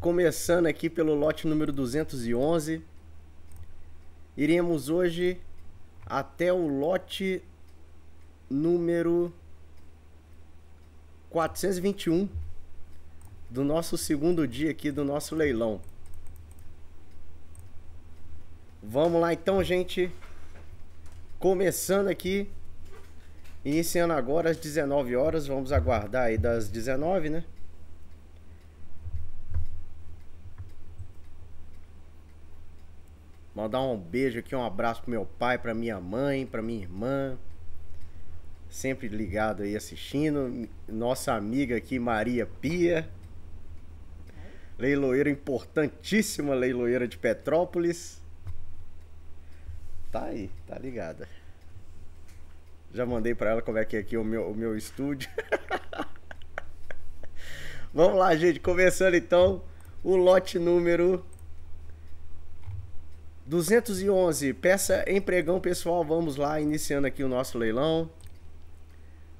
Começando aqui pelo lote número 211. Iremos hoje até o lote número 421 do nosso segundo dia aqui do nosso leilão. Vamos lá então, gente. Começando aqui, iniciando agora às 19 horas, vamos aguardar aí das 19, né? Mandar um beijo aqui, um abraço pro meu pai, pra minha mãe, pra minha irmã. Sempre ligado aí assistindo. Nossa amiga aqui, Maria Pia. Leiloeira importantíssima, leiloeira de Petrópolis. Tá aí, tá ligada. Já mandei para ela como é que é aqui o meu, o meu estúdio. Vamos lá, gente. Começando então o lote número 211, peça empregão pessoal, vamos lá, iniciando aqui o nosso leilão.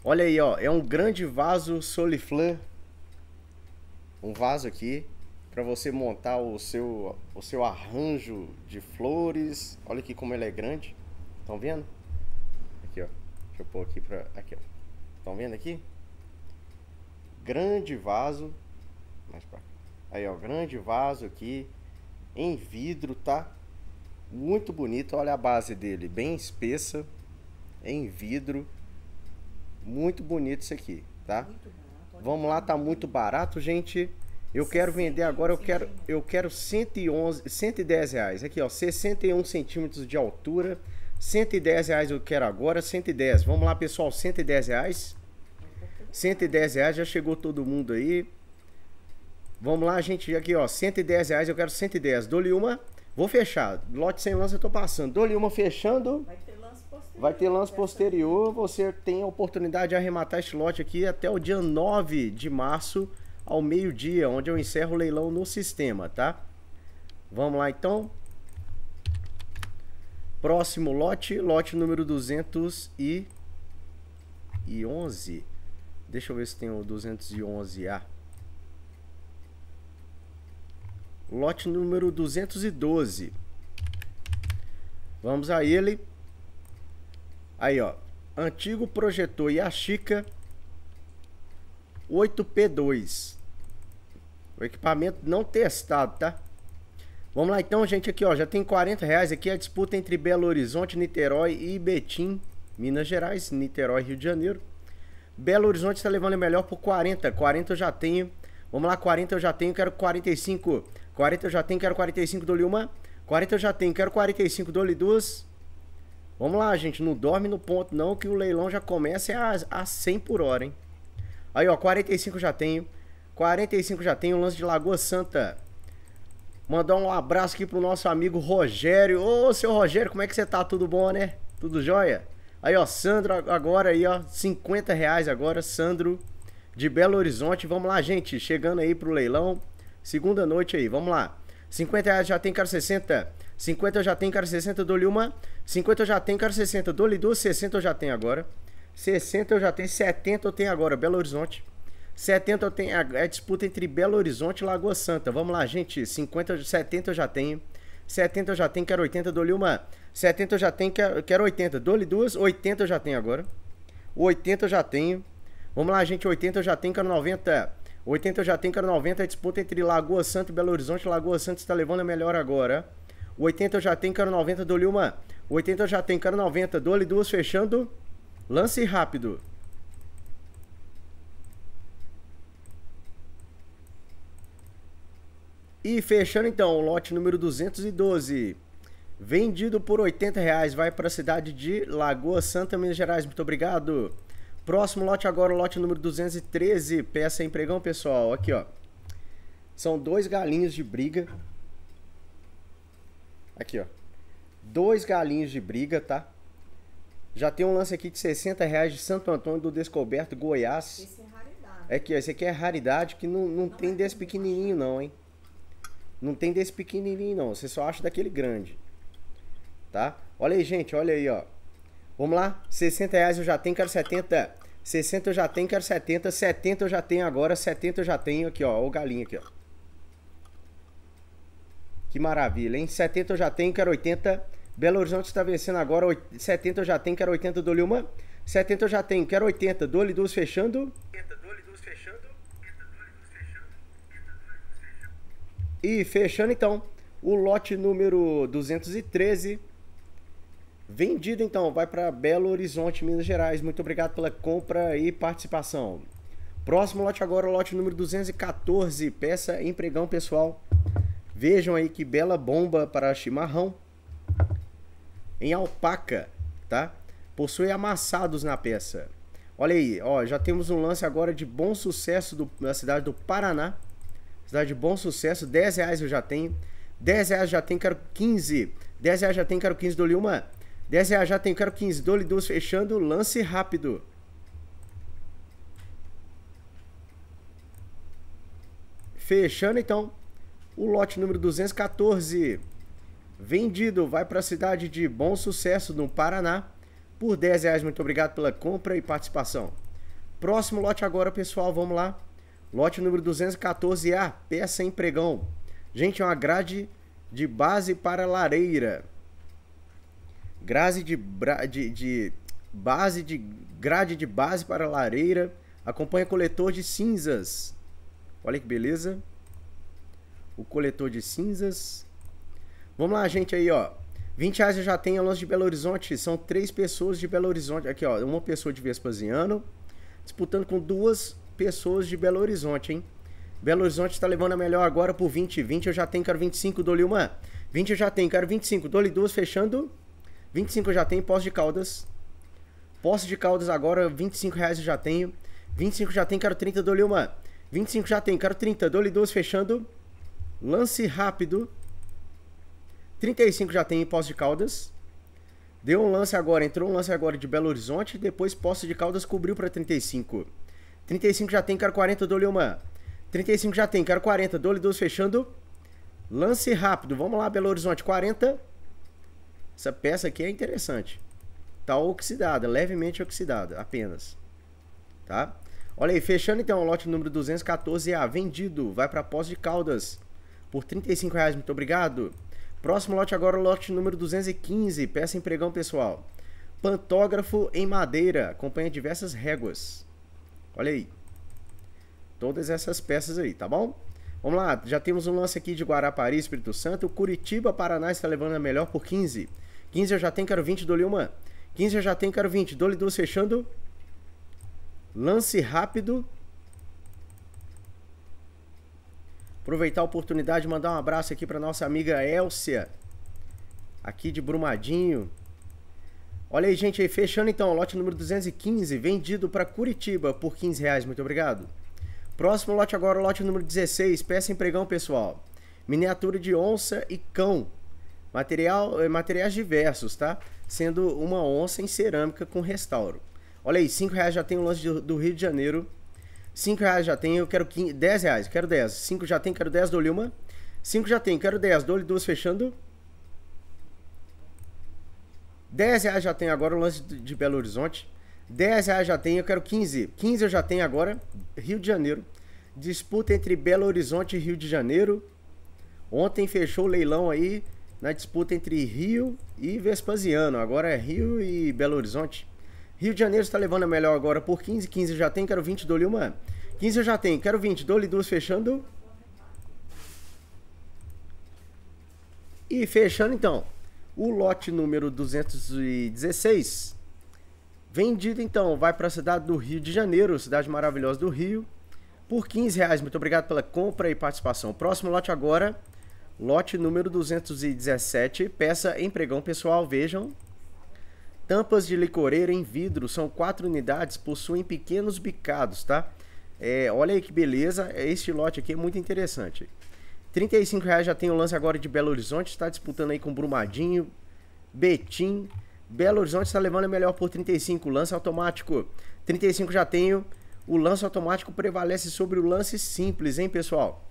Olha aí, ó, é um grande vaso Soliflan. Um vaso aqui para você montar o seu o seu arranjo de flores. Olha aqui como ele é grande. Estão vendo? Aqui, ó. Deixa eu pôr aqui para aqui, ó. Estão vendo aqui? Grande vaso. Mais para Aí, ó, grande vaso aqui em vidro, tá? Muito bonito, olha a base dele, bem espessa, em vidro. Muito bonito isso aqui, tá? Muito Vamos lá, tá muito barato, gente. Eu quero vender agora, eu quero, eu quero 111, 110 reais. Aqui, ó, 61 centímetros de altura. 110 reais eu quero agora, 110. Vamos lá, pessoal, 110 reais. 110 reais, já chegou todo mundo aí. Vamos lá, gente, aqui, ó, 110 reais, eu quero 110. Dou-lhe uma... Vou fechar. Lote sem lance eu tô passando. Dou-lhe uma fechando. Vai ter lance posterior. Vai ter lance posterior. Você tem a oportunidade de arrematar este lote aqui até o dia 9 de março, ao meio-dia, onde eu encerro o leilão no sistema, tá? Vamos lá então. Próximo lote, lote número 211. Deixa eu ver se tem o 211A. lote número 212. Vamos a ele. Aí, ó. Antigo projetor Yashica 8P2. O equipamento não testado, tá? Vamos lá então, gente, aqui ó, já tem 40 reais aqui a disputa entre Belo Horizonte, Niterói e Betim, Minas Gerais, Niterói, Rio de Janeiro. Belo Horizonte está levando melhor por 40, 40 eu já tenho. Vamos lá, 40 eu já tenho, quero 45. 40 eu já tenho, quero 45, dou-lhe uma. 40 eu já tenho, quero 45, dou-lhe duas. Vamos lá, gente. Não dorme no ponto, não, que o leilão já começa a, a 100 por hora, hein? Aí, ó, 45 já tenho. 45 já tenho. Lance de Lagoa Santa. Mandar um abraço aqui pro nosso amigo Rogério. Ô, seu Rogério, como é que você tá? Tudo bom, né? Tudo jóia? Aí, ó, Sandro agora aí, ó. 50 reais agora, Sandro de Belo Horizonte. Vamos lá, gente. Chegando aí pro leilão. Segunda noite aí, vamos lá. 50 já tem, cara 60. 50 já tem, cara 60, eu dou-lhe uma. 50 já tenho, cara 60, dou-lhe duas. 60 eu já tenho agora. 60 eu já tenho, 70 eu tenho agora, Belo Horizonte. 70 eu tenho, é disputa entre Belo Horizonte e Lagoa Santa. Vamos lá, gente. 50, 70 eu já tenho. 70 eu já tenho, quero 80, dou-lhe uma. 70 eu já tenho, quero, 80, dou-lhe duas. 80 eu já tenho agora. 80 eu já tenho. Vamos lá, gente, 80 eu já tenho, quero 90. 80 eu já tenho, cara, 90 A é disputa entre Lagoa Santa e Belo Horizonte. Lagoa Santa está levando a melhor agora. 80 eu já tenho, cara, 90 do Lilma. 80 já tenho, cara, 90 do duas fechando. Lance rápido. E fechando então, o lote número 212. Vendido por 80 reais, vai para a cidade de Lagoa Santa, Minas Gerais. Muito obrigado. Próximo lote agora, o lote número 213, peça empregão, pessoal. Aqui, ó. São dois galinhos de briga. Aqui, ó. Dois galinhos de briga, tá? Já tem um lance aqui de 60 reais de Santo Antônio do Descoberto, Goiás. Esse é raridade. É que, esse aqui é raridade que não, não, não tem é desse pequenininho não, hein? Não tem desse pequenininho não, você só acha daquele grande. Tá? Olha aí, gente, olha aí, ó. Vamos lá, 60 reais eu já tenho, quero 70. 60 eu já tenho, quero 70. 70 eu já tenho agora, 70 eu já tenho aqui, ó. O galinho aqui, ó. Que maravilha, hein? 70 eu já tenho, quero 80. Belo Horizonte está vencendo agora. 70 eu já tenho, quero 80 do Lilman. 70 eu já tenho, quero 80. Dole duas fechando. 80, dole duas fechando. E fechando então o lote número 213. Vendido então, vai para Belo Horizonte, Minas Gerais. Muito obrigado pela compra e participação. Próximo lote agora, o lote número 214, peça empregão pessoal. Vejam aí que bela bomba para chimarrão. Em alpaca, tá? Possui amassados na peça. Olha aí, ó, já temos um lance agora de bom sucesso do, da cidade do Paraná. Cidade de bom sucesso, 10 reais eu já tenho. 10 reais já tem, quero 15. 10 reais já tem, quero 15 do Lilma. 10 reais já tem, quero 15. Dole duas fechando, lance rápido. Fechando então o lote número 214. Vendido, vai para a cidade de Bom Sucesso, no Paraná, por 10 reais. Muito obrigado pela compra e participação. Próximo lote agora, pessoal, vamos lá. Lote número 214A, é peça em pregão Gente, é uma grade de base para lareira. Grade de, de, de base de grade de base para lareira. Acompanha coletor de cinzas. Olha que beleza. O coletor de cinzas. Vamos lá, gente, aí, ó. 20 reais eu já tenho longe de Belo Horizonte. São três pessoas de Belo Horizonte. Aqui, ó. Uma pessoa de Vespasiano. Disputando com duas pessoas de Belo Horizonte, hein? Belo Horizonte está levando a melhor agora por 20. 20 eu já tenho, quero 25, dou uma. 20 eu já tenho, quero 25, dou duas, fechando 25 eu já tenho, Poço de Caldas. Poço de Caldas agora, 25 reais eu já tenho. 25 já tem, quero 30, dou-lhe uma. 25 já tem, quero 30, dou-lhe duas, fechando. Lance rápido. 35 já tem, Poço de Caldas. Deu um lance agora, entrou um lance agora de Belo Horizonte. Depois Poço de Caldas cobriu para 35. 35 já tem, quero 40, dou-lhe uma. 35 já tem, quero 40, dou-lhe duas, fechando. Lance rápido, vamos lá, Belo Horizonte, 40. Essa peça aqui é interessante. Tá oxidada, levemente oxidada, apenas. Tá? Olha aí, fechando então o lote número 214A, vendido. Vai para Pós de Caldas por R$ reais, muito obrigado. Próximo lote agora, lote número 215, peça em pregão, pessoal. Pantógrafo em madeira, acompanha diversas réguas. Olha aí. Todas essas peças aí, tá bom? Vamos lá, já temos um lance aqui de Guarapari, Espírito Santo. Curitiba, Paraná está levando a melhor por 15. 15 eu já tenho, quero 20, dou-lhe uma. 15 eu já tenho, quero 20, dou-lhe duas, fechando. Lance rápido. Aproveitar a oportunidade, mandar um abraço aqui para nossa amiga Elcia, aqui de Brumadinho. Olha aí, gente, aí, fechando então, lote número 215, vendido para Curitiba por 15 reais, muito obrigado. Próximo lote agora, lote número 16, peça empregão, pessoal. Miniatura de onça e cão, Material, eh, materiais diversos, tá? Sendo uma onça em cerâmica com restauro. Olha aí, 5 reais já tem o lance do, do Rio de Janeiro. 5 reais já tem, eu quero 15, 10 reais, quero 10. 5 já tem, quero 10, dou-lhe uma. 5 já tem, quero 10, dou-lhe duas fechando. 10 reais já tem agora o lance de Belo Horizonte. 10 reais já tem, eu quero 15. 15 eu já tenho agora, Rio de Janeiro. Disputa entre Belo Horizonte e Rio de Janeiro. Ontem fechou o leilão aí, na né, disputa entre Rio e Vespasiano. Agora é Rio e Belo Horizonte. Rio de Janeiro está levando a melhor agora por 15. 15 já tem, quero 20, dou-lhe uma. 15 eu já tenho, quero 20, dou-lhe duas fechando. E fechando então, o lote número 216. Vendido então, vai para a cidade do Rio de Janeiro, cidade maravilhosa do Rio, por 15 reais. Muito obrigado pela compra e participação. Próximo lote agora Lote número 217, peça em pregão pessoal, vejam. Tampas de licoreira em vidro, são quatro unidades, possuem pequenos bicados, tá? É, olha aí que beleza, é, este lote aqui é muito interessante. R$ reais já tem o lance agora de Belo Horizonte, está disputando aí com Brumadinho, Betim. Belo Horizonte está levando a melhor por 35, lance automático. 35 já tenho, o lance automático prevalece sobre o lance simples, hein, pessoal?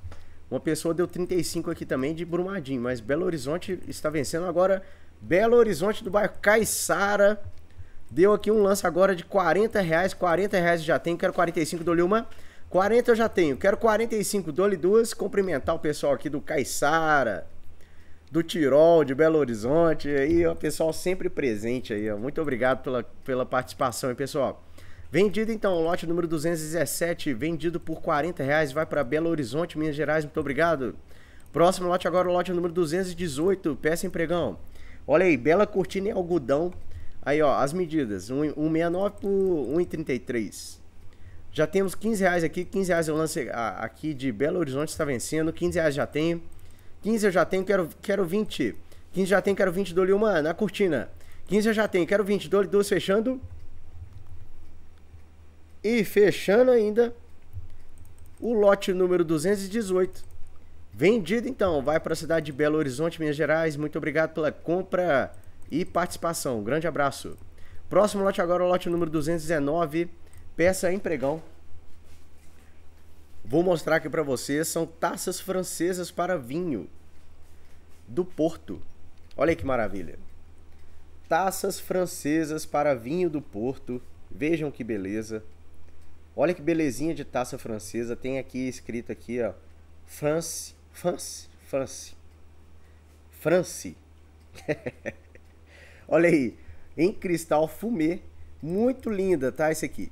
Uma pessoa deu 35 aqui também de Brumadinho, mas Belo Horizonte está vencendo agora. Belo Horizonte do bairro Caissara deu aqui um lance agora de 40 reais. 40 reais já tenho, quero 45, dou-lhe uma. 40 eu já tenho, quero 45, dou-lhe duas. Cumprimentar o pessoal aqui do Caissara, do Tirol, de Belo Horizonte. Aí, o pessoal sempre presente aí, ó. Muito obrigado pela, pela participação aí, pessoal. Vendido então o lote número 217, vendido por 40 reais, vai para Belo Horizonte, Minas Gerais, muito obrigado. Próximo lote agora, o lote número 218, peça empregão. Olha aí, bela cortina em algodão. Aí ó, as medidas, 1,69 por 1,33. Já temos 15 reais aqui, 15 reais eu é lance aqui de Belo Horizonte, está vencendo, 15 reais já tenho. 15 eu já tenho, quero, quero 20. 15 já tem, quero 20, dou-lhe uma na cortina. 15 eu já tenho, quero 20, dou-lhe duas fechando. E fechando ainda o lote número 218. Vendido então, vai para a cidade de Belo Horizonte, Minas Gerais. Muito obrigado pela compra e participação. Um grande abraço. Próximo lote agora, o lote número 219, peça empregão. Vou mostrar aqui para vocês, são taças francesas para vinho do Porto. Olha que maravilha. Taças francesas para vinho do Porto. Vejam que beleza. Olha que belezinha de taça francesa. Tem aqui escrito aqui, ó. France. France. France. France. Olha aí. Em cristal fumê. Muito linda, tá? Esse aqui.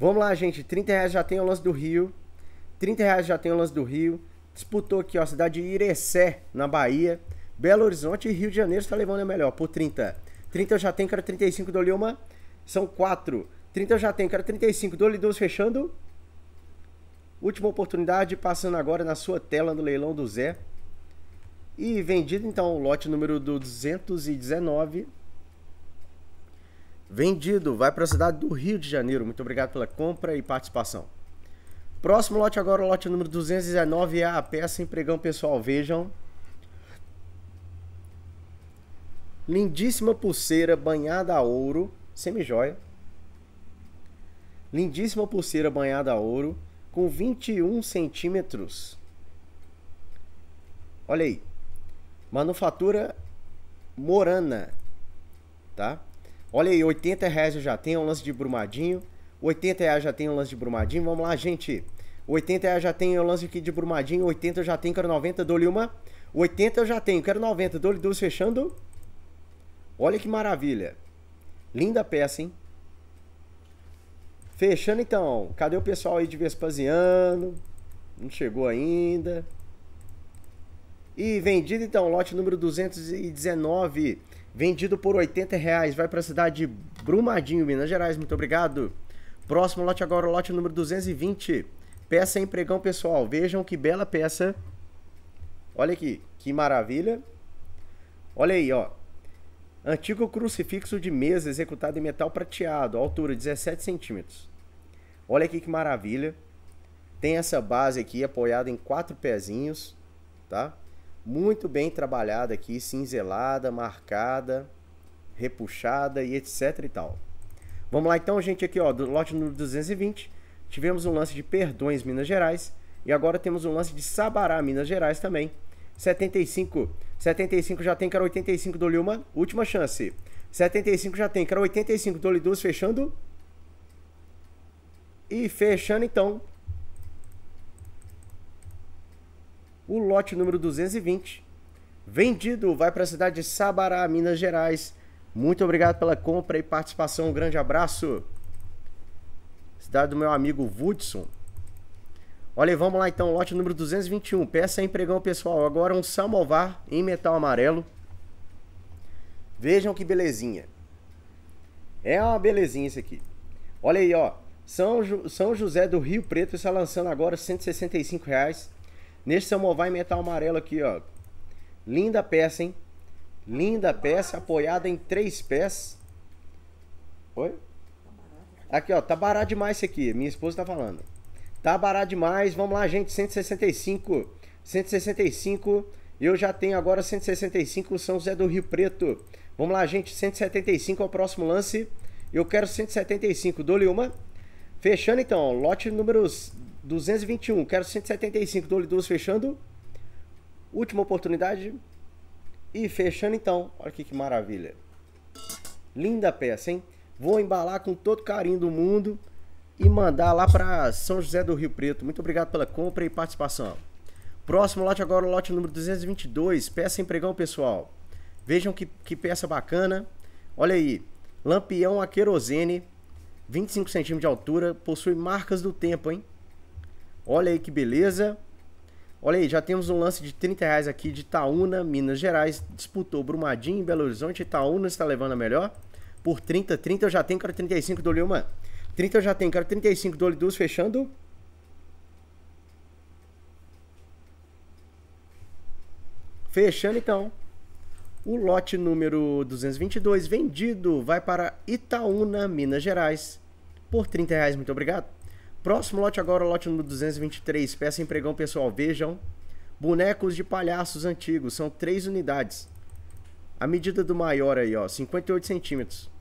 Vamos lá, gente. 30 reais já tem o lance do Rio. 30 reais já tem o lance do Rio. Disputou aqui, ó. Cidade de Irecé, na Bahia. Belo Horizonte e Rio de Janeiro está levando a melhor por 30. 30 eu já tenho, cara. 35 do Lima. São quatro. 30 eu já tenho, quero 35. Dole 12 fechando. Última oportunidade, passando agora na sua tela no leilão do Zé. E vendido então o lote número 219. Vendido, vai para a cidade do Rio de Janeiro. Muito obrigado pela compra e participação. Próximo lote agora, o lote número 219 é a peça empregão pessoal, vejam. Lindíssima pulseira banhada a ouro, semijoia, Lindíssima pulseira banhada a ouro com 21 centímetros. Olha aí. Manufatura Morana. Tá? Olha aí, 80 reais eu já tenho um lance de Brumadinho. 80 reais já tem um lance de Brumadinho. Vamos lá, gente. 80 reais já tem um lance aqui de Brumadinho. 80 eu já tenho, quero 90, dou-lhe uma. 80 eu já tenho, quero 90, dou-lhe duas fechando. Olha que maravilha. Linda peça, hein? Fechando então, cadê o pessoal aí de Vespasiano? Não chegou ainda. E vendido então, lote número 219, vendido por 80 reais, vai para a cidade de Brumadinho, Minas Gerais, muito obrigado. Próximo lote agora, lote número 220, peça em pregão pessoal, vejam que bela peça. Olha aqui, que maravilha. Olha aí, ó, Antigo crucifixo de mesa executado em metal prateado, altura 17 centímetros. Olha aqui que maravilha. Tem essa base aqui apoiada em quatro pezinhos, tá? Muito bem trabalhada aqui, cinzelada, marcada, repuxada e etc e tal. Vamos lá então, gente, aqui ó, do lote número 220, tivemos um lance de Perdões, Minas Gerais, e agora temos um lance de Sabará, Minas Gerais também. 75. 75 já tem, cara 85 do Lilman. Última chance. 75 já tem, cara 85 do Lidus fechando. E fechando então. O lote número 220. Vendido, vai para a cidade de Sabará, Minas Gerais. Muito obrigado pela compra e participação. Um grande abraço. Cidade do meu amigo Woodson. Olha, vamos lá então, lote número 221. Peça empregão pessoal. Agora um samovar em metal amarelo. Vejam que belezinha. É uma belezinha isso aqui. Olha aí, ó. São, jo São José do Rio Preto está lançando agora 165 reais. Nesse samovar em metal amarelo aqui, ó. Linda peça, hein? Linda peça, apoiada em três pés. Oi? Aqui, ó. Tá barato demais isso aqui. Minha esposa tá falando. Tá barato demais. Vamos lá, gente. 165. 165. Eu já tenho agora 165 São José do Rio Preto. Vamos lá, gente. 175 é o próximo lance. Eu quero 175. Dole uma. Fechando então. Lote número 221. Quero 175. Dole lhe duas fechando. Última oportunidade. E fechando então. Olha aqui que maravilha. Linda peça, hein? Vou embalar com todo carinho do mundo e mandar lá para São José do Rio Preto. Muito obrigado pela compra e participação. Próximo lote agora, o lote número 222, peça empregão pessoal. Vejam que, que peça bacana. Olha aí, lampião a querosene, 25 centímetros de altura, possui marcas do tempo, hein? Olha aí que beleza. Olha aí, já temos um lance de 30 reais aqui de Itaúna, Minas Gerais. Disputou Brumadinho, Belo Horizonte, Itaúna está levando a melhor. Por 30, 30 eu já tenho, cara, 35 do Lilman. 30 eu já tenho, quero 35 do olho fechando. Fechando então. O lote número 222 vendido vai para Itaúna, Minas Gerais, por 30 reais. Muito obrigado. Próximo lote agora, o lote número 223. Peça empregão pessoal, vejam. Bonecos de palhaços antigos, são três unidades. A medida do maior aí, ó, 58 centímetros.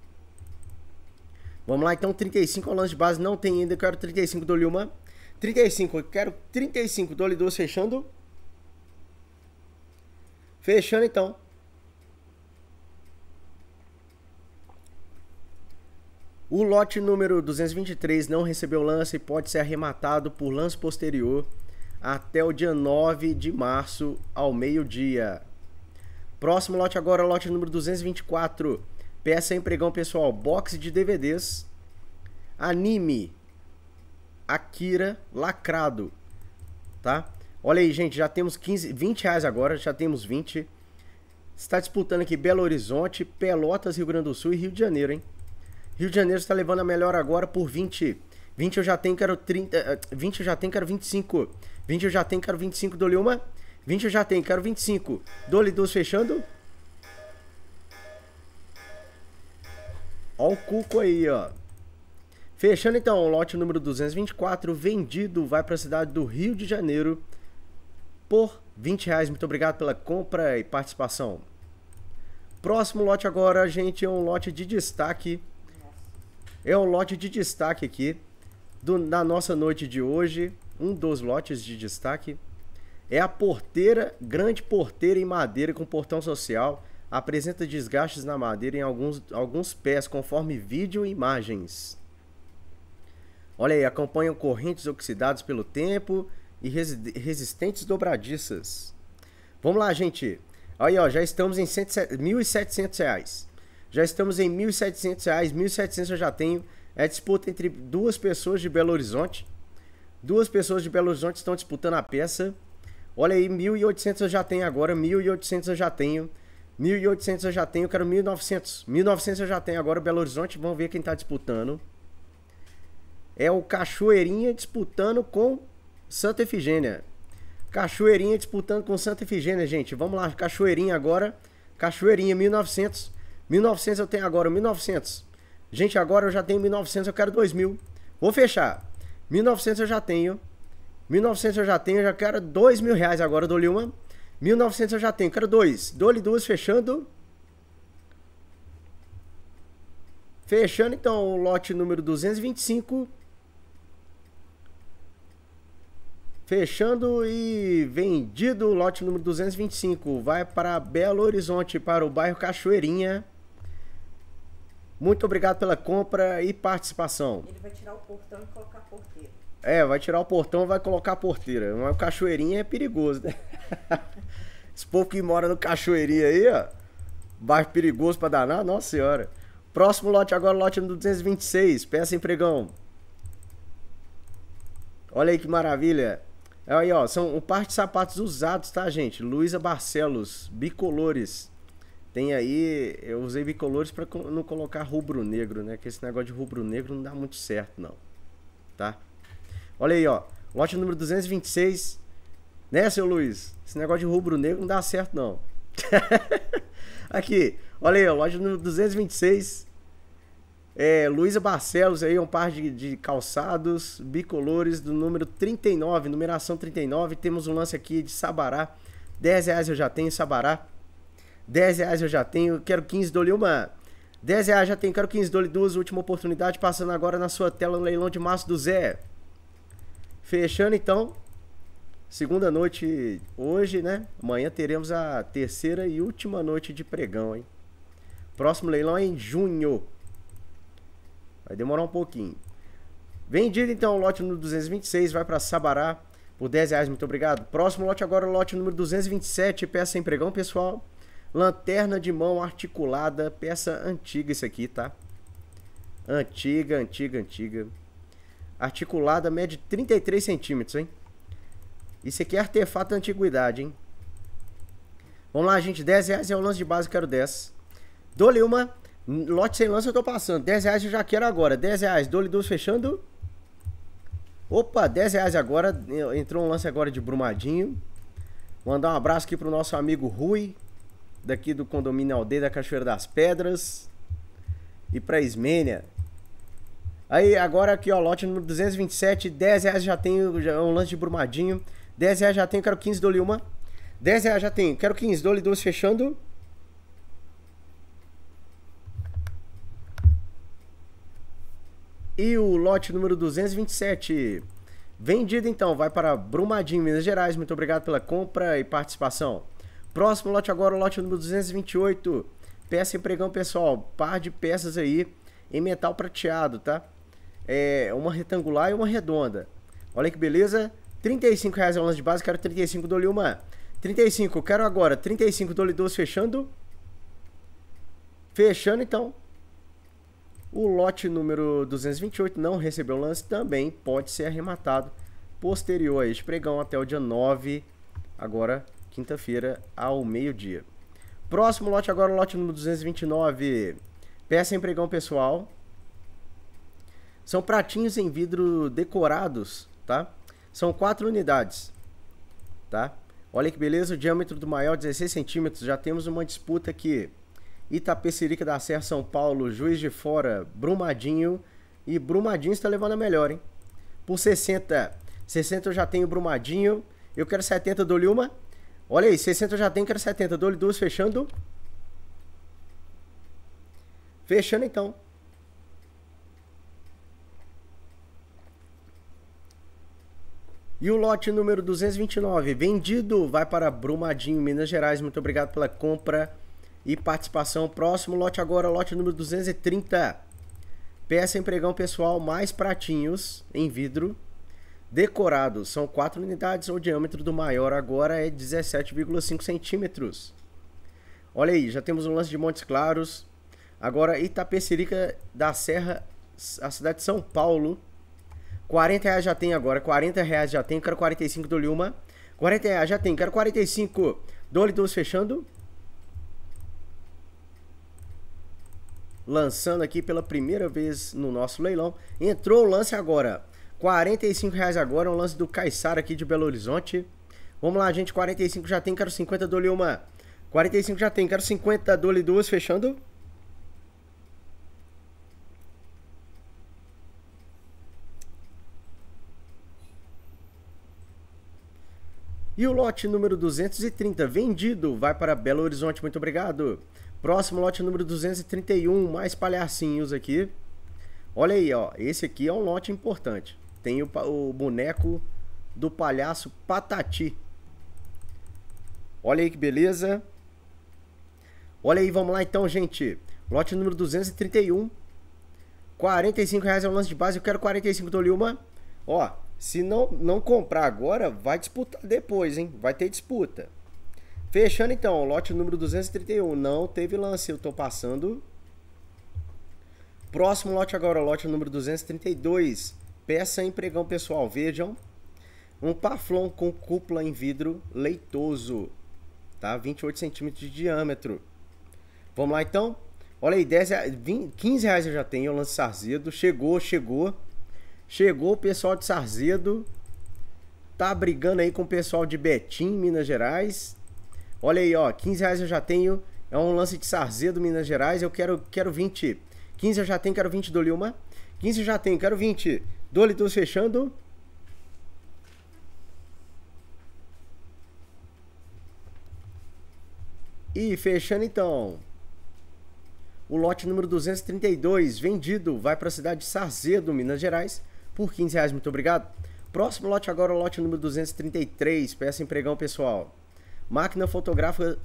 Vamos lá, então 35 ao é lance de base, não tem ainda, eu quero 35 do Lilman. 35, eu quero 35 do Lidus fechando. Fechando então. O lote número 223 não recebeu lance e pode ser arrematado por lance posterior até o dia 9 de março ao meio-dia. Próximo lote agora, lote número 224. Peça empregão pessoal, box de DVDs, anime, Akira, lacrado, tá? Olha aí, gente, já temos 15, 20 reais agora, já temos 20. Está disputando aqui Belo Horizonte, Pelotas, Rio Grande do Sul e Rio de Janeiro, hein? Rio de Janeiro está levando a melhor agora por 20. 20 eu já tenho, quero 30. 20 eh, eu já tenho, quero 25. 20 eu já tenho, quero 25, dou uma. 20 eu já tenho, quero 25. Dou-lhe duas fechando. Ó o cuco aí, ó. Fechando então o lote número 224, vendido, vai para a cidade do Rio de Janeiro por 20 reais. Muito obrigado pela compra e participação. Próximo lote agora, gente, é um lote de destaque. É um lote de destaque aqui do, na nossa noite de hoje. Um dos lotes de destaque é a porteira, grande porteira em madeira com portão social apresenta desgastes na madeira em alguns, alguns pés, conforme vídeo e imagens. Olha aí, acompanham correntes oxidadas pelo tempo e resi resistentes dobradiças. Vamos lá, gente. Aí, ó, já estamos em R$ 1.700. Reais. Já estamos em R$ 1.700. R$ 1.700 eu já tenho. É disputa entre duas pessoas de Belo Horizonte. Duas pessoas de Belo Horizonte estão disputando a peça. Olha aí, 1.800 eu já tenho agora, 1.800 eu já tenho. 1.800 eu já tenho, eu quero 1.900. 1.900 eu já tenho. Agora o Belo Horizonte, vamos ver quem tá disputando. É o Cachoeirinha disputando com Santa Efigênia. Cachoeirinha disputando com Santa Efigênia, gente. Vamos lá, Cachoeirinha agora. Cachoeirinha, 1900. 1900 eu tenho agora, 1900. Gente, agora eu já tenho 1900, eu quero 2000. Vou fechar. 1900 eu já tenho. 1900 eu já tenho, eu já quero 2.000 mil reais agora. do Lilma 1900 eu já tenho, quero dois. Dole duas, fechando. Fechando, então, o lote número 225. Fechando e vendido o lote número 225. Vai para Belo Horizonte, para o bairro Cachoeirinha. Muito obrigado pela compra e participação. Ele vai tirar o portão e colocar é, vai tirar o portão vai colocar a porteira. Mas o cachoeirinha é perigoso, né? Esse povo que mora no cachoeirinha aí, ó. Bairro perigoso pra danar, nossa senhora. Próximo lote agora, lote no 226. Peça empregão. Olha aí que maravilha. É Aí, ó, são um par de sapatos usados, tá, gente? Luísa Barcelos, bicolores. Tem aí, eu usei bicolores para não colocar rubro-negro, né? Que esse negócio de rubro-negro não dá muito certo, não. Tá? Olha aí, ó. Lote número 226. Né, seu Luiz? Esse negócio de rubro-negro não dá certo, não. Aqui, olha aí, ó. Lote número 226. É, Luísa Barcelos aí, um par de, de, calçados bicolores do número 39, numeração 39. Temos um lance aqui de Sabará. 10 reais eu já tenho, Sabará. 10 reais eu já tenho, quero 15, dole uma. 10 reais já tenho, quero 15, dole duas. Última oportunidade passando agora na sua tela no leilão de março do Zé. Fechando então, segunda noite hoje, né? Amanhã teremos a terceira e última noite de pregão, hein? Próximo leilão é em junho. Vai demorar um pouquinho. Vendido então o lote número 226, vai para Sabará por 10 reais, muito obrigado. Próximo lote agora, lote número 227, peça em pregão, pessoal. Lanterna de mão articulada, peça antiga isso aqui, tá? Antiga, antiga, antiga. Articulada, mede 33 centímetros, hein? Isso aqui é artefato da antiguidade, hein? Vamos lá, gente. 10 reais é o lance de base, quero 10. Dou-lhe uma. Lote sem lance eu tô passando. 10 reais eu já quero agora. 10 reais, dou-lhe duas fechando. Opa, 10 reais agora. Entrou um lance agora de Brumadinho. Mandar um abraço aqui pro nosso amigo Rui, daqui do condomínio Aldeia da Cachoeira das Pedras. E pra Ismênia, Aí agora aqui, ó, lote número 227, 10 reais já tenho já, é um lance de brumadinho. 10 reais já tenho, quero 15, dou-lhe uma. 10 reais já tenho, quero 15, dou-lhe duas fechando. E o lote número 227, vendido então, vai para Brumadinho, Minas Gerais. Muito obrigado pela compra e participação. Próximo lote agora, o lote número 228, peça empregão pessoal, par de peças aí em metal prateado, tá? é, uma retangular e uma redonda. Olha que beleza. 35 reais a onça de base, quero 35, dole uma. 35, quero agora. 35, dole 12 duas fechando. Fechando então. O lote número 228 não recebeu lance, também pode ser arrematado posterior a este pregão até o dia 9, agora quinta-feira, ao meio-dia. Próximo lote agora, o lote número 229. Peça em pregão pessoal, são pratinhos em vidro decorados, tá? São quatro unidades, tá? Olha que beleza, o diâmetro do maior 16 centímetros. Já temos uma disputa aqui. Itapecerica da Serra, São Paulo, Juiz de Fora, Brumadinho. E Brumadinho está levando a melhor, hein? Por 60, 60 eu já tenho Brumadinho. Eu quero 70, dou-lhe uma. Olha aí, 60 eu já tenho, quero 70. Dou-lhe duas, fechando. Fechando então. E o lote número 229, vendido, vai para Brumadinho, Minas Gerais. Muito obrigado pela compra e participação. Próximo lote agora, lote número 230. Peça empregão pessoal mais pratinhos em vidro decorados. São 4 unidades, o diâmetro do maior agora é 17,5 centímetros. Olha aí, já temos um lance de Montes Claros. Agora Itapecerica da Serra, a cidade de São Paulo 40 reais já tem agora, 40 reais já tem, quero 45 do Lilma. 40 reais já tem, quero 45 do Lidus fechando. Lançando aqui pela primeira vez no nosso leilão. Entrou o lance agora. 45 reais agora, um lance do Caissara aqui de Belo Horizonte. Vamos lá, gente, 45 já tem, quero 50 do Lilma. 45 já tem, quero 50 do Lidus fechando. E o lote número 230, vendido, vai para Belo Horizonte, muito obrigado. Próximo lote número 231, mais palhacinhos aqui. Olha aí, ó, esse aqui é um lote importante. Tem o, o boneco do palhaço Patati. Olha aí que beleza. Olha aí, vamos lá então, gente. Lote número 231. R$45,00 reais é o lance de base, eu quero 45, dou-lhe Ó, se não, não comprar agora, vai disputar depois, hein? Vai ter disputa. Fechando então, lote número 231. Não teve lance, eu tô passando. Próximo lote agora, lote número 232. Peça em pregão pessoal, vejam. Um paflon com cúpula em vidro leitoso, tá? 28 centímetros de diâmetro. Vamos lá então? Olha aí, 10, 20, 15 reais eu já tenho, O lance Sarzedo. Chegou, chegou. Chegou o pessoal de Sarzedo. Tá brigando aí com o pessoal de Betim, Minas Gerais. Olha aí, ó. 15 reais eu já tenho. É um lance de Sarzedo, Minas Gerais. Eu quero, quero 20. 15 eu já tenho, quero 20 do Lilma. 15 eu já tenho, quero 20. Dole dos fechando. E fechando então. O lote número 232, vendido, vai para a cidade de Sarzedo, Minas Gerais por 15 reais, muito obrigado. Próximo lote agora, o lote número 233, peça empregão pessoal. Máquina fotográfica,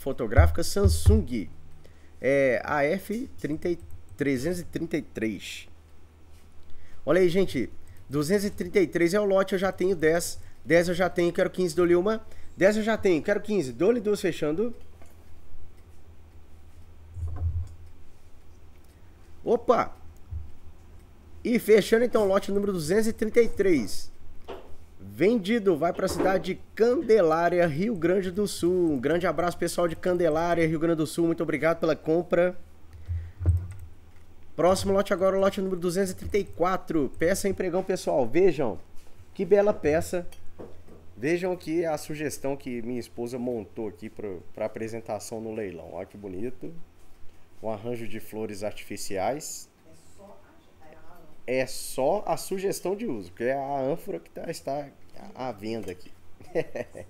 fotográfica Samsung é, AF333. Olha aí, gente, 233 é o lote, eu já tenho 10, 10 eu já tenho, quero 15, dou-lhe uma, 10 eu já tenho, quero 15, dou-lhe duas fechando. Opa, e fechando então o lote número 233. Vendido, vai para a cidade de Candelária, Rio Grande do Sul. Um grande abraço pessoal de Candelária, Rio Grande do Sul. Muito obrigado pela compra. Próximo lote agora, o lote número 234. Peça empregão pessoal. Vejam que bela peça. Vejam aqui a sugestão que minha esposa montou aqui para apresentação no leilão. Olha que bonito. Um arranjo de flores artificiais é só a sugestão de uso, porque é a ânfora que tá, está à venda aqui.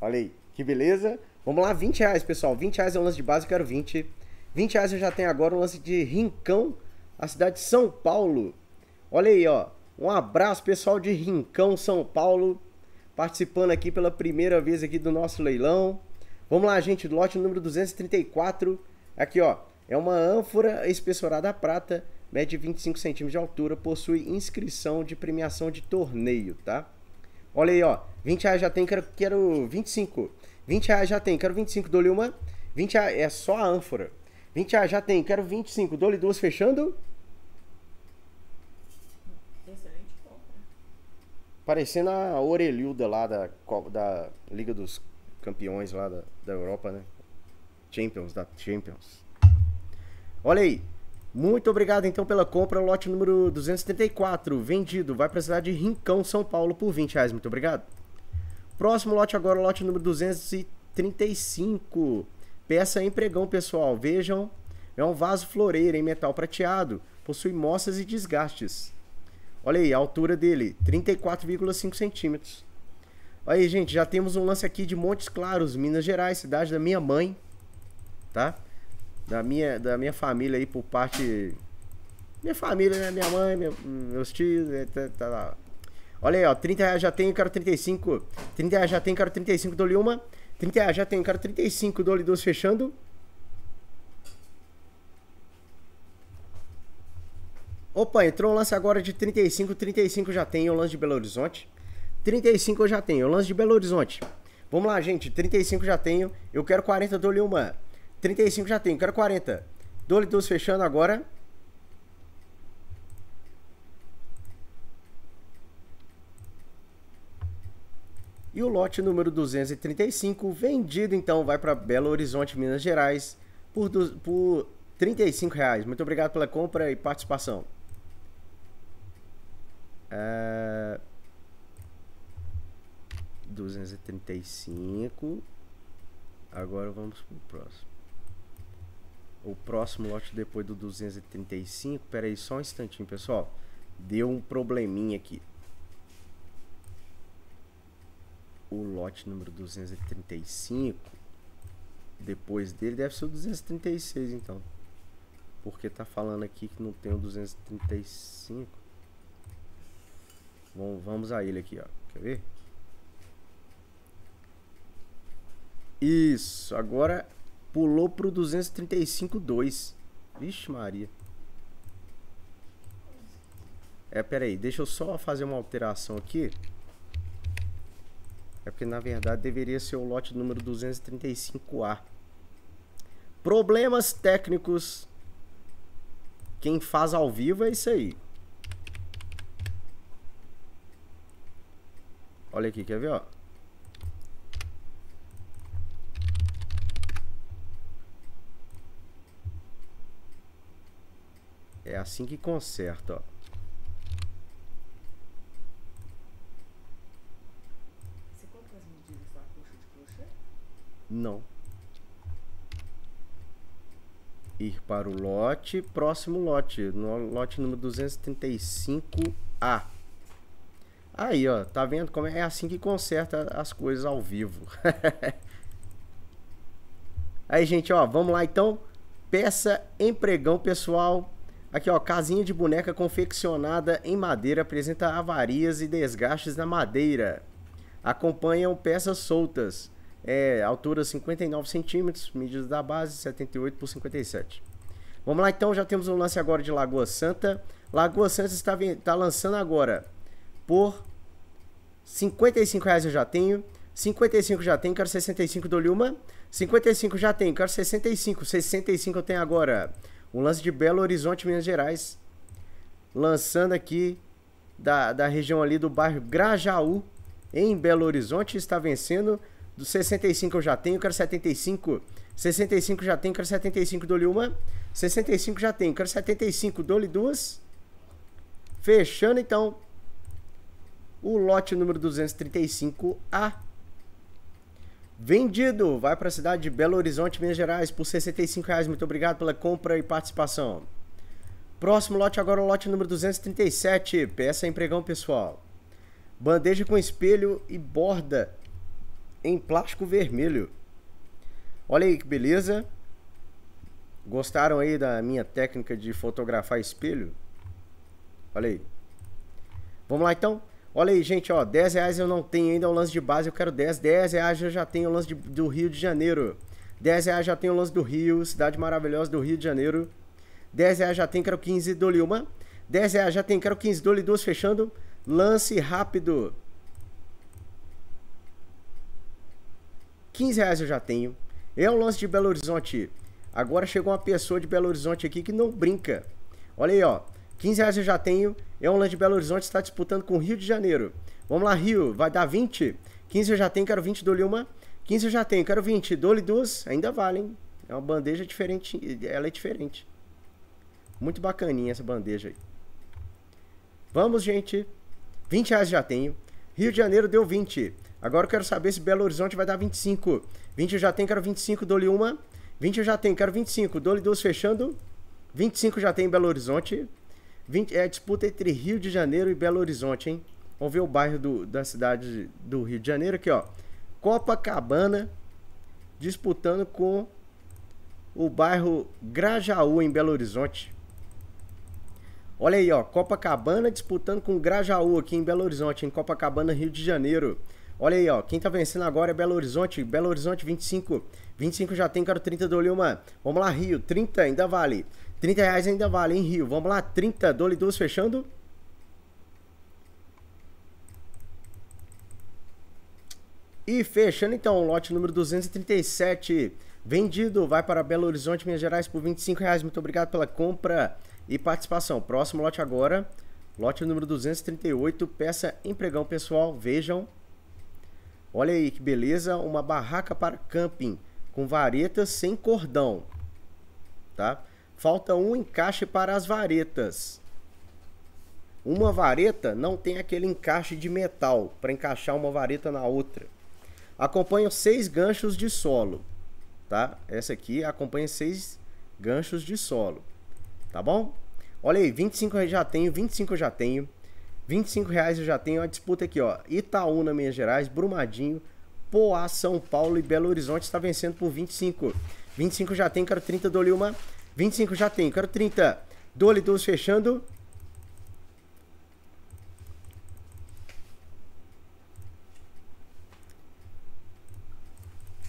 Olha aí, que beleza. Vamos lá, 20 reais, pessoal. 20 reais é um lance de base, eu quero 20. 20 reais eu já tenho agora um lance de Rincão, a cidade de São Paulo. Olha aí, ó. Um abraço, pessoal de Rincão, São Paulo, participando aqui pela primeira vez aqui do nosso leilão. Vamos lá, gente, lote número 234. Aqui, ó. É uma ânfora espessurada a prata mede 25 centímetros de altura, possui inscrição de premiação de torneio, tá? Olha aí, ó, 20 reais já tem, quero, quero 25. 20 reais já tem, quero 25, Dole uma. 20 reais, é só a ânfora. 20 reais já tem, quero 25, Dole duas, fechando. Parecendo a orelhuda lá da, da Liga dos Campeões lá da, da Europa, né? Champions, da Champions. Olha aí, muito obrigado então pela compra, lote número 274, vendido, vai para a cidade de Rincão, São Paulo, por 20 reais, muito obrigado. Próximo lote agora, lote número 235, peça empregão pessoal, vejam, é um vaso floreiro em metal prateado, possui moças e desgastes. Olha aí, a altura dele, 34,5 centímetros. Aí, gente, já temos um lance aqui de Montes Claros, Minas Gerais, cidade da minha mãe, Tá? da minha, da minha família aí por parte. Minha família, né? Minha mãe, minha, meus tios, né? tá, tá lá. Olha aí, ó, 30 reais já tem, quero 35. 30 reais já tem, quero 35, dou-lhe uma. 30 reais já tem, quero 35, dou-lhe duas fechando. Opa, entrou um lance agora de 35, 35 já tem, o lance de Belo Horizonte. 35 eu já tenho, o lance de Belo Horizonte. Vamos lá, gente, 35 já tenho, eu quero 40, dou-lhe uma. 35 já tenho, quero 40. Dole 12 fechando agora. E o lote número 235, vendido então, vai para Belo Horizonte, Minas Gerais, por, do, por 35 reais. Muito obrigado pela compra e participação. É, uh, 235. Agora vamos para o próximo o próximo lote depois do 235. Pera aí só um instantinho, pessoal. Deu um probleminha aqui. O lote número 235, depois dele deve ser o 236, então. Porque tá falando aqui que não tem o 235. Bom, vamos a ele aqui, ó. Quer ver? Isso, agora Pulou pro 235.2. Vixe Maria. É, pera aí, deixa eu só fazer uma alteração aqui. É porque, na verdade, deveria ser o lote número 235A. Problemas técnicos. Quem faz ao vivo é isso aí. Olha aqui, quer ver, ó? É assim que conserta, ó. Você compra as medidas da coxa de crochê? Não. Ir para o lote, próximo lote, no lote número 235A. Aí, ó, tá vendo como é, é assim que conserta as coisas ao vivo. Aí, gente, ó, vamos lá então. Peça empregão pessoal Aqui, ó, casinha de boneca confeccionada em madeira apresenta avarias e desgastes na madeira. Acompanham peças soltas. É, altura 59 centímetros, medidas da base 78 por 57. Vamos lá então, já temos um lance agora de Lagoa Santa. Lagoa Santa está, está lançando agora por 55 reais eu já tenho. 55 já tem, quero 65 do Lilma. uma. 55 já tenho, quero 65. 65 eu tenho agora. Um lance de Belo Horizonte, Minas Gerais. Lançando aqui da, da região ali do bairro Grajaú, em Belo Horizonte. Está vencendo. Do 65 eu já tenho, quero 75. 65 já tenho, quero 75, dole uma. 65 já tenho, quero 75, dole duas. Fechando então o lote número 235 a Vendido! Vai para a cidade de Belo Horizonte, Minas Gerais, por R$ 65. Reais. Muito obrigado pela compra e participação. Próximo lote agora, o lote número 237. Peça empregão, pessoal. Bandeja com espelho e borda em plástico vermelho. Olha aí que beleza. Gostaram aí da minha técnica de fotografar espelho? Olha aí. Vamos lá então? Olha aí, gente, ó, 10 reais eu não tenho ainda o é lance de base, eu quero 10. 10 reais eu já tenho o lance de, do Rio de Janeiro. 10 reais já tenho o lance do Rio, cidade maravilhosa do Rio de Janeiro. 10 reais já tem, quero 15 do Lilma. 10 reais já tem, quero 15 do duas fechando. Lance rápido. 15 reais eu já tenho. É o lance de Belo Horizonte. Agora chegou uma pessoa de Belo Horizonte aqui que não brinca. Olha aí, ó. 15 reais eu já tenho. Eonland é Belo Horizonte está disputando com o Rio de Janeiro. Vamos lá, Rio, vai dar 20. 15 eu já tenho, quero 20, dou-lhe uma. 15 eu já tenho, quero 20, dou-lhe duas. Ainda vale, hein? É uma bandeja diferente, ela é diferente. Muito bacaninha essa bandeja aí. Vamos, gente. 20 reais já tenho. Rio de Janeiro deu 20. Agora eu quero saber se Belo Horizonte vai dar 25. 20 eu já tenho, quero 25, dou-lhe uma. 20 eu já tenho, quero 25, dou-lhe duas fechando. 25 já tem em Belo Horizonte. 20, é a disputa entre Rio de Janeiro e Belo Horizonte, hein? Vamos ver o bairro do, da cidade do Rio de Janeiro aqui, ó. Copacabana disputando com o bairro Grajaú em Belo Horizonte. Olha aí, ó, Copacabana disputando com Grajaú aqui em Belo Horizonte, em Copacabana, Rio de Janeiro. Olha aí, ó, quem tá vencendo agora é Belo Horizonte, Belo Horizonte 25. 25 já tem, cara, 30 do Lima. Vamos lá, Rio, 30 ainda vale. 30 reais ainda vale, hein, Rio? Vamos lá, 30, dole 2 fechando. E fechando então o lote número 237, vendido, vai para Belo Horizonte, Minas Gerais por 25 reais. Muito obrigado pela compra e participação. Próximo lote agora, lote número 238, peça empregão pessoal, vejam. Olha aí que beleza, uma barraca para camping com varetas sem cordão, tá? Falta um encaixe para as varetas. Uma vareta não tem aquele encaixe de metal para encaixar uma vareta na outra. Acompanha seis ganchos de solo, tá? Essa aqui acompanha seis ganchos de solo, tá bom? Olha aí, 25 eu já tenho, 25 eu já tenho, 25 reais eu já tenho. A disputa aqui, ó, Itaúna, Minas Gerais, Brumadinho, Poá, São Paulo e Belo Horizonte está vencendo por 25. 25 eu já tenho, quero 30 do Lilma. 25 já tem. Quero 30. Dole 12 fechando.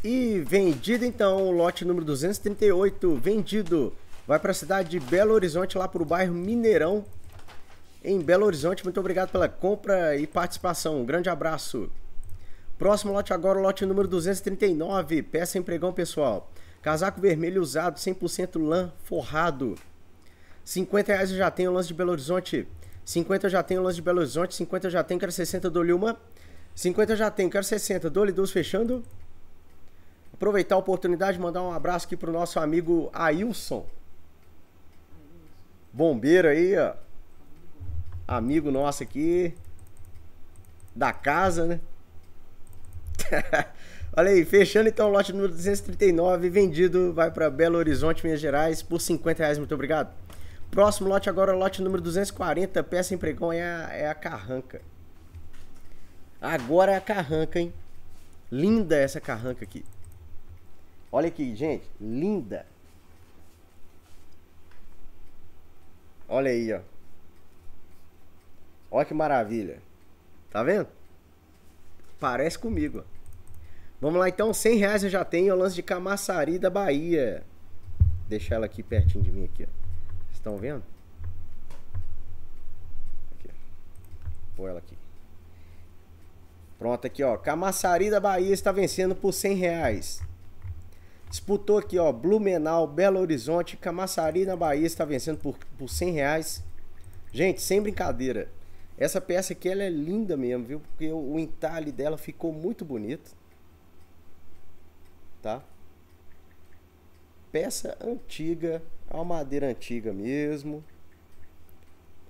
E vendido então o lote número 238, vendido. Vai para a cidade de Belo Horizonte, lá para o bairro Mineirão, em Belo Horizonte. Muito obrigado pela compra e participação. Um grande abraço. Próximo lote agora, o lote número 239, peça empregão pessoal. Casaco vermelho usado, 100% lã forrado. 50 reais eu já tenho o lance de Belo Horizonte. 50 eu já tenho o lance de Belo Horizonte. 50 eu já tenho, quero 60, dou-lhe uma. 50 eu já tenho, quero 60, dou-lhe duas fechando. Aproveitar a oportunidade mandar um abraço aqui pro nosso amigo Ailson. Bombeiro aí, ó. Amigo nosso aqui. Da casa, né? Olha aí, fechando então o lote número 239, vendido, vai para Belo Horizonte, Minas Gerais, por 50 reais, muito obrigado. Próximo lote agora, lote número 240, peça em pregão é a, é a carranca. Agora é a carranca, hein? Linda essa carranca aqui. Olha aqui, gente, linda. Olha aí, ó. Olha que maravilha. Tá vendo? Parece comigo, ó. Vamos lá então, 100 reais eu já tenho, é o lance de Camaçari da Bahia. deixar ela aqui pertinho de mim aqui, Vocês estão vendo? Aqui, Pôr ela aqui. Pronto, aqui ó, Camaçari da Bahia está vencendo por 100 reais. Disputou aqui ó, Blumenau, Belo Horizonte, Camaçari na Bahia está vencendo por, por 100 reais. Gente, sem brincadeira, essa peça aqui ela é linda mesmo, viu? Porque o entalhe dela ficou muito bonito tá? Peça antiga, a madeira antiga mesmo.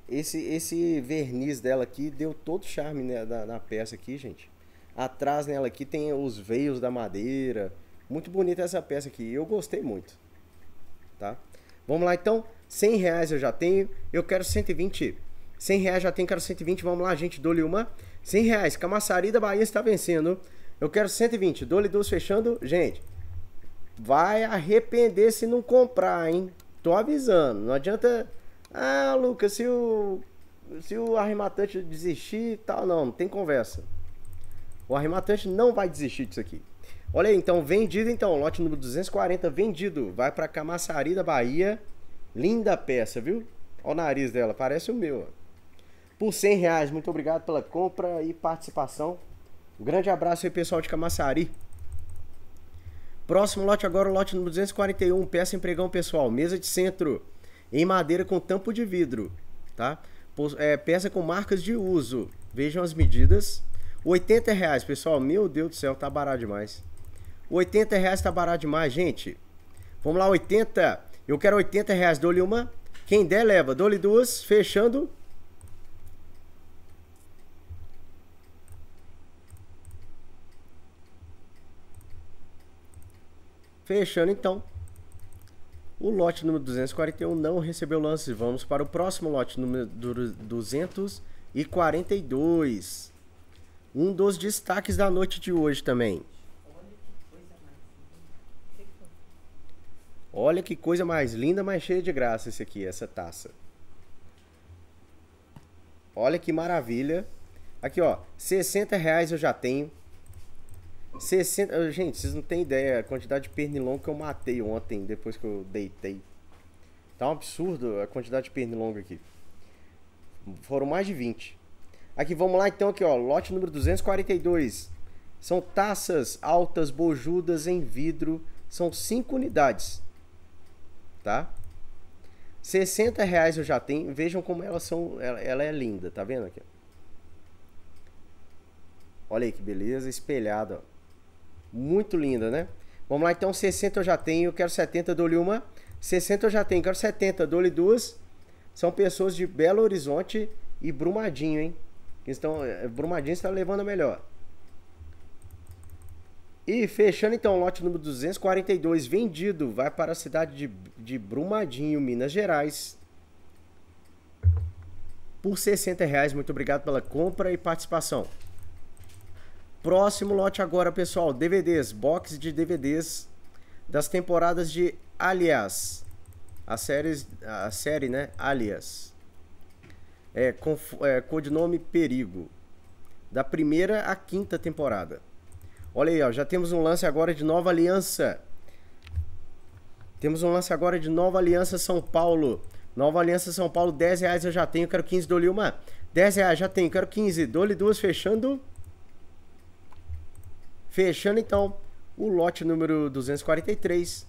Esse, esse verniz dela aqui deu todo charme né, na, peça aqui, gente. Atrás nela aqui tem os veios da madeira. Muito bonita essa peça aqui. Eu gostei muito. Tá? Vamos lá então. 100 reais eu já tenho. Eu quero 120. 100 reais já tenho, quero 120. Vamos lá, gente. Dou-lhe uma. 100 reais. Camaçari da Bahia está vencendo. Eu quero 120, Dole Doce fechando. Gente, vai arrepender se não comprar, hein? Tô avisando. Não adianta. Ah, Lucas, se o. Se o arrematante desistir e tal, não, não tem conversa. O arrematante não vai desistir disso aqui. Olha aí, então, vendido então, lote número 240, vendido. Vai pra Camaçari da Bahia. Linda peça, viu? Olha o nariz dela, parece o meu. Ó. Por 100 reais, muito obrigado pela compra e participação. Um grande abraço aí, pessoal de Camaçari. Próximo lote agora, o lote número 241, peça empregão pessoal, mesa de centro, em madeira com tampo de vidro, tá? É, peça com marcas de uso, vejam as medidas. 80 reais, pessoal, meu Deus do céu, tá barato demais. 80 reais tá barato demais, gente. Vamos lá, 80. Eu quero 80 reais, dou-lhe uma. Quem der, leva. Dou-lhe duas, fechando Fechando então. O lote número 241 não recebeu lance. Vamos para o próximo lote número 242. Um dos destaques da noite de hoje também. Olha que coisa mais linda, mais cheia de graça esse aqui, essa taça. Olha que maravilha. Aqui, ó, 60 reais eu já tenho. 60... Gente, vocês não têm ideia a quantidade de pernilongo que eu matei ontem, depois que eu deitei. Tá um absurdo a quantidade de pernilongo aqui. Foram mais de 20. Aqui, vamos lá então, aqui ó, lote número 242. São taças altas bojudas em vidro, são 5 unidades, tá? 60 reais eu já tenho, vejam como elas são, ela, ela é linda, tá vendo aqui? Olha aí que beleza, espelhada, ó. Muito linda, né? Vamos lá, então 60 eu já tenho, eu quero 70, dou-lhe uma. 60 eu já tenho, quero 70, dou-lhe duas. São pessoas de Belo Horizonte e Brumadinho, hein? Então Brumadinho está levando a melhor. E fechando então o lote número 242, vendido, vai para a cidade de, de Brumadinho, Minas Gerais. Por 60 reais, muito obrigado pela compra e participação. Próximo lote agora, pessoal, DVDs, box de DVDs das temporadas de Alias. A série, a série né? Alias. É, com, é, codinome Perigo. Da primeira à quinta temporada. Olha aí, ó, já temos um lance agora de Nova Aliança. Temos um lance agora de Nova Aliança São Paulo. Nova Aliança São Paulo, 10 reais eu já tenho, quero 15, dou-lhe uma. 10 reais, já tenho, quero 15, dou-lhe duas, fechando Fechando então o lote número 243.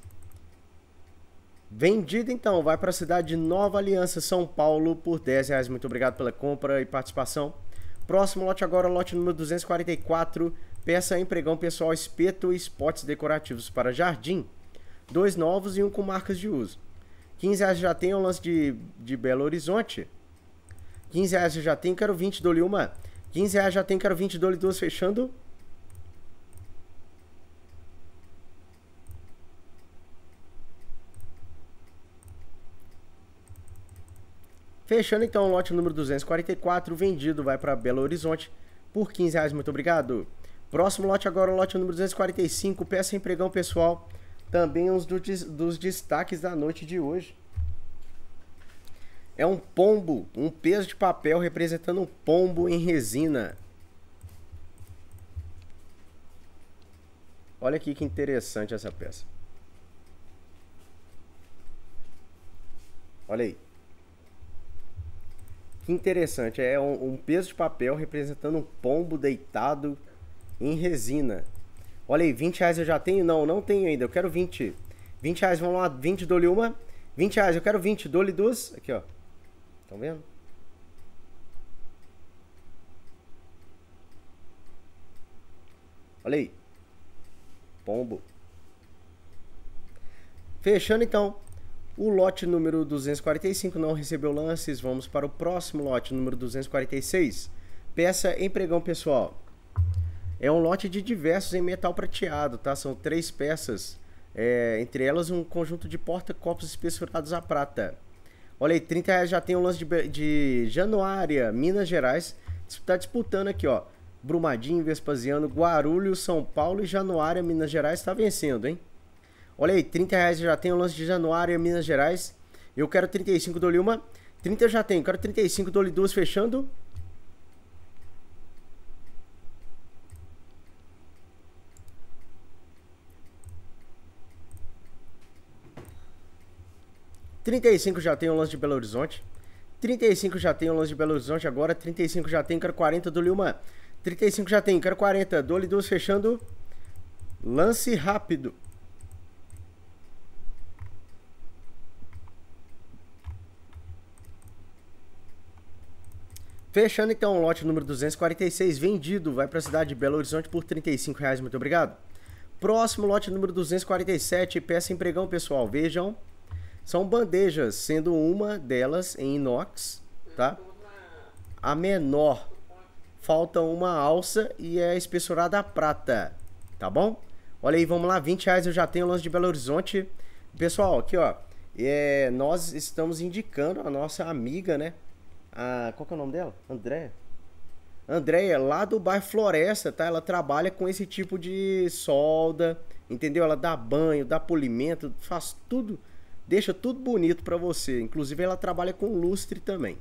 Vendido então, vai para a cidade de Nova Aliança, São Paulo, por 10 reais. Muito obrigado pela compra e participação. Próximo lote agora, lote número 244. Peça empregão pessoal espeto e spots decorativos para jardim. Dois novos e um com marcas de uso. 15 reais já tem o é um lance de, de Belo Horizonte. 15 reais já tem, quero 20, dou uma. 15 reais já tem, quero 20, dou duas, fechando. Fechando então o lote número 244, vendido vai para Belo Horizonte por 15 reais, muito obrigado. Próximo lote agora, o lote número 245, peça empregão pessoal, também um dos, dos destaques da noite de hoje. É um pombo, um peso de papel representando um pombo em resina. Olha aqui que interessante essa peça. Olha aí. Que interessante, é um, um peso de papel representando um pombo deitado em resina. Olha aí, 20 reais eu já tenho? Não, não tenho ainda, eu quero 20. 20 reais, vamos lá, 20, dole uma. 20 reais, eu quero 20, Dole duas. Aqui, ó. Estão vendo? Olha aí. Pombo. Fechando então. O lote número 245 não recebeu lances, vamos para o próximo lote, número 246. Peça em pregão pessoal. É um lote de diversos em metal prateado, tá? São três peças, é, entre elas um conjunto de porta-copos espessurados a prata. Olha aí, 30 reais já tem um lance de, de Januária, Minas Gerais. Está disputando aqui, ó. Brumadinho, Vespasiano, Guarulhos, São Paulo e Januária, Minas Gerais está vencendo, hein? Olha aí, 30 reais eu já tenho. Lance de Januário, em Minas Gerais. Eu quero 35, dou-lhe uma. 30 eu já tenho. Quero 35, dou-lhe duas, fechando. Trinta e cinco já tem o lance de Belo Horizonte. 35 já tem o lance de Belo Horizonte agora. 35 já tem, quero 40, dou-lhe uma. 35 já tem, quero 40, dou-lhe duas, fechando. Lance rápido. Fechando então o lote número 246, vendido, vai para a cidade de Belo Horizonte por R$ reais. muito obrigado. Próximo lote número 247, peça em pregão, pessoal, vejam. São bandejas, sendo uma delas em inox, tá? A menor, falta uma alça e é espessurada a prata, tá bom? Olha aí, vamos lá, R$ reais eu já tenho longe de Belo Horizonte. Pessoal, aqui ó, é, nós estamos indicando a nossa amiga, né? a. Ah, qual que é o nome dela? Andréia? Andréia, é lá do bairro Floresta, tá? Ela trabalha com esse tipo de solda, entendeu? Ela dá banho, dá polimento, faz tudo, deixa tudo bonito para você. Inclusive, ela trabalha com lustre também,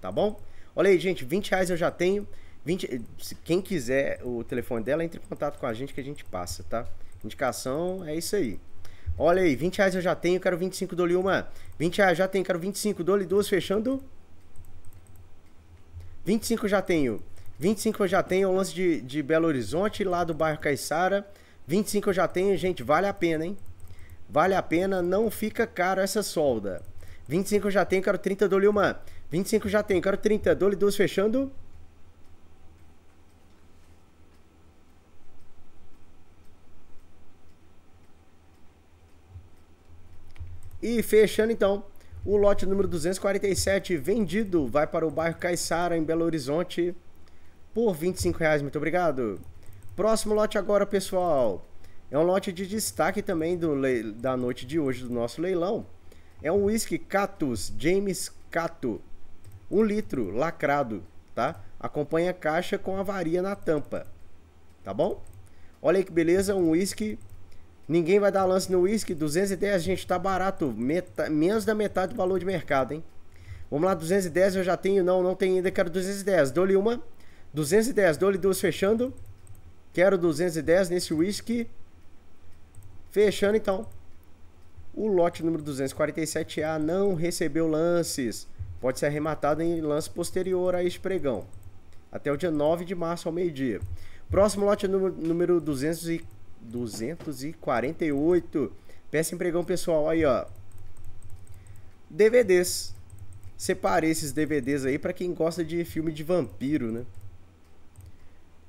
tá bom? Olha aí, gente, 20 reais eu já tenho. 20, quem quiser o telefone dela, entre em contato com a gente que a gente passa, tá? Indicação é isso aí. Olha aí, 20 reais eu já tenho, quero 25, dole uma. 20 reais já tenho, quero 25, dole duas, fechando 25 já tenho. 25 eu já tenho o é lance de, de Belo Horizonte, lá do bairro Caiçara. 25 eu já tenho, gente, vale a pena, hein? Vale a pena, não fica caro essa solda. 25 eu já tenho, quero 30 dole uma. 25 eu já tenho, quero 30 dole duas fechando. E fechando então. O lote número 247, vendido, vai para o bairro Caiçara, em Belo Horizonte, por R$ 25,00. Muito obrigado. Próximo lote agora, pessoal. É um lote de destaque também do da noite de hoje do nosso leilão. É um whisky Catus, James Cato. Um litro, lacrado, tá? Acompanha a caixa com a varia na tampa, tá bom? Olha aí que beleza, um whisky Ninguém vai dar lance no uísque. 210, gente, tá barato. Meta, menos da metade do valor de mercado, hein? Vamos lá, 210 eu já tenho. Não, não tenho ainda. Quero 210. Dou-lhe uma. 210, dou-lhe duas fechando. Quero 210 nesse uísque. Fechando, então. O lote número 247A não recebeu lances. Pode ser arrematado em lance posterior a este pregão. Até o dia 9 de março ao meio-dia. Próximo lote número, número 240. 248. Peça empregão pessoal aí, ó. DVDs. Separei esses DVDs aí para quem gosta de filme de vampiro, né?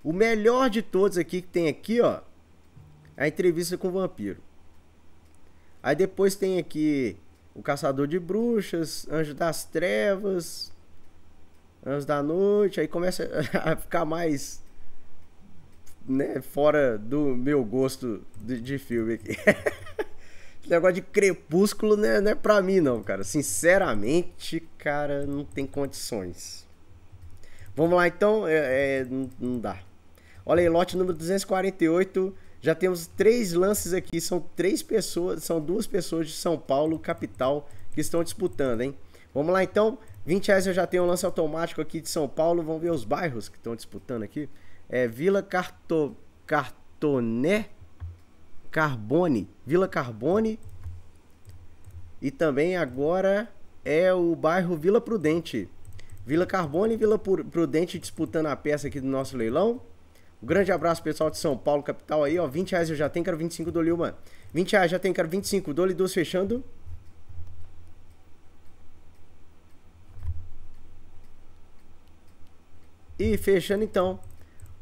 O melhor de todos aqui que tem aqui, ó, é a entrevista com o vampiro. Aí depois tem aqui o Caçador de Bruxas, Anjo das Trevas, Anjos da Noite, aí começa a ficar mais né, fora do meu gosto de, de filme aqui. Esse negócio de crepúsculo né, não é pra mim, não, cara. Sinceramente, cara, não tem condições. Vamos lá, então. É, é, não, dá. Olha aí, lote número 248. Já temos três lances aqui. São três pessoas, são duas pessoas de São Paulo, capital, que estão disputando, hein? Vamos lá, então. 20 reais eu já tenho um lance automático aqui de São Paulo. Vamos ver os bairros que estão disputando aqui é Vila Carto, Cartoné, Carbone, Vila Carbone e também agora é o bairro Vila Prudente. Vila Carbone e Vila Prudente disputando a peça aqui do nosso leilão. Um grande abraço, pessoal de São Paulo, capital aí, ó. 20 reais eu já tenho, quero 25 dole uma. 20 reais já tenho, quero 25 dole duas fechando. E fechando então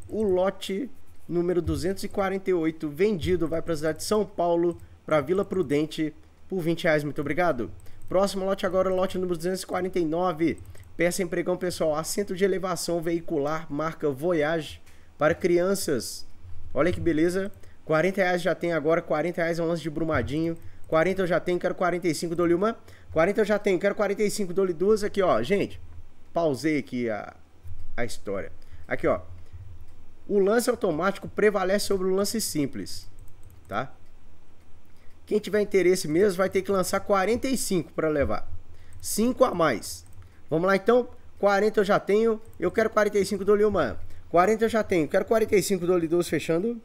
o lote número 248 vendido vai para a cidade de São Paulo, para Vila Prudente, por 20 reais. Muito obrigado. Próximo lote agora, lote número 249. Peça empregão pessoal, assento de elevação veicular, marca Voyage, para crianças. Olha que beleza. 40 reais já tem agora, 40 reais é um lance de brumadinho. 40 eu já tenho, quero 45, dou-lhe uma. 40 eu já tenho, quero 45, dou-lhe duas. Aqui, ó, gente, pausei aqui a, a história. Aqui, ó, o lance automático prevalece sobre o lance simples, tá? Quem tiver interesse mesmo vai ter que lançar 45 para levar. 5 a mais. Vamos lá então, 40 eu já tenho, eu quero 45 do Lilman. 40 eu já tenho, quero 45 do Lidus fechando.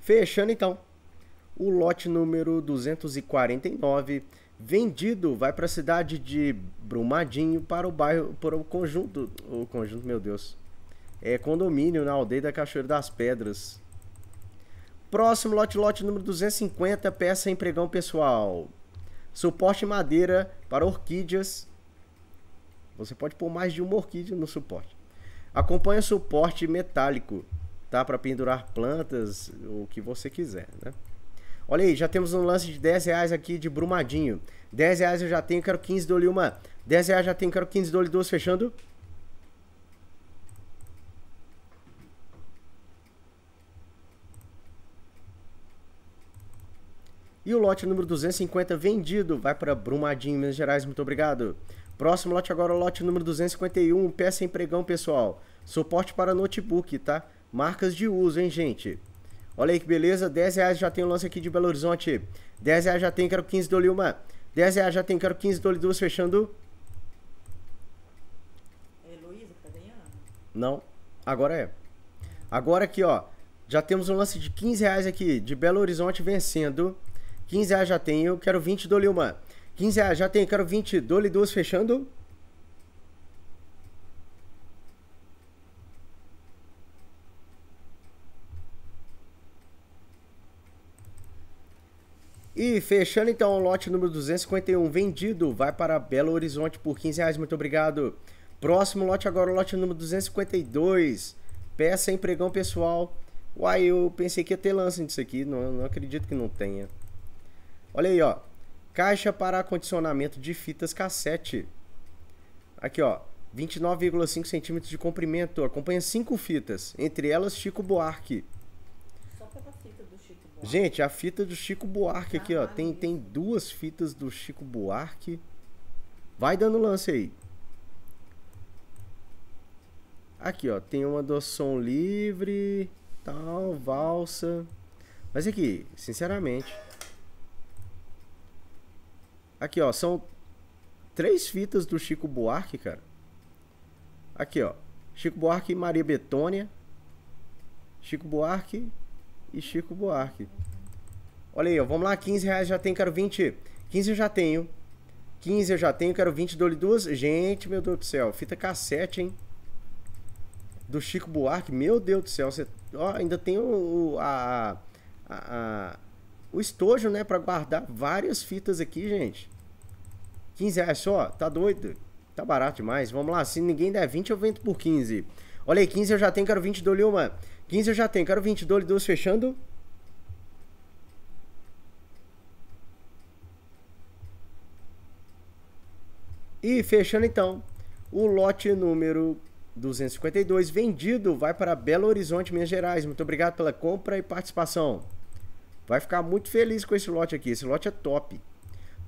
Fechando então o lote número 249 vendido, vai para a cidade de Brumadinho para o bairro, para o conjunto, o conjunto, meu Deus, é condomínio na aldeia da Cachoeira das Pedras. Próximo lote, lote número 250, peça em pregão pessoal. Suporte madeira para orquídeas. Você pode pôr mais de uma orquídea no suporte. Acompanha suporte metálico, tá? Para pendurar plantas, o que você quiser, né? Olha aí, já temos um lance de 10 reais aqui de Brumadinho. 10 reais eu já tenho, quero 15 dole uma. 10 reais já tenho, quero 15 dole duas, fechando. E o lote número 250 vendido, vai para Brumadinho, Minas Gerais, muito obrigado. Próximo lote agora, o lote número 251, peça em pregão, pessoal. Suporte para notebook, tá? Marcas de uso, hein, gente? Olha aí que beleza, 10 reais já tem o lance aqui de Belo Horizonte. 10 reais já tem, quero 15 dole uma. 10 reais já tem, quero 15 dole duas, fechando. É Heloísa que tá ganhando? Não, agora é. Agora aqui, ó. Já temos um lance de 15 reais aqui, de Belo Horizonte vencendo. 15 reais já tem, eu quero 20 dole uma. 15 reais já tem, quero 20 dole duas, fechando. E fechando então o lote número 251 vendido, vai para Belo Horizonte por 15 reais, muito obrigado. Próximo lote agora, o lote número 252, peça empregão pessoal. Uai, eu pensei que ia ter lance nisso aqui, não, não acredito que não tenha. Olha aí, ó, caixa para acondicionamento de fitas cassete. Aqui, ó, 29,5 centímetros de comprimento, acompanha 5 fitas, entre elas Chico Buarque. É fita do Chico Buarque. Gente, a fita do Chico Buarque aqui, ó. Ah, tem, tem duas fitas do Chico Buarque. Vai dando lance aí. Aqui, ó. Tem uma do som livre, tal, valsa. Mas aqui, sinceramente. Aqui, ó. São três fitas do Chico Buarque, cara. Aqui, ó. Chico Buarque e Maria Betônia. Chico Buarque e Chico Buarque. Olha aí, ó, vamos lá, 15 reais já tem, quero 20. 15 eu já tenho. 15 eu já tenho, quero 20, dou-lhe duas. Gente, meu Deus do céu, fita cassete, hein? Do Chico Buarque, meu Deus do céu. Você, ó, ainda tem o, a, a, a o estojo, né, para guardar várias fitas aqui, gente. 15 reais só, tá doido? Tá barato demais. Vamos lá, se ninguém der 20, eu vendo por 15. Olha aí, 15 eu já tenho, quero 20, dou-lhe uma. 15 eu já tenho. Quero 22, 12 fechando. E fechando então, o lote número 252 vendido vai para Belo Horizonte, Minas Gerais. Muito obrigado pela compra e participação. Vai ficar muito feliz com esse lote aqui. Esse lote é top.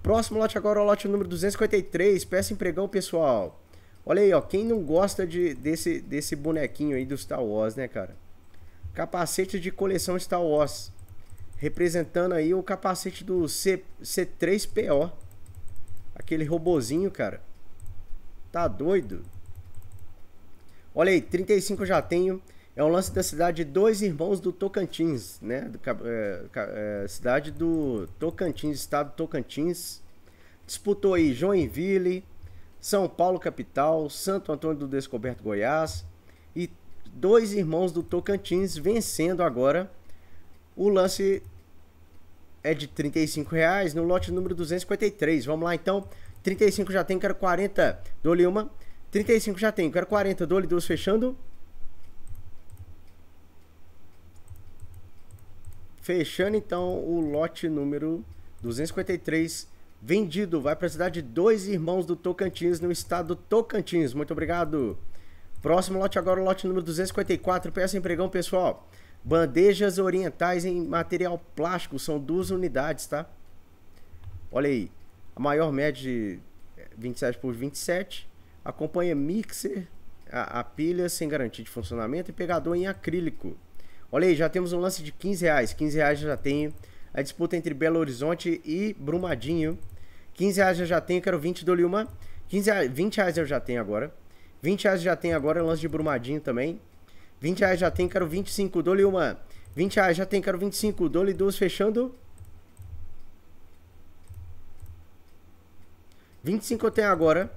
Próximo lote agora é o lote número 253. Peça empregão, pessoal. Olha aí, ó. Quem não gosta de, desse, desse bonequinho aí do Star Wars, né, cara? Capacete de coleção Star Wars. Representando aí o capacete do C, C3PO. Aquele robozinho, cara. Tá doido? Olha aí, 35 já tenho. É um lance da cidade de Dois Irmãos do Tocantins, né? Do, é, é, cidade do Tocantins, estado do Tocantins. Disputou aí Joinville, São Paulo capital, Santo Antônio do Descoberto, Goiás e dois irmãos do Tocantins vencendo agora. O lance é de 35 reais no lote número 253. Vamos lá então. 35 já tem, quero 40. Dole uma. 35 já tem, quero 40. Dole duas fechando. Fechando então o lote número 253 vendido. Vai para a cidade de Dois Irmãos do Tocantins, no estado do Tocantins. Muito obrigado. Próximo lote agora, o lote número 254. Peça empregão, pessoal. Bandejas orientais em material plástico. São duas unidades, tá? Olha aí. A maior média de 27 eh, por 27. Acompanha mixer, a, a pilha sem garantia de funcionamento e pegador em acrílico. Olha aí, já temos um lance de 15 reais. 15 reais já tenho. A disputa entre Belo Horizonte e Brumadinho. 15 reais eu já tenho, quero 20 do Lima. 15 20 reais eu já tenho agora. 20 reais já tem agora, lance de Brumadinho também. 20 reais já tem, quero 25, dole uma. 20 reais já tem, quero 25, dole duas, fechando. 25 eu tenho agora.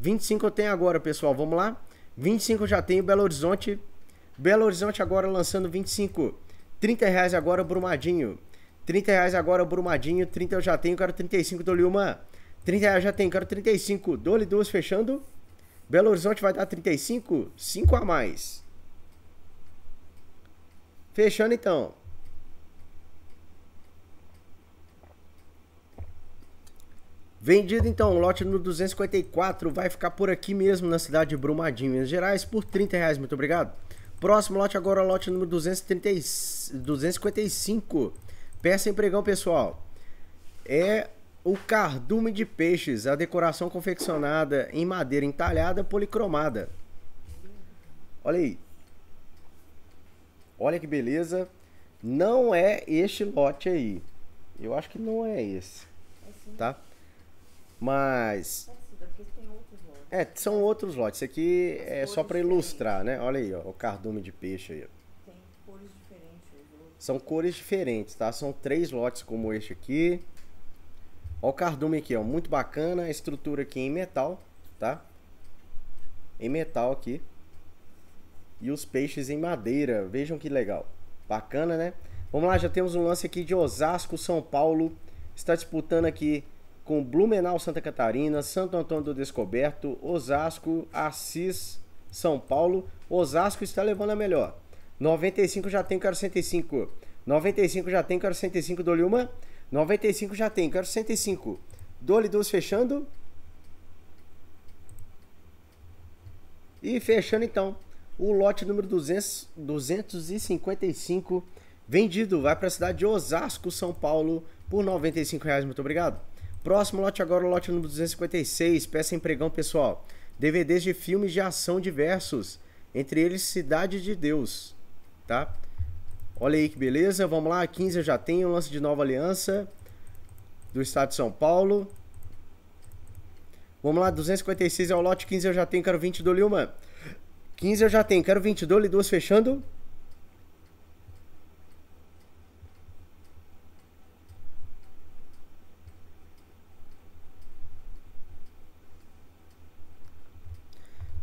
25 eu tenho agora, pessoal, vamos lá. 25 eu já tenho, Belo Horizonte. Belo Horizonte agora lançando 25. 30 reais agora, Brumadinho. 30 reais agora, Brumadinho. 30 eu já tenho, quero 35, dole uma. 30 reais já tem, quero 35, dole duas, fechando. Belo Horizonte vai dar 35, 5 a mais. Fechando então. Vendido então, lote no 254 vai ficar por aqui mesmo na cidade de Brumadinho, Minas Gerais, por 30 reais, muito obrigado. Próximo lote agora, lote número 230, 255. Peça empregão, pessoal. É o cardume de peixes, a decoração confeccionada em madeira entalhada policromada. Olha aí. Olha que beleza. Não é este lote aí. Eu acho que não é esse. É tá? Mas. É, são outros lotes. Esse aqui é só para ilustrar, né? Olha aí, ó, o cardume de peixe aí. Tem cores diferentes. São cores diferentes, tá? São três lotes como este aqui. Ó o cardume aqui, ó. Muito bacana. A estrutura aqui em metal, tá? Em metal aqui. E os peixes em madeira. Vejam que legal. Bacana, né? Vamos lá, já temos um lance aqui de Osasco, São Paulo. Está disputando aqui com Blumenau, Santa Catarina, Santo Antônio do Descoberto, Osasco, Assis, São Paulo. Osasco está levando a melhor. 95 já tem, quero 105. 95 já tem, quero 105 do Lilma. 95 já tem, quero 65. Dole duas fechando. E fechando então, o lote número 200, 255 vendido. Vai para a cidade de Osasco, São Paulo, por R$ reais. Muito obrigado. Próximo lote agora, o lote número 256, peça empregão pessoal. DVDs de filmes de ação diversos, entre eles Cidade de Deus, tá? Olha aí que beleza, vamos lá, 15 eu já tenho, lance de nova aliança do estado de São Paulo. Vamos lá, 256 é o lote, 15 eu já tenho, quero 20 do Lilma. 15 eu já tenho, quero 20 do duas fechando.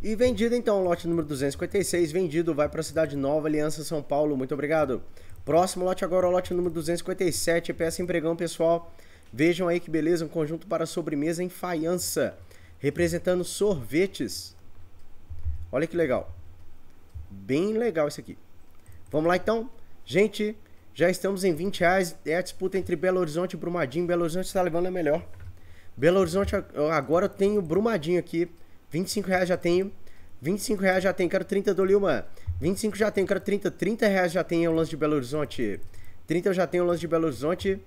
E vendido então o lote número 256, vendido, vai para a cidade nova, Aliança São Paulo, muito obrigado. Próximo lote agora é o lote número 257, peça empregão pessoal. Vejam aí que beleza, um conjunto para sobremesa em faiança, representando sorvetes. Olha que legal. Bem legal isso aqui. Vamos lá então? Gente, já estamos em 20 reais, é a disputa entre Belo Horizonte e Brumadinho. Belo Horizonte está levando a melhor. Belo Horizonte, agora eu tenho Brumadinho aqui 25 reais já tenho. 25 reais já tenho. Quero 30 do Lilma. 25 já tenho. Quero 30. 30 reais já tenho o lance de Belo Horizonte. 30 eu já tenho o lance de Belo Horizonte.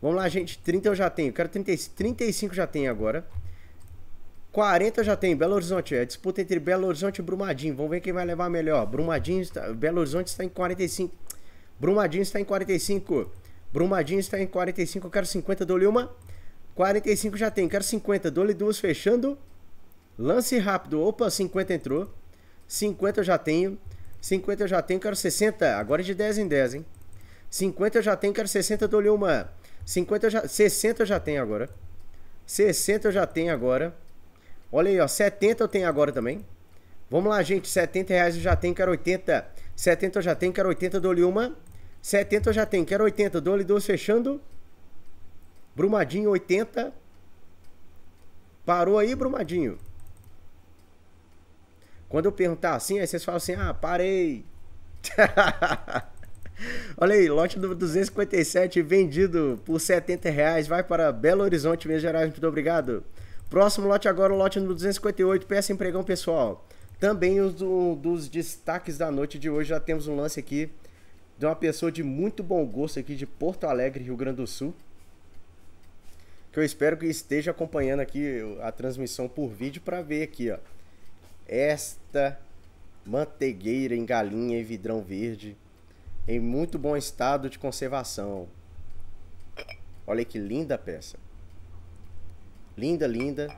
Vamos lá, gente. 30 eu já tenho. Quero 30, 35 já tenho agora. 40 já tenho. Belo Horizonte. É disputa entre Belo Horizonte e Brumadinho. Vamos ver quem vai levar melhor. Brumadinho está, Belo Horizonte está em 45. Brumadinho está em 45. Brumadinho está em 45. Eu quero 50, dou uma. 45 já tenho. quero 50. Dou-lhe duas fechando. Lance rápido. Opa, 50 entrou. 50 eu já tenho. 50 eu já tenho, quero 60. Agora é de 10 em 10, hein? 50 eu já tenho, quero 60, dou-lhe uma. 50 eu já... 60 eu já tenho agora. 60 eu já tenho agora. Olha aí, ó. 70 eu tenho agora também. Vamos lá, gente. 70 reais eu já tenho, quero 80. 70 eu já tenho, quero 80, dou-lhe uma. 70 eu já tenho, quero 80, dou-lhe duas fechando. Brumadinho, 80. Parou aí, Brumadinho. Quando eu perguntar assim, aí vocês falam assim: ah, parei. Olha aí, lote do 257 vendido por 70 reais, vai para Belo Horizonte, Minas Gerais, muito obrigado. Próximo lote agora, o lote número 258, peça empregão pessoal. Também um do, dos destaques da noite de hoje, já temos um lance aqui de uma pessoa de muito bom gosto aqui de Porto Alegre, Rio Grande do Sul. Que eu espero que esteja acompanhando aqui a transmissão por vídeo para ver aqui, ó esta mantegueira em galinha e vidrão verde em muito bom estado de conservação. Olha que linda peça. Linda, linda.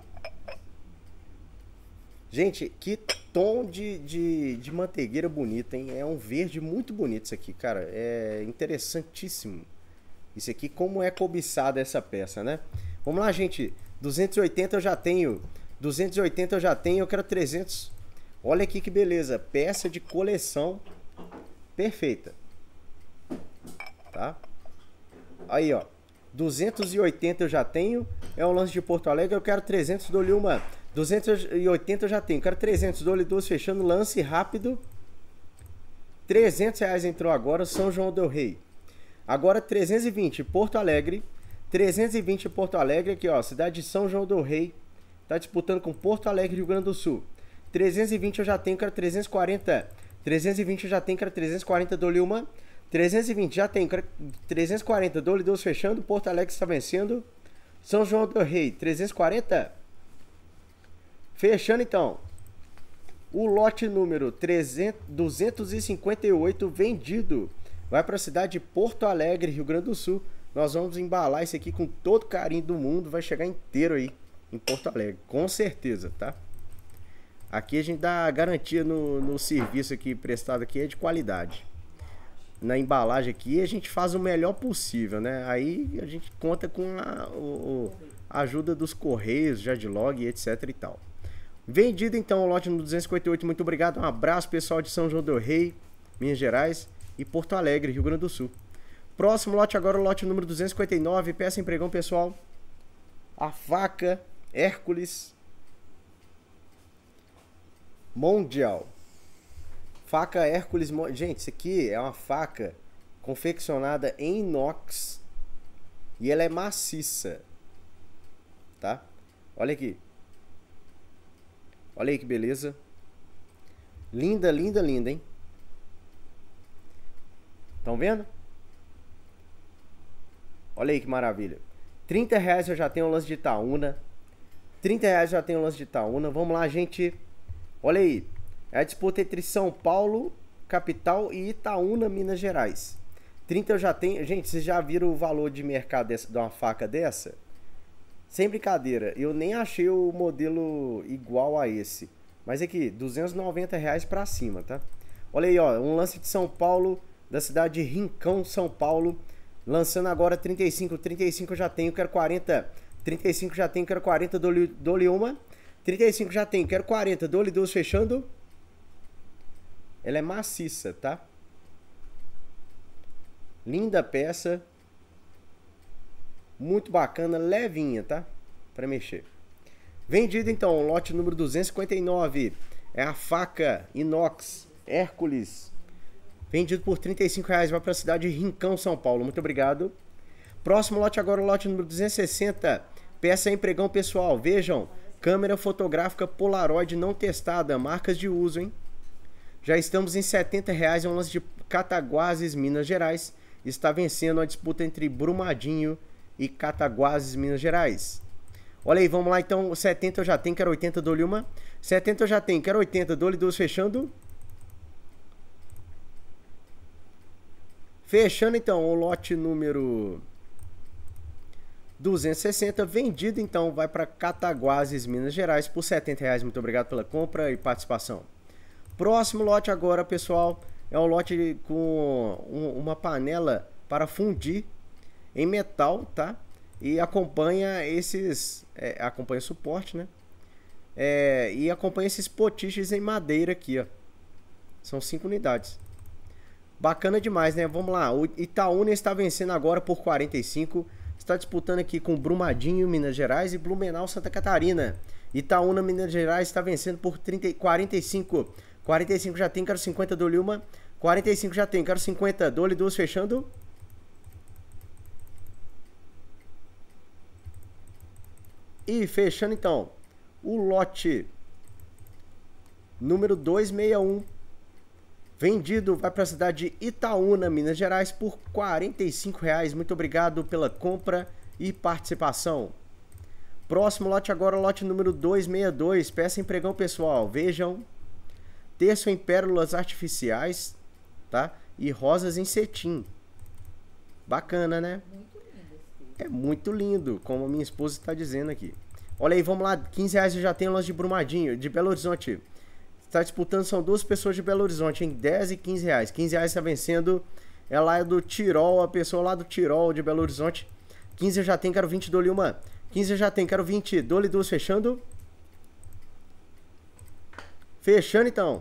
Gente, que tom de, de, de mantegueira bonita, hein? É um verde muito bonito isso aqui, cara. É interessantíssimo. Isso aqui, como é cobiçada essa peça, né? Vamos lá, gente. 280 eu já tenho 280 eu já tenho, eu quero 300. Olha aqui que beleza, peça de coleção perfeita. Tá? Aí, ó. 280 eu já tenho, é um lance de Porto Alegre, eu quero 300, dou uma. 280 eu já tenho, quero 300, dou duas, fechando, lance rápido. 300 reais entrou agora, São João del Rei. Agora 320, Porto Alegre. 320 Porto Alegre aqui, ó, cidade de São João del Rei. Tá disputando com Porto Alegre, Rio Grande do Sul. 320 eu já tenho, cara 340. 320 eu já tenho, cara 340, dou uma. 320 já tenho, quero 340, dou dois fechando. Porto Alegre está vencendo. São João do Rei, 340. Fechando então. O lote número 300, 258 vendido. Vai para a cidade de Porto Alegre, Rio Grande do Sul. Nós vamos embalar isso aqui com todo carinho do mundo. Vai chegar inteiro aí em Porto Alegre, com certeza, tá? Aqui a gente dá garantia no, no serviço aqui prestado aqui é de qualidade. Na embalagem aqui a gente faz o melhor possível, né? Aí a gente conta com a, o, a ajuda dos correios, Log, etc e tal. Vendido então o lote no 258, muito obrigado. Um abraço pessoal de São João do Rei, Minas Gerais e Porto Alegre, Rio Grande do Sul. Próximo lote agora, o lote número 259, peça empregão pessoal. A faca Hércules, Mundial. Faca Hércules. Gente, isso aqui é uma faca confeccionada em inox e ela é maciça. Tá? Olha aqui. Olha aí que beleza. Linda, linda, linda, hein? Estão vendo? Olha aí que maravilha. 30 reais eu já tenho o lance de Itaúna. 30 reais já tem o lance de Itaúna. Vamos lá, gente. Olha aí. É a disputa entre São Paulo, capital, e Itaúna, Minas Gerais. 30 eu já tenho. Gente, vocês já viram o valor de mercado dessa, de uma faca dessa? Sem brincadeira, eu nem achei o modelo igual a esse. Mas aqui, 290 reais pra cima, tá? Olha aí, ó. Um lance de São Paulo, da cidade de Rincão, São Paulo. Lançando agora 35. 35 eu já tenho, quero 40. 35 já tem, quero 40, dole lhe uma. 35 já tem, quero 40, dole duas fechando. Ela é maciça, tá? Linda peça. Muito bacana, levinha, tá? Para mexer. Vendido então, lote número 259. É a faca inox Hércules. Vendido por R$ reais vai para a cidade de Rincão, São Paulo. Muito obrigado. Próximo lote agora, o lote número 260. Peça empregão pessoal, vejam, câmera fotográfica Polaroid não testada, marcas de uso, hein? Já estamos em 70 reais em um lance de Cataguases, Minas Gerais. Está vencendo a disputa entre Brumadinho e Cataguases, Minas Gerais. Olha aí, vamos lá então. 70 eu já tenho, quero 80, dou-lhe uma. 70 eu já tenho, quero 80, dou-lhe duas, fechando. Fechando então o lote número 260 vendido então vai para Cataguases, Minas Gerais por 70 reais. Muito obrigado pela compra e participação. Próximo lote agora, pessoal, é um lote com uma panela para fundir em metal, tá? E acompanha esses, é, acompanha suporte, né? É, e acompanha esses potiches em madeira aqui, ó. São cinco unidades. Bacana demais, né? Vamos lá. O Itaúna está vencendo agora por 45 reais está disputando aqui com Brumadinho, Minas Gerais e Blumenau, Santa Catarina. Itaúna, Minas Gerais está vencendo por 30, 45. 45 já tem, quero 50 do Lilma. 45 já tem, quero 50. Dole duas fechando. E fechando então, o lote número 261 Vendido, vai para a cidade de Itaúna, Minas Gerais, por R$ 45. Reais. Muito obrigado pela compra e participação. Próximo lote agora, lote número 262, peça em pregão pessoal. Vejam, terço em pérolas artificiais, tá? E rosas em cetim. Bacana, né? Muito lindo. É muito lindo, como a minha esposa está dizendo aqui. Olha aí, vamos lá, 15 reais eu já tenho loja de Brumadinho, de Belo Horizonte. Está disputando, são duas pessoas de Belo Horizonte, em 10 e 15 reais. 15 reais está vencendo. É lá do Tirol, a pessoa lá do Tirol, de Belo Horizonte. 15 já tem, quero 20, dou-lhe uma. 15 já tem, quero 20, dole duas, fechando. Fechando então.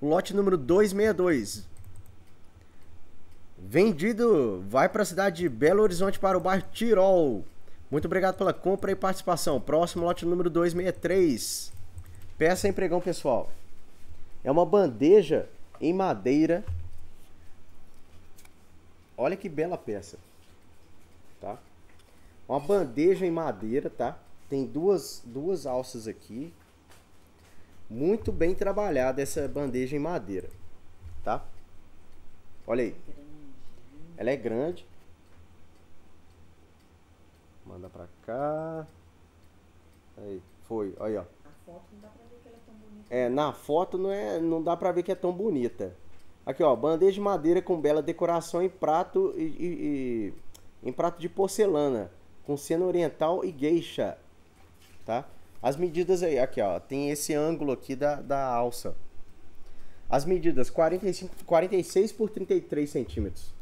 O lote número 262. Vendido, vai para a cidade de Belo Horizonte, para o bairro Tirol. Muito obrigado pela compra e participação. Próximo lote número 263. Peça empregão pessoal. É uma bandeja em madeira. Olha que bela peça. Tá? Uma bandeja em madeira, tá? Tem duas, duas alças aqui. Muito bem trabalhada essa bandeja em madeira, tá? Olha aí. Ela é grande. Manda pra cá. Aí, foi. Aí, ó. A foto não dá pra é, na foto não, é, não dá pra ver que é tão bonita. Aqui, ó, bandeja de madeira com bela decoração em prato e, e, e em prato de porcelana, com cena oriental e geisha, tá? As medidas aí, aqui, ó, tem esse ângulo aqui da, da alça. As medidas 45, 46 por 33 centímetros.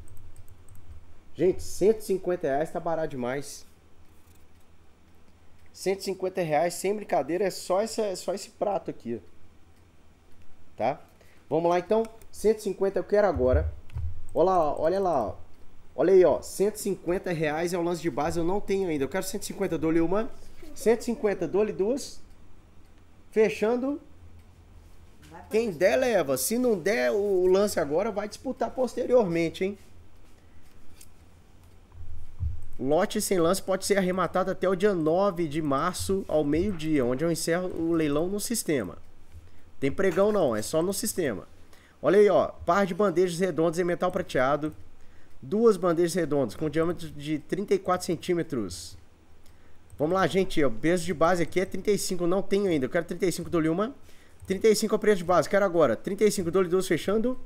Gente, 150 reais tá barato demais. 150 reais, sem brincadeira, é só, essa, só esse prato aqui, ó tá? Vamos lá então, 150 eu quero agora. Olha lá, olha lá, olha aí, ó, 150 reais é o lance de base, eu não tenho ainda. Eu quero 150, dole uma, 150, dole duas, fechando. Quem der, leva. Se não der o lance agora, vai disputar posteriormente, hein? Lote sem lance pode ser arrematado até o dia 9 de março, ao meio-dia, onde eu encerro o leilão no sistema. Tem pregão não, é só no sistema. Olha aí, ó, par de bandejas redondas em metal prateado, duas bandejas redondas com diâmetro de 34 centímetros. Vamos lá, gente, o preço de base aqui é 35, não tenho ainda, eu quero 35 do Lilma. 35 é o preço de base, quero agora. 35 do 12 fechando.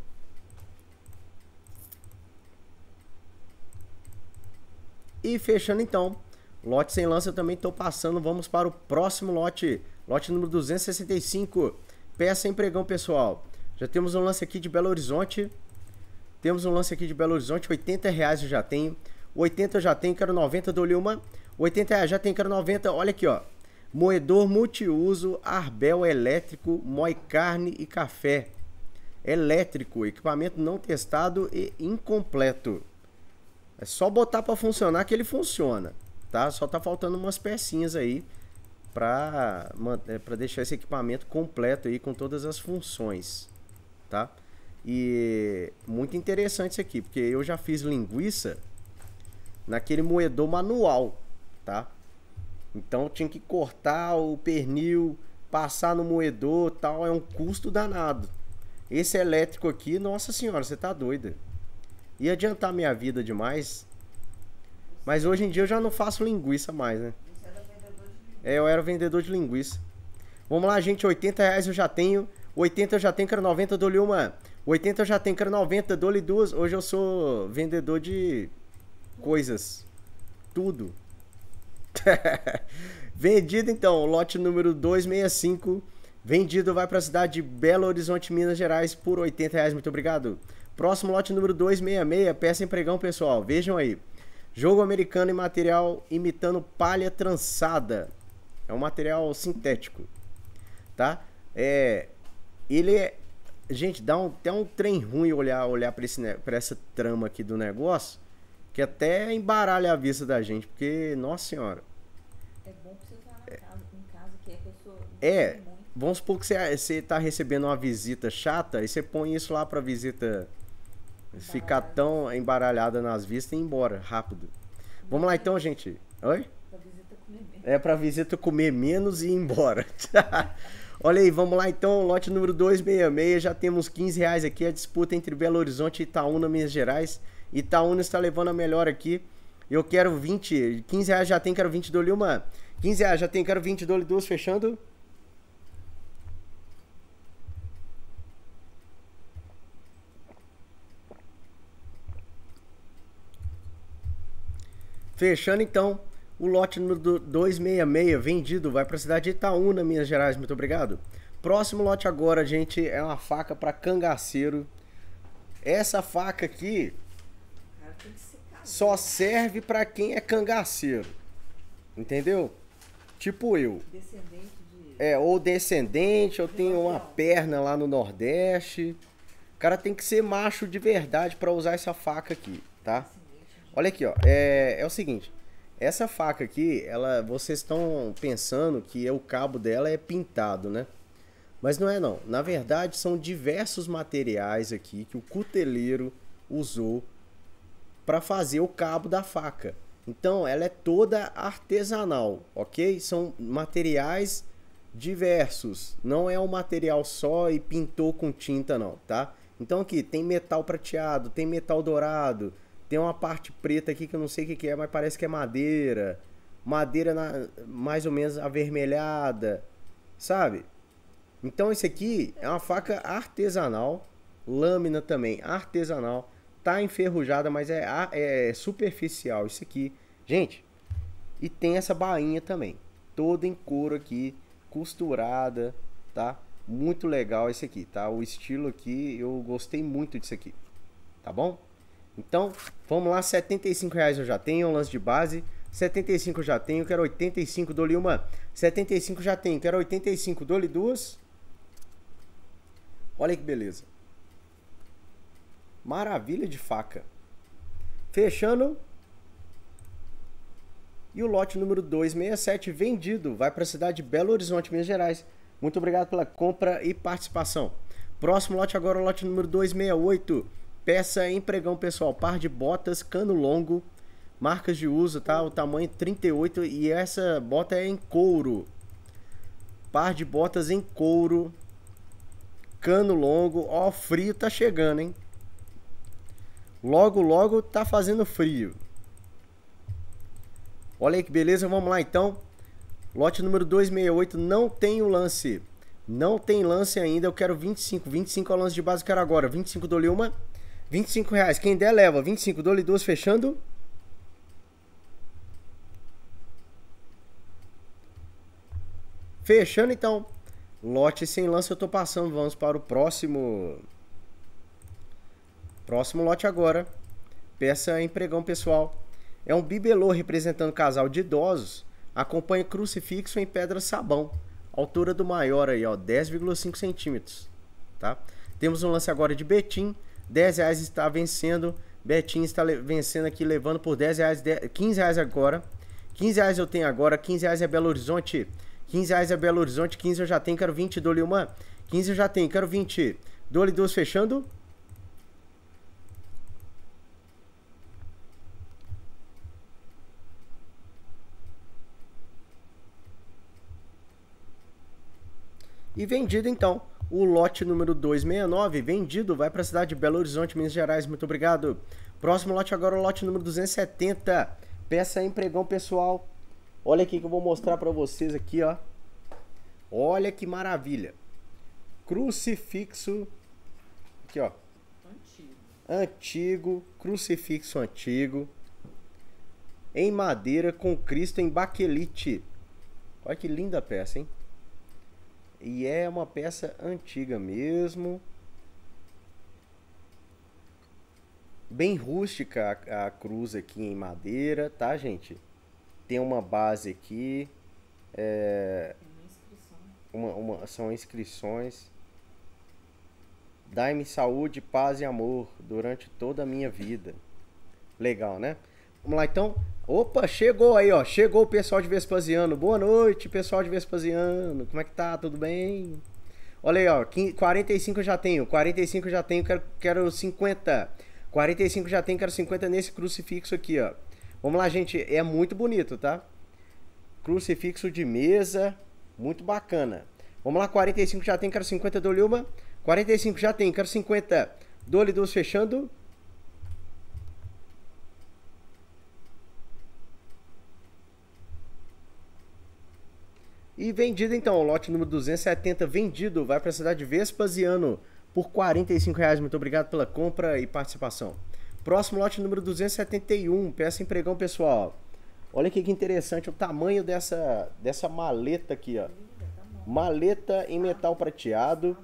E fechando então, lote sem lança eu também estou passando, vamos para o próximo lote, lote número 265. Peça é empregão, pessoal. Já temos um lance aqui de Belo Horizonte. Temos um lance aqui de Belo Horizonte. 80 reais eu já tenho. 80 eu já tenho, quero 90 do Lilma. 80 reais já tenho, quero 90. Olha aqui, ó. Moedor multiuso, arbel elétrico, moe carne e café. Elétrico, equipamento não testado e incompleto. É só botar para funcionar que ele funciona, tá? Só tá faltando umas pecinhas aí para é, deixar esse equipamento completo aí com todas as funções, tá? E muito interessante isso aqui, porque eu já fiz linguiça naquele moedor manual, tá? Então tinha que cortar o pernil, passar no moedor, tal, é um custo danado. Esse elétrico aqui, nossa senhora, você tá doida. Ia adiantar minha vida demais. Mas hoje em dia eu já não faço linguiça mais, né? É, eu era vendedor de linguiça. Vamos lá, gente. 80 reais eu já tenho. 80 eu já tenho, quero 90, dou-lhe uma. 80 eu já tenho, quero 90, dou-lhe duas. Hoje eu sou vendedor de coisas. Tudo. Vendido então, lote número 265. Vendido vai para a cidade de Belo Horizonte, Minas Gerais, por 80 reais. Muito obrigado. Próximo lote número 266, peça empregão, pessoal. Vejam aí. Jogo americano e material imitando palha trançada. É um material sintético, tá? É, ele é, gente, dá um, até um trem ruim olhar olhar para essa trama aqui do negócio, que até embaralha a vista da gente, porque nossa senhora. É bom que você tá na é. casa, em casa que a pessoa É, vamos supor que você, você tá recebendo uma visita chata e você põe isso lá para visita ficar tão embaralhada nas vistas e ir embora rápido. Vamos lá então, gente. Oi? É para visita comer menos e ir embora. Olha aí, vamos lá então, lote número 266, já temos 15 reais aqui, a disputa entre Belo Horizonte e Itaúna, Minas Gerais. Itaúna está levando a melhor aqui, eu quero 20, 15 reais já tem, quero 20 dole uma. 15 reais já tem, quero 20 dole duas, fechando. Fechando então, o lote número 266, vendido, vai para a cidade de Itaúna, Minas Gerais. Muito obrigado. Próximo lote agora, gente, é uma faca para cangaceiro. Essa faca aqui só serve para quem é cangaceiro. Entendeu? Tipo eu. Descendente de... É, ou descendente, eu tenho uma perna lá no Nordeste. O cara tem que ser macho de verdade para usar essa faca aqui, tá? Olha aqui, ó. É, é o seguinte. Essa faca aqui, ela, vocês estão pensando que é o cabo dela é pintado, né? Mas não é não. Na verdade, são diversos materiais aqui que o cuteleiro usou para fazer o cabo da faca. Então, ela é toda artesanal, ok? São materiais diversos. Não é um material só e pintou com tinta, não, tá? Então aqui tem metal prateado, tem metal dourado, tem uma parte preta aqui que eu não sei o que é, mas parece que é madeira. Madeira na, mais ou menos avermelhada, sabe? Então esse aqui é uma faca artesanal, lâmina também artesanal. Tá enferrujada, mas é, é superficial isso aqui. Gente, e tem essa bainha também, toda em couro aqui, costurada, tá? Muito legal esse aqui, tá? O estilo aqui, eu gostei muito disso aqui, tá bom? Então, vamos lá, 75 reais eu já tenho, é um lance de base. 75 já tenho, quero 85, dou-lhe uma. 75 já tenho, quero 85, dou-lhe duas. Olha que beleza. Maravilha de faca. Fechando. E o lote número 267 vendido. Vai para a cidade de Belo Horizonte, Minas Gerais. Muito obrigado pela compra e participação. Próximo lote agora, o lote número 268. Peça em pregão pessoal, par de botas, cano longo, marcas de uso, tá? O tamanho 38 e essa bota é em couro. Par de botas em couro, cano longo. Ó, frio tá chegando, hein? Logo, logo tá fazendo frio. Olha aí que beleza, vamos lá então. Lote número 268 não tem o lance. Não tem lance ainda, eu quero 25. 25 é o lance de base, eu quero agora. 25 dou uma. 25 reais. Quem der, leva. 25, dole lhe duas fechando. Fechando, então. Lote sem lance eu tô passando. Vamos para o próximo. Próximo lote agora. Peça empregão pessoal. É um bibelô representando casal de idosos. Acompanha crucifixo em pedra sabão. Altura do maior aí, ó, 10,5 centímetros, tá? Temos um lance agora de Betim. 10 reais está vencendo. Betinho está vencendo aqui, levando por 10 reais, 15 reais agora. 15 reais eu tenho agora, 15 reais é Belo Horizonte. 15 reais é Belo Horizonte, 15 eu já tenho, quero 20, dou-lhe uma. 15 eu já tenho, quero 20. Dou-lhe duas fechando. E vendido então. O lote número 269, vendido, vai para a cidade de Belo Horizonte, Minas Gerais. Muito obrigado. Próximo lote agora, o lote número 270. Peça empregão pessoal. Olha aqui que eu vou mostrar para vocês aqui, ó. Olha que maravilha. Crucifixo. Aqui, ó. Antigo. Antigo. Crucifixo antigo. Em madeira com Cristo em baquelite. Olha que linda peça, hein? E é uma peça antiga mesmo. Bem rústica a, a cruz aqui em madeira, tá, gente? Tem uma base aqui. É, uma, uma, são inscrições. Dai-me saúde, paz e amor durante toda a minha vida. Legal, né? Vamos lá então. Opa, chegou aí, ó. Chegou o pessoal de Vespasiano. Boa noite, pessoal de Vespasiano. Como é que tá? Tudo bem? Olha aí, ó. 45 eu já tenho. 45 eu já tenho. Quero, quero 50. 45 já tenho. Quero 50 nesse crucifixo aqui, ó. Vamos lá, gente. É muito bonito, tá? Crucifixo de mesa. Muito bacana. Vamos lá, 45 já tem, quero 50, dou-lhe 45 já tem, quero 50. Dole, lhe fechando. E vendido então, o lote número 270 vendido, vai para a cidade de Vespasiano por R$ reais. Muito obrigado pela compra e participação. Próximo lote número 271, peça empregão pessoal. Olha que interessante o tamanho dessa, dessa maleta aqui, ó. Maleta em metal prateado.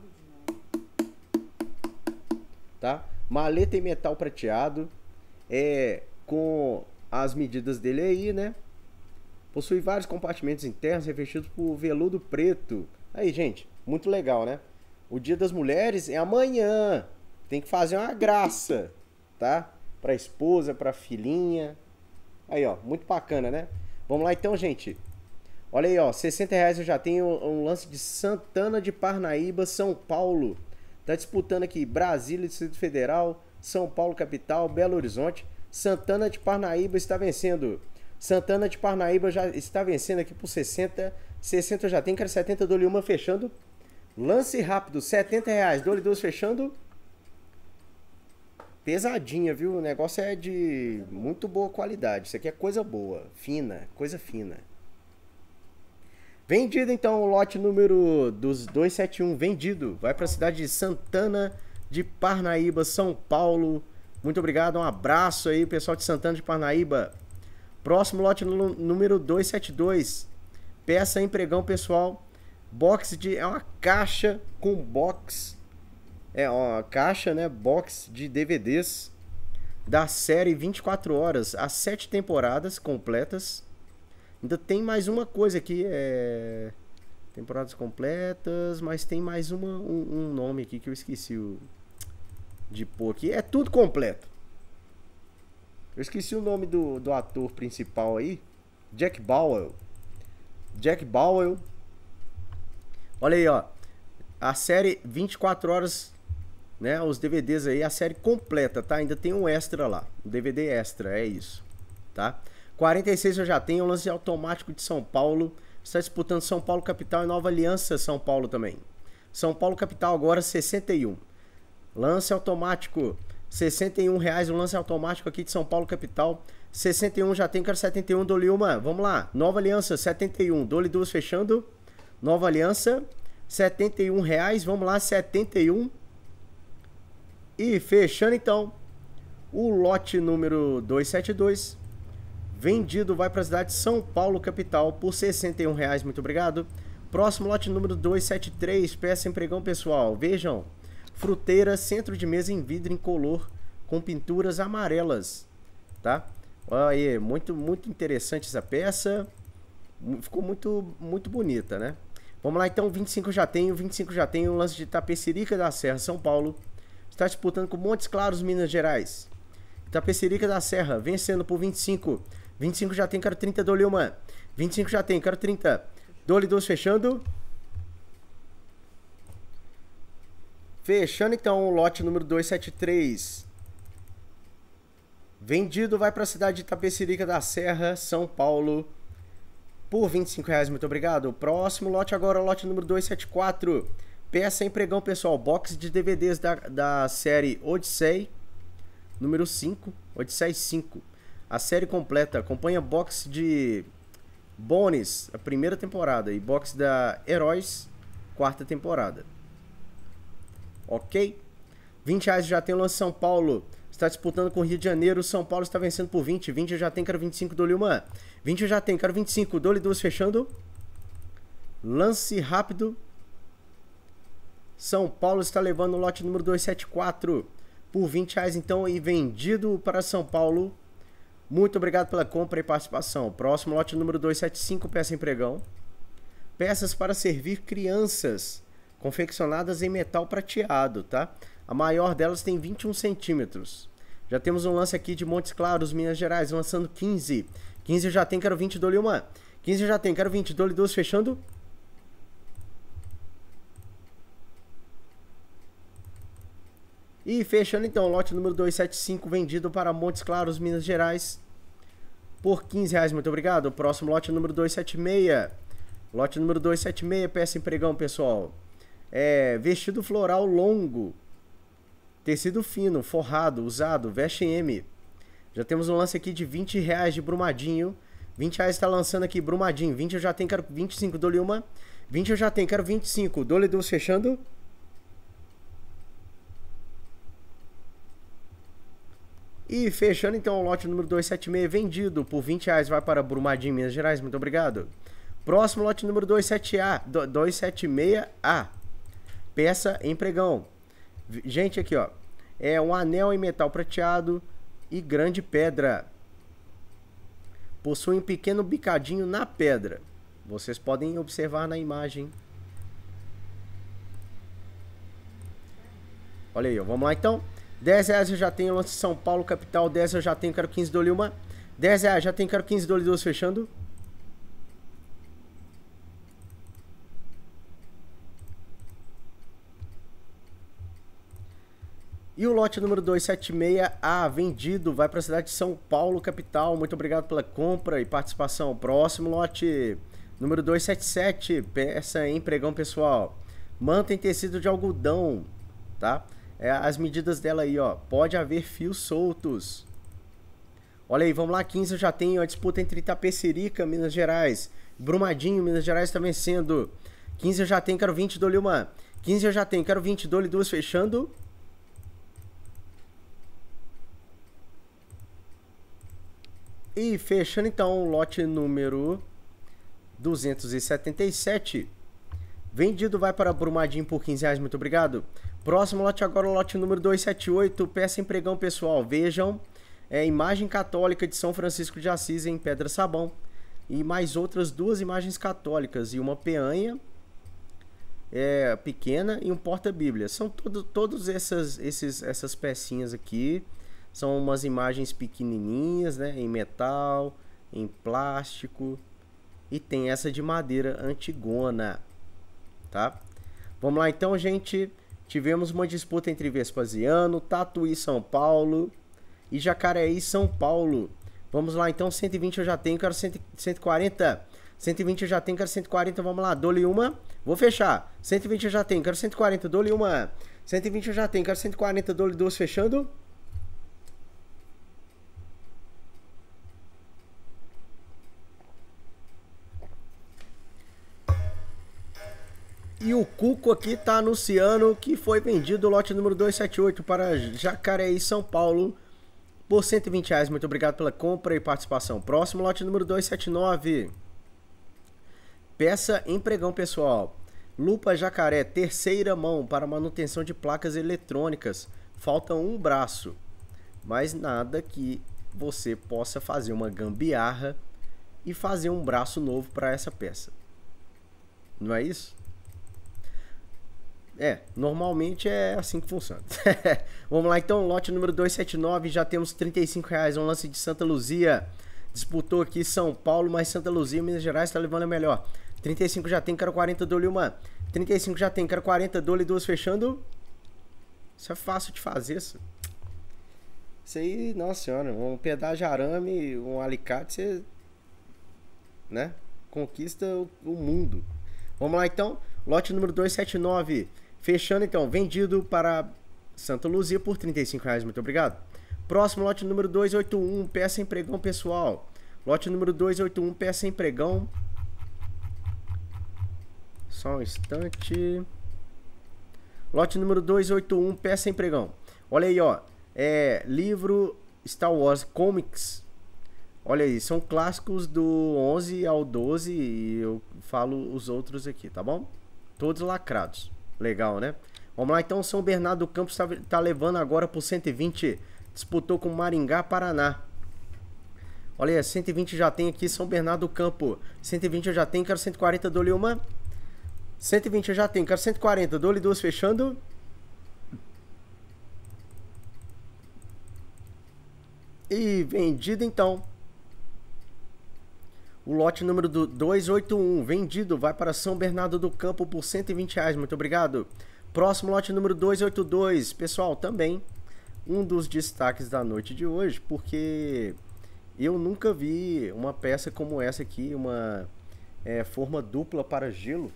Tá? Maleta em metal prateado. É, com as medidas dele aí, né? Possui vários compartimentos internos revestidos por veludo preto. Aí, gente, muito legal, né? O Dia das Mulheres é amanhã. Tem que fazer uma graça, tá? Pra esposa, pra filhinha. Aí, ó, muito bacana, né? Vamos lá então, gente. Olha aí, ó, 60 reais eu já tenho um lance de Santana de Parnaíba, São Paulo. Tá disputando aqui Brasília, Distrito Federal, São Paulo, capital, Belo Horizonte. Santana de Parnaíba está vencendo. Santana de Parnaíba já está vencendo aqui por 60. 60 já tem, cara, 70, dole uma fechando. Lance rápido, 70 reais, dole duas fechando. Pesadinha, viu? O negócio é de muito boa qualidade. Isso aqui é coisa boa, fina, coisa fina. Vendido então o lote número dos 271, vendido. Vai para a cidade de Santana de Parnaíba, São Paulo. Muito obrigado, um abraço aí, pessoal de Santana de Parnaíba. Próximo lote número 272. Peça empregão pessoal. Box de. É uma caixa com box. É uma caixa, né? Box de DVDs da série 24 horas. As sete temporadas completas. Ainda tem mais uma coisa aqui. É... Temporadas completas. Mas tem mais uma, um, um nome aqui que eu esqueci o... de pôr aqui. É tudo completo. Eu esqueci o nome do, do ator principal aí. Jack Bauer. Jack Bauer. Olha aí, ó. A série 24 horas, né? Os DVDs aí, a série completa, tá? Ainda tem um extra lá. Um DVD extra, é isso. Tá? 46 eu já tenho, lance automático de São Paulo. Está disputando São Paulo Capital e Nova Aliança São Paulo também. São Paulo Capital agora 61. Lance automático. 61 reais o lance automático aqui de São Paulo capital. 61 já tem, quero 71, dou uma. Vamos lá. Nova Aliança, 71. dou duas fechando. Nova Aliança, 71 reais. Vamos lá, 71. E fechando então o lote número 272. Vendido vai para a cidade de São Paulo capital por 61 reais. Muito obrigado. Próximo lote número 273, peça empregão pessoal. Vejam fruteira, centro de mesa em vidro incolor com pinturas amarelas, tá? Olha aí, muito, muito interessante essa peça. Ficou muito, muito bonita, né? Vamos lá então, 25 já tenho, 25 já tenho, um lance de Tapecerica da Serra, São Paulo. Está disputando com Montes Claros, Minas Gerais. Tapecerica da Serra, vencendo por 25. 25 já tem, quero 30, dou 25 já tem, quero 30. dole dois fechando. Fechando então o lote número 273. Vendido vai para a cidade de Tapecerica da Serra, São Paulo, por R$ reais. Muito obrigado. Próximo lote agora, lote número 274. Peça em pregão, pessoal. Box de DVDs da, da série Odyssey, número 5. Odyssey 5. A série completa acompanha box de Bones, a primeira temporada, e box da Heróis, quarta temporada ok? 20 reais já tem o lance São Paulo. Está disputando com o Rio de Janeiro. São Paulo está vencendo por 20. 20 eu já tenho, quero 25, dou-lhe 20 eu já tenho, quero 25, Dole 2 fechando. Lance rápido. São Paulo está levando o lote número 274 por 20 reais, então, e vendido para São Paulo. Muito obrigado pela compra e participação. Próximo lote número 275, peça empregão. Peças para servir crianças confeccionadas em metal prateado, tá? A maior delas tem 21 centímetros. Já temos um lance aqui de Montes Claros, Minas Gerais, lançando 15. 15 já tem, quero 20, dou uma. 15 já tem, quero 20, dou duas, fechando. E fechando então, lote número 275 vendido para Montes Claros, Minas Gerais, por 15 reais, muito obrigado. Próximo lote número 276. Lote número 276, peça empregão, pessoal. É, vestido floral longo, tecido fino, forrado, usado, veste M. Já temos um lance aqui de 20 reais de Brumadinho. 20 reais está lançando aqui Brumadinho. 20 eu já tenho, quero 25, Dole uma. 20 eu já tenho, quero 25. Dole duas fechando. E fechando então o lote número 276, vendido por 20 reais, vai para Brumadinho, Minas Gerais. Muito obrigado. Próximo lote número 27A, 276A peça em pregão. Gente, aqui ó, é um anel em metal prateado e grande pedra. Possui um pequeno bicadinho na pedra. Vocês podem observar na imagem. Olha aí, ó. vamos lá então. 10 reais eu já tenho lance São Paulo, capital. 10 eu já tenho, quero 15 do Lima. 10 reais já tenho, quero 15 do Lima, fechando. E o lote número 276A, vendido, vai para a cidade de São Paulo, capital. Muito obrigado pela compra e participação. Próximo lote, número 277, peça em pregão pessoal. Manta em tecido de algodão, tá? É, as medidas dela aí, ó. Pode haver fios soltos. Olha aí, vamos lá, 15 eu já tenho a disputa entre Itapecerica, Minas Gerais. Brumadinho, Minas Gerais está vencendo. 15 eu já tenho, quero 20, dou-lhe uma. 15 eu já tenho, quero 20, dou-lhe duas, fechando. E fechando então o lote número 277. Vendido vai para Brumadinho por 15 reais, muito obrigado. Próximo lote agora, o lote número 278, peça empregão pessoal. Vejam, é imagem católica de São Francisco de Assis em Pedra Sabão. E mais outras duas imagens católicas e uma peanha é, pequena e um porta-bíblia. São todas todos essas, esses, essas pecinhas aqui são umas imagens pequenininhas, né, em metal, em plástico e tem essa de madeira antigona, tá? Vamos lá então, gente. Tivemos uma disputa entre Vespasiano, Tatuí São Paulo e Jacareí São Paulo. Vamos lá então, 120 eu já tenho, quero 140. 120 eu já tenho, quero 140, vamos lá, dou-lhe uma. Vou fechar. 120 eu já tenho, quero 140, dou-lhe uma. 120 eu já tenho, quero 140, dou-lhe duas, fechando. E o Cuco aqui tá anunciando que foi vendido o lote número 278 para Jacareí, São Paulo, por 120 reais. Muito obrigado pela compra e participação. Próximo lote número 279. Peça empregão pessoal. Lupa jacaré, terceira mão para manutenção de placas eletrônicas. Falta um braço. Mas nada que você possa fazer uma gambiarra e fazer um braço novo para essa peça. Não é isso? É, normalmente é assim que funciona. Vamos lá então, lote número 279, já temos 35 reais, um lance de Santa Luzia. Disputou aqui São Paulo, mas Santa Luzia, Minas Gerais está levando a melhor. 35 já tem, quero 40, dole uma. 35 já tem, quero 40, dole duas fechando. Isso é fácil de fazer, isso. Isso aí, nossa senhora, um pedaço de arame, um alicate, você, né, conquista o, o mundo. Vamos lá então, lote número 279. Fechando então, vendido para Santa Luzia por 35 reais, muito obrigado. Próximo lote número 281, peça em pregão pessoal. Lote número 281, peça em pregão. Só um instante. Lote número 281, peça em pregão. Olha aí, ó. É livro Star Wars Comics. Olha aí, são clássicos do 11 ao 12 e eu falo os outros aqui, tá bom? Todos lacrados. Legal, né? Vamos lá, então. São Bernardo do Campos está tá levando agora por 120. Disputou com Maringá, Paraná. Olha aí, 120 é já tem aqui São Bernardo do Campo. 120 eu já tenho, quero 140, dole uma. 120 eu já tenho, quero 140, dole duas, fechando. E vendido então. O lote número do 281, vendido, vai para São Bernardo do Campo por 120 reais. Muito obrigado. Próximo lote número 282, pessoal, também um dos destaques da noite de hoje, porque eu nunca vi uma peça como essa aqui, uma é, forma dupla para gelo.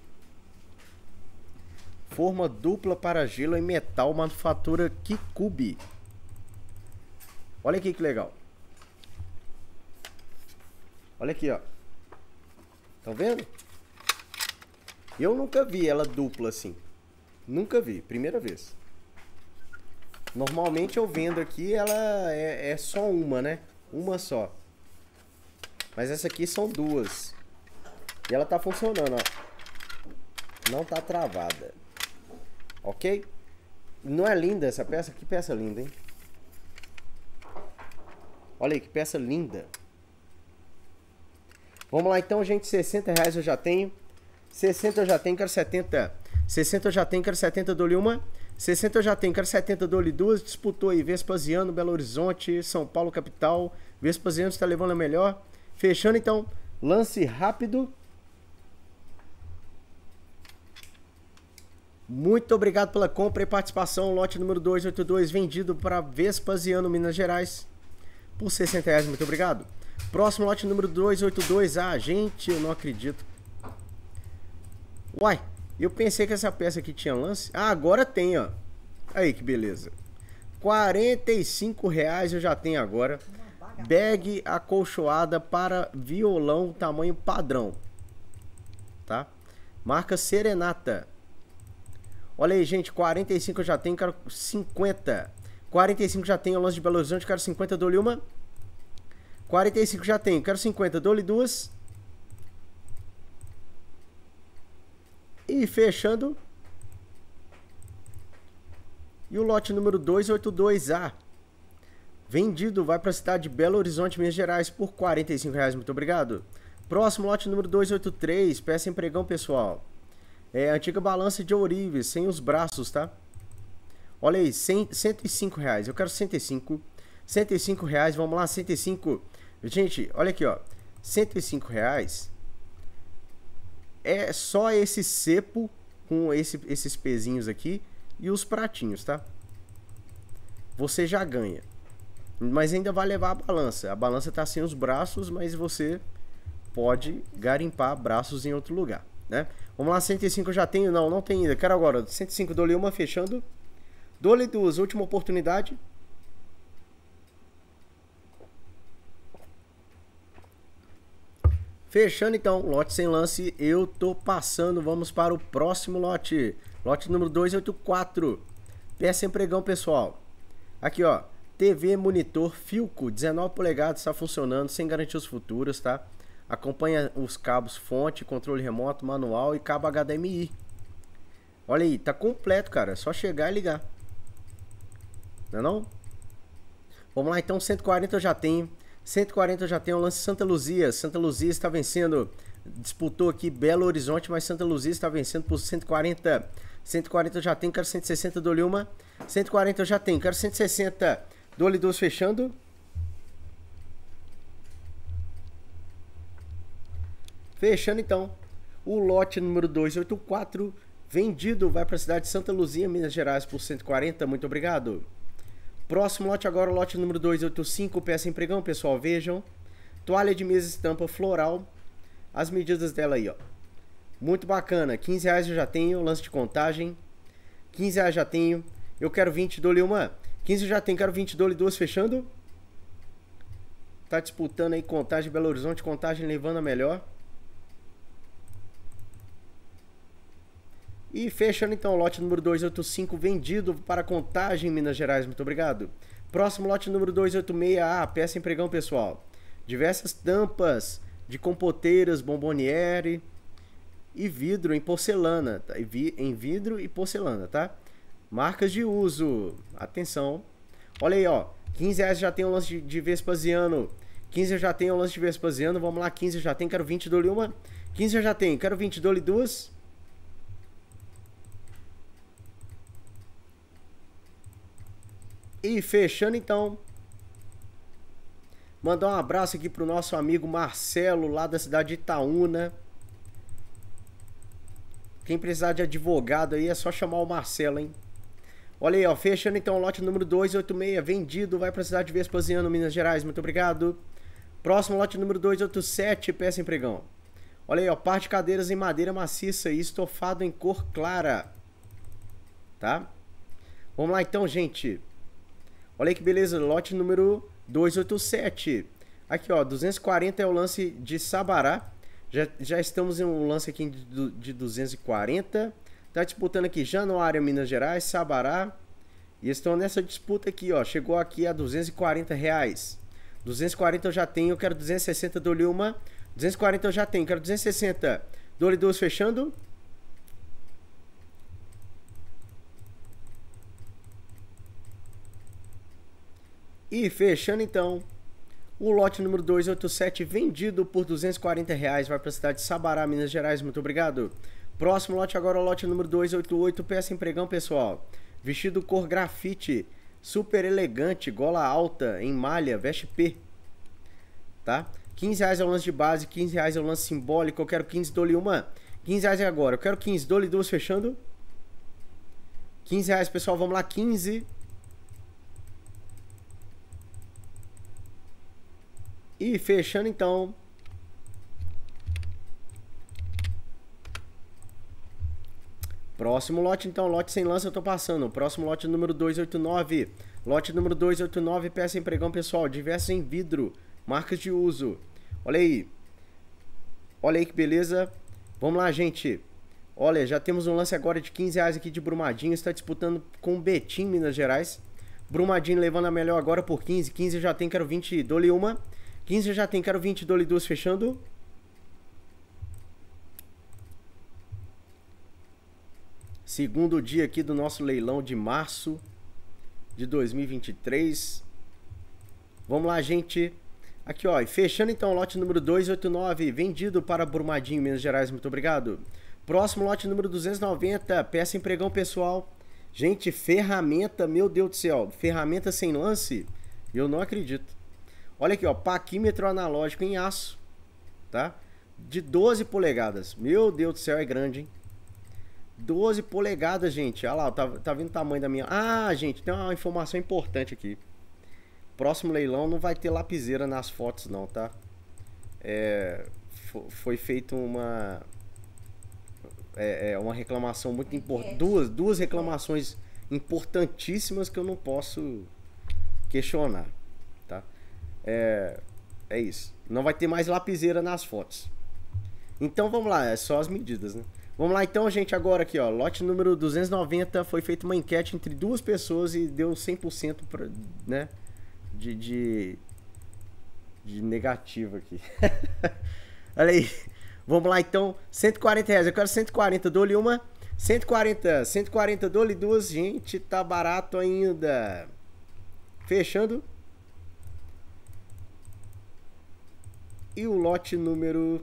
Forma dupla para gelo em metal, manufatura Kikubi. Olha aqui que legal. Olha aqui, ó. Tá vendo? Eu nunca vi ela dupla assim. Nunca vi, primeira vez. Normalmente eu vendo aqui, ela é, é só uma, né? Uma só. Mas essa aqui são duas. E ela tá funcionando, ó. Não tá travada. Ok? Não é linda essa peça? Que peça linda, hein? Olha aí, que peça linda. Vamos lá então, gente. 60 reais eu já tenho. 60 eu já tenho, quero 70. 60 eu já tenho, quero 70, dou-lhe uma. 60 eu já tenho, quero 70, dou-lhe duas. Disputou aí Vespasiano, Belo Horizonte, São Paulo, capital. Vespasiano está levando a melhor. Fechando então, lance rápido. Muito obrigado pela compra e participação. Lote número 282 vendido para Vespasiano, Minas Gerais. Por 60 reais, muito obrigado. Próximo lote número 282. Ah, gente, eu não acredito. Uai, eu pensei que essa peça aqui tinha lance. Ah, agora tem, ó. Aí, que beleza. R$ reais eu já tenho agora. Bag acolchoada para violão tamanho padrão. Tá? Marca Serenata. Olha aí, gente, 45 eu já tenho, quero 50. 45 já tenho, lance de Belo Horizonte, quero 50, do Lilma. 45 já tenho. Quero 50. Dou-lhe duas. E fechando. E o lote número 282A. Vendido. Vai para a cidade de Belo Horizonte, Minas Gerais, por 45 reais. Muito obrigado. Próximo lote número 283. Peça empregão, pessoal. É a antiga balança de ourives, sem os braços, tá? Olha aí, 100, 105 reais. Eu quero 105. 105 reais, vamos lá, 105. Gente, olha aqui, ó. 105 reais é só esse cepo com esse, esses pezinhos aqui e os pratinhos, tá? Você já ganha. Mas ainda vai levar a balança. A balança tá sem os braços, mas você pode garimpar braços em outro lugar, né? Vamos lá, 105 eu já tenho. Não, não tem ainda. Quero agora. 105, dole uma fechando. dole duas. Última oportunidade. Fechando então, lote sem lance, eu tô passando, vamos para o próximo lote. Lote número 284. Peça empregão, pessoal. Aqui, ó. TV monitor Filco 19 polegadas está funcionando sem garantias futuras, tá? Acompanha os cabos fonte, controle remoto, manual e cabo HDMI. Olha aí, tá completo, cara. É só chegar e ligar. Não é não? Vamos lá então, 140 eu já tenho. 140 já tem o lance Santa Luzia. Santa Luzia está vencendo. Disputou aqui Belo Horizonte, mas Santa Luzia está vencendo por 140. 140 já tem, quero 160, do lhe 140 já tem, quero 160, do lhe fechando. Fechando então, o lote número 284, vendido, vai para a cidade de Santa Luzia, Minas Gerais, por 140. Muito obrigado. Próximo lote agora, lote número 285, peça empregão, pessoal, vejam. Toalha de mesa estampa floral, as medidas dela aí, ó. Muito bacana, 15 reais eu já tenho, lance de contagem, 15 reais já tenho, eu quero 20, dou uma, 15 eu já tenho, quero 20, dou duas, fechando. Tá disputando aí contagem Belo Horizonte, contagem levando a melhor. E fechando então o lote número 285 vendido para Contagem, em Minas Gerais. Muito obrigado. Próximo lote número 286A, peça empregão pessoal. Diversas tampas de compoteiras, bomboniere e vidro em porcelana, tá? em vidro e porcelana, tá? Marcas de uso. Atenção. Olha aí, ó. 15 reais já tem o um lance de Vespasiano. 15 já tem o um lance de Vespasiano. Vamos lá, 15 já tem. Quero 20, dou-lhe uma. 15 já tem. Quero 20, dou duas. E fechando então, mandar um abraço aqui pro nosso amigo Marcelo, lá da cidade de Itaúna. Quem precisar de advogado aí é só chamar o Marcelo, hein? Olha aí, ó, fechando então o lote número 286, vendido, vai pra cidade de Vespasiano, Minas Gerais, muito obrigado. Próximo lote número 287, peça em pregão. Olha aí, ó, parte de cadeiras em madeira maciça e estofado em cor clara. Tá? Vamos lá então, gente. Olha aí que beleza, lote número 287. Aqui, ó, 240 é o lance de Sabará. Já, já estamos em um lance aqui de, de 240. Tá disputando aqui Januário, Minas Gerais, Sabará. E estão nessa disputa aqui, ó. Chegou aqui a 240 reais. 240 eu já tenho, eu quero 260, dou-lhe uma. 240 eu já tenho, quero 260. dou duas fechando. E fechando então, o lote número 287 vendido por 240 reais vai para a cidade de Sabará, Minas Gerais. Muito obrigado. Próximo lote agora, o lote número 288, peça empregão, pessoal. Vestido cor grafite, super elegante, gola alta, em malha, veste P. Tá? 15 reais é o lance de base, 15 reais é o lance simbólico. Eu quero 15, dou-lhe uma. 15 reais é agora. Eu quero 15, dou-lhe duas, fechando. 15 reais, pessoal, vamos lá, 15. E fechando então. Próximo lote então, lote sem lança eu tô passando. Próximo lote número 289. Lote número 289, peça em pregão pessoal, diversos em vidro, marcas de uso. Olha aí. Olha aí que beleza. Vamos lá, gente. Olha, já temos um lance agora de 15 reais aqui de Brumadinho. Está disputando com o Betim, Minas Gerais. Brumadinho levando a melhor agora por 15. 15 já tem, quero 20. dole uma. 15 já tem quero 20, dole 2 fechando. Segundo dia aqui do nosso leilão de março de 2023. Vamos lá, gente. Aqui, ó, e fechando então o lote número 289, vendido para Brumadinho, Minas Gerais, muito obrigado. Próximo lote número 290, peça empregão pessoal. Gente, ferramenta, meu Deus do céu, ferramenta sem lance? Eu não acredito. Olha aqui, ó, paquímetro analógico em aço, tá? De 12 polegadas. Meu Deus do céu, é grande, hein? 12 polegadas, gente. Olha lá, tá, tá vendo o tamanho da minha. Ah, gente, tem uma informação importante aqui. Próximo leilão não vai ter lapiseira nas fotos, não, tá? É, foi feita uma. É, é, uma reclamação muito importante. Duas, duas reclamações importantíssimas que eu não posso questionar. É, é isso. Não vai ter mais lapiseira nas fotos. Então vamos lá, é só as medidas, né? Vamos lá então, gente, agora aqui, ó. Lote número 290 foi feita uma enquete entre duas pessoas e deu 100% pra, né, de, de, de negativo aqui. Olha aí. Vamos lá então, 140 reais. Eu quero 140, dou-lhe uma. 140, 140, dou-lhe duas. Gente, tá barato ainda. Fechando. E o lote número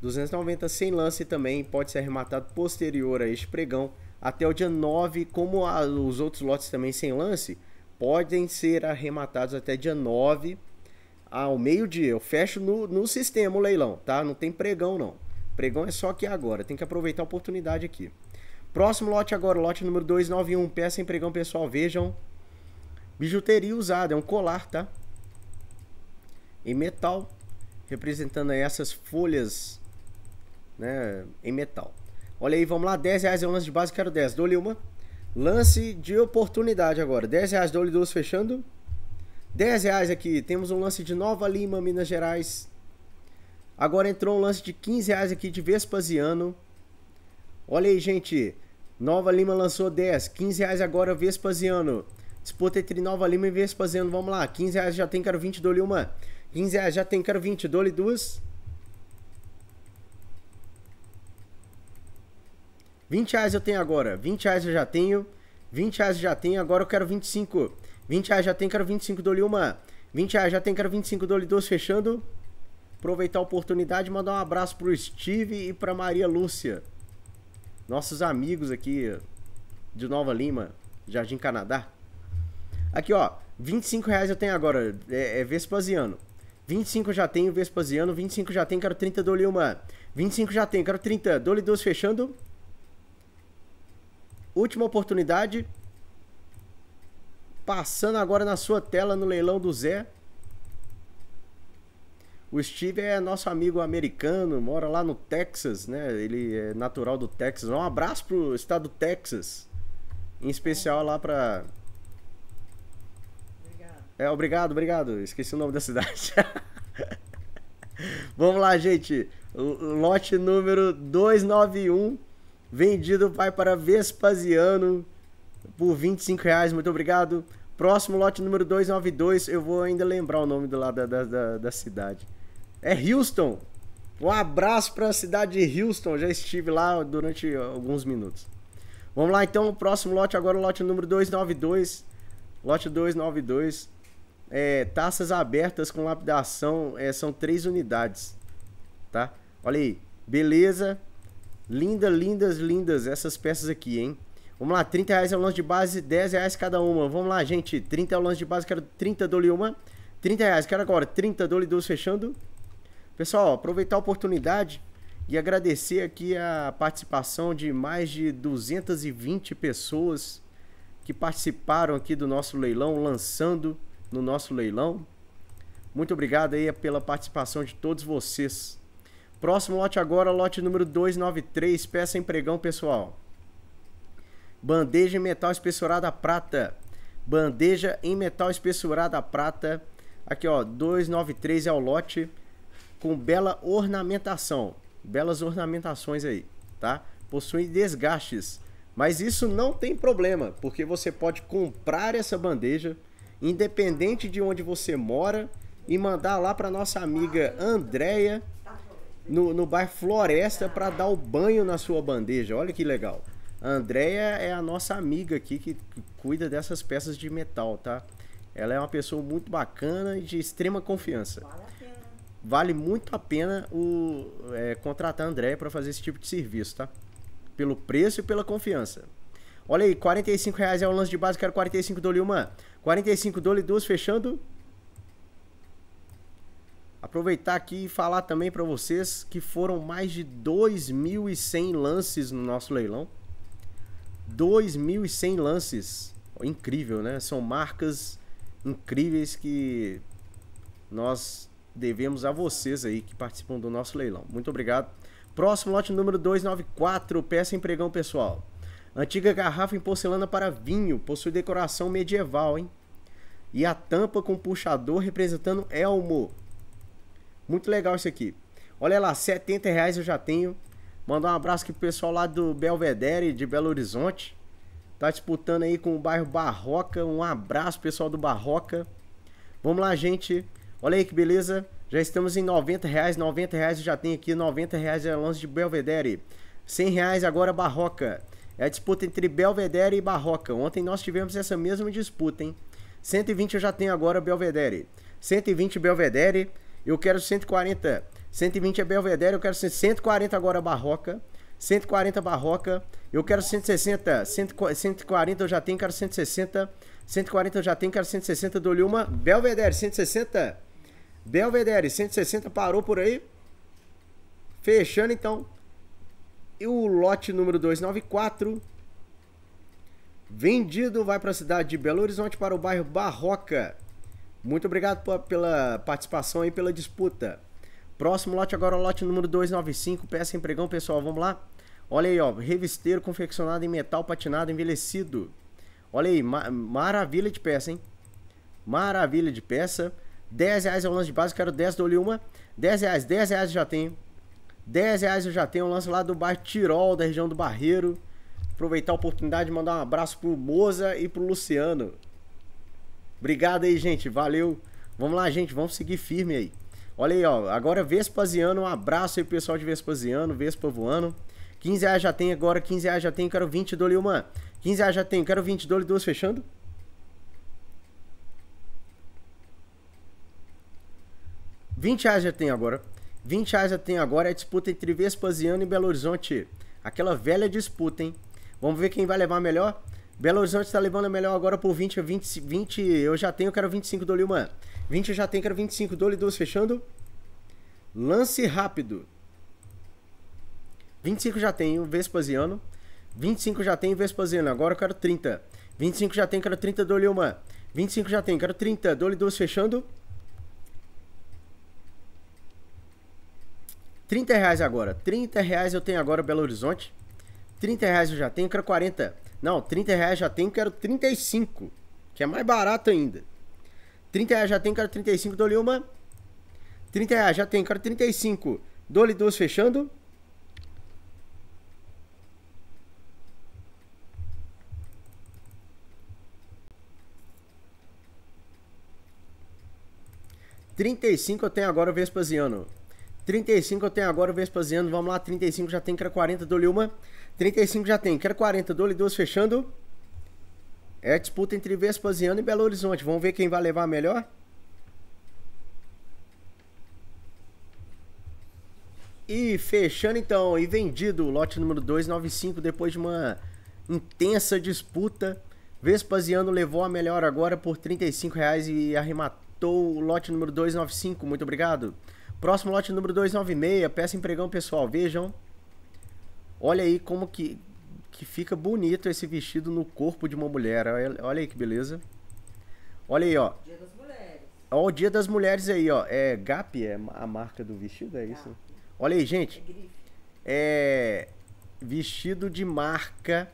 290 sem lance também pode ser arrematado posterior a este pregão até o dia 9, como a, os outros lotes também sem lance, podem ser arrematados até dia 9 ao meio-dia. Eu fecho no, no sistema o leilão, tá? Não tem pregão não. Pregão é só aqui agora, tem que aproveitar a oportunidade aqui. Próximo lote agora, lote número 291, peça em pregão pessoal, vejam. Bijuteria usada, é um colar, tá? Em metal, representando aí essas folhas né, em metal. Olha aí, vamos lá, 10 reais é um lance de base, quero 10, dou-lhe uma. Lance de oportunidade agora, 10 reais, dou-lhe duas fechando. 10 reais aqui, temos um lance de Nova Lima, Minas Gerais. Agora entrou um lance de 15 reais aqui de Vespasiano. Olha aí, gente, Nova Lima lançou 10, 15 reais agora Vespasiano. Disputa entre Nova Lima e Vespasiano, vamos lá, 15 reais já tem, quero 20, dou-lhe uma. 15 reais, ah, já tem, quero 20, dou-lhe duas. 20 reais eu tenho agora, 20 reais eu já tenho, 20 reais eu já tenho, agora eu quero 25. 20 reais já tem, quero 25, dou-lhe uma. 20 reais já tem, quero 25, dou-lhe duas, fechando. Aproveitar a oportunidade e mandar um abraço pro Steve e pra Maria Lúcia. Nossos amigos aqui de Nova Lima, Jardim Canadá. Aqui, ó, 25 reais eu tenho agora, é, é Vespasiano. 25 já tenho, Vespasiano. 25 já tem, quero 30, dou uma. 25 já tem quero 30, dou-lhe fechando. Última oportunidade. Passando agora na sua tela no leilão do Zé. O Steve é nosso amigo americano, mora lá no Texas, né? Ele é natural do Texas. Um abraço pro estado do Texas. Em especial lá para é, obrigado, obrigado. Esqueci o nome da cidade. Vamos lá, gente. Lote número 291, vendido vai para Vespasiano por 25 reais. Muito obrigado. Próximo lote número 292, eu vou ainda lembrar o nome do lado da, da, da cidade. É Houston. Um abraço para a cidade de Houston. Já estive lá durante alguns minutos. Vamos lá então, próximo lote agora, o lote número 292. Lote 292 é, taças abertas com lapidação é, são três unidades, tá? Olha aí, beleza, linda, lindas, lindas essas peças aqui, hein? Vamos lá, 30 reais é o lance de base, 10 reais cada uma. Vamos lá, gente, 30 é o lance de base, quero 30 dole uma, 30 reais, quero agora 30 dole duas fechando. Pessoal, aproveitar a oportunidade e agradecer aqui a participação de mais de 220 pessoas que participaram aqui do nosso leilão, lançando no nosso leilão. Muito obrigado aí pela participação de todos vocês. Próximo lote agora, lote número 293, peça em pregão pessoal. Bandeja em metal espessurada prata. Bandeja em metal espessurada prata. Aqui, ó, 293 é o lote com bela ornamentação. Belas ornamentações aí, tá? Possui desgastes. Mas isso não tem problema, porque você pode comprar essa bandeja independente de onde você mora, e mandar lá para nossa amiga Andréia, no, no bairro Floresta, para dar o banho na sua bandeja. Olha que legal. Andréia é a nossa amiga aqui que cuida dessas peças de metal, tá? Ela é uma pessoa muito bacana e de extrema confiança. Vale, muito a pena o, é, contratar a Andréia para fazer esse tipo de serviço, tá? Pelo preço e pela confiança. Olha aí, 45 reais é o lance de base, quero 45 do Lilman. 45 dólares, duas fechando. Aproveitar aqui e falar também para vocês que foram mais de 2.100 lances no nosso leilão. 2.100 lances. Incrível, né? São marcas incríveis que nós devemos a vocês aí que participam do nosso leilão. Muito obrigado. Próximo lote número 294, peça empregão pessoal. Antiga garrafa em porcelana para vinho, possui decoração medieval, hein? E a tampa com puxador representando elmo. Muito legal isso aqui. Olha lá, 70 reais eu já tenho. Mandar um abraço aqui pro pessoal lá do Belvedere, de Belo Horizonte. Tá disputando aí com o bairro Barroca. Um abraço, pessoal do Barroca. Vamos lá, gente. Olha aí que beleza. Já estamos em 90 reais. 90 reais eu já tenho aqui. 90 reais é lance de Belvedere. 100 reais agora Barroca. É a disputa entre Belvedere e Barroca. Ontem nós tivemos essa mesma disputa, hein? 120 eu já tenho agora Belvedere. 120 Belvedere, eu quero 140. 120 é Belvedere, eu quero 140 agora Barroca. 140 Barroca, eu quero 160. 140 eu já tenho, quero 160. 140 eu já tenho, quero 160. Dou-lhe uma. Belvedere, 160. Belvedere, 160 parou por aí. Fechando então. E o lote número 294, vendido, vai para a cidade de Belo Horizonte, para o bairro Barroca. Muito obrigado pela participação e pela disputa. Próximo lote agora, o lote número 295, peça empregão, pessoal, vamos lá. Olha aí, ó, revisteiro confeccionado em metal patinado envelhecido. Olha aí, ma maravilha de peça, hein? Maravilha de peça. 10 reais é o lance de base, quero 10, dou-lhe uma. 10 reais, 10 reais já tenho 10 reais eu já tenho, um lance lá do bairro Tirol, da região do Barreiro. Aproveitar a oportunidade de mandar um abraço pro Moza e pro Luciano. Obrigado aí, gente. Valeu. Vamos lá, gente. Vamos seguir firme aí. Olha aí, ó. Agora Vespasiano. Um abraço aí pro pessoal de Vespasiano, Vespa voando. 15 reais já tem agora, 15 reais já tem, quero 20 dole uma. 15 reais já tem, quero 20 dole duas fechando. Vinte reais já tem agora. 20 reais eu tenho agora é a disputa entre Vespasiano e Belo Horizonte. Aquela velha disputa, hein? Vamos ver quem vai levar melhor? Belo Horizonte tá levando a melhor agora por 20, 20, 20 eu já tenho, eu quero 25 do Lilman. 20 eu já tenho, quero 25 do duas fechando. Lance rápido. 25 já tenho, Vespasiano. 25 já tenho, Vespasiano. Agora eu quero 30. 25 já tenho, quero 30 do Lilman. 25 já tenho, quero 30 do duas fechando. 30 reais agora. 30 reais eu tenho agora Belo Horizonte. 30 reais eu já tenho, quero 40. Não, 30 reais já tenho, quero 35. Que é mais barato ainda. 30 reais já tenho, quero 35, dou-lhe uma. 30 reais já tenho, quero 35. Dou-lhe duas fechando. Trinta eu tenho agora o Vespasiano. 35 eu tenho agora o Vespasiano, vamos lá, 35 já tem, quero 40, dole lhe uma. 35 já tem, quero 40, dole lhe duas, fechando. É disputa entre Vespasiano e Belo Horizonte, vamos ver quem vai levar melhor. E fechando então, e vendido o lote número 295, depois de uma intensa disputa. Vespasiano levou a melhor agora por R$ reais e arrematou o lote número 295. Muito obrigado. Próximo lote número 296, peça empregão pessoal, vejam. Olha aí como que, que fica bonito esse vestido no corpo de uma mulher. Olha, aí que beleza. Olha aí, ó. Dia das Mulheres. Ó, o Dia das Mulheres aí, ó. É Gap, é a marca do vestido, é isso? Gap. Olha aí, gente. É, é vestido de marca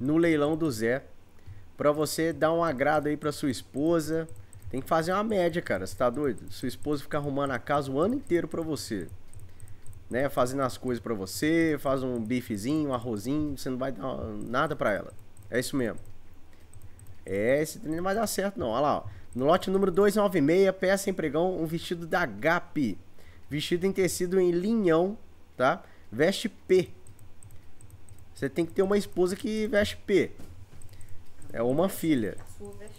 no leilão do Zé. Pra você dar um agrado aí pra sua esposa tem que fazer uma média, cara. Você tá doido? Sua esposa fica arrumando a casa o ano inteiro pra você. Né? Fazendo as coisas pra você, faz um bifezinho, um arrozinho, você não vai dar nada pra ela. É isso mesmo. É, esse treino não vai dar certo, não. Olha lá, ó. No lote número 296, peça empregão um vestido da GAP. Vestido em tecido em linhão, tá? Veste P. Você tem que ter uma esposa que veste P. É uma filha.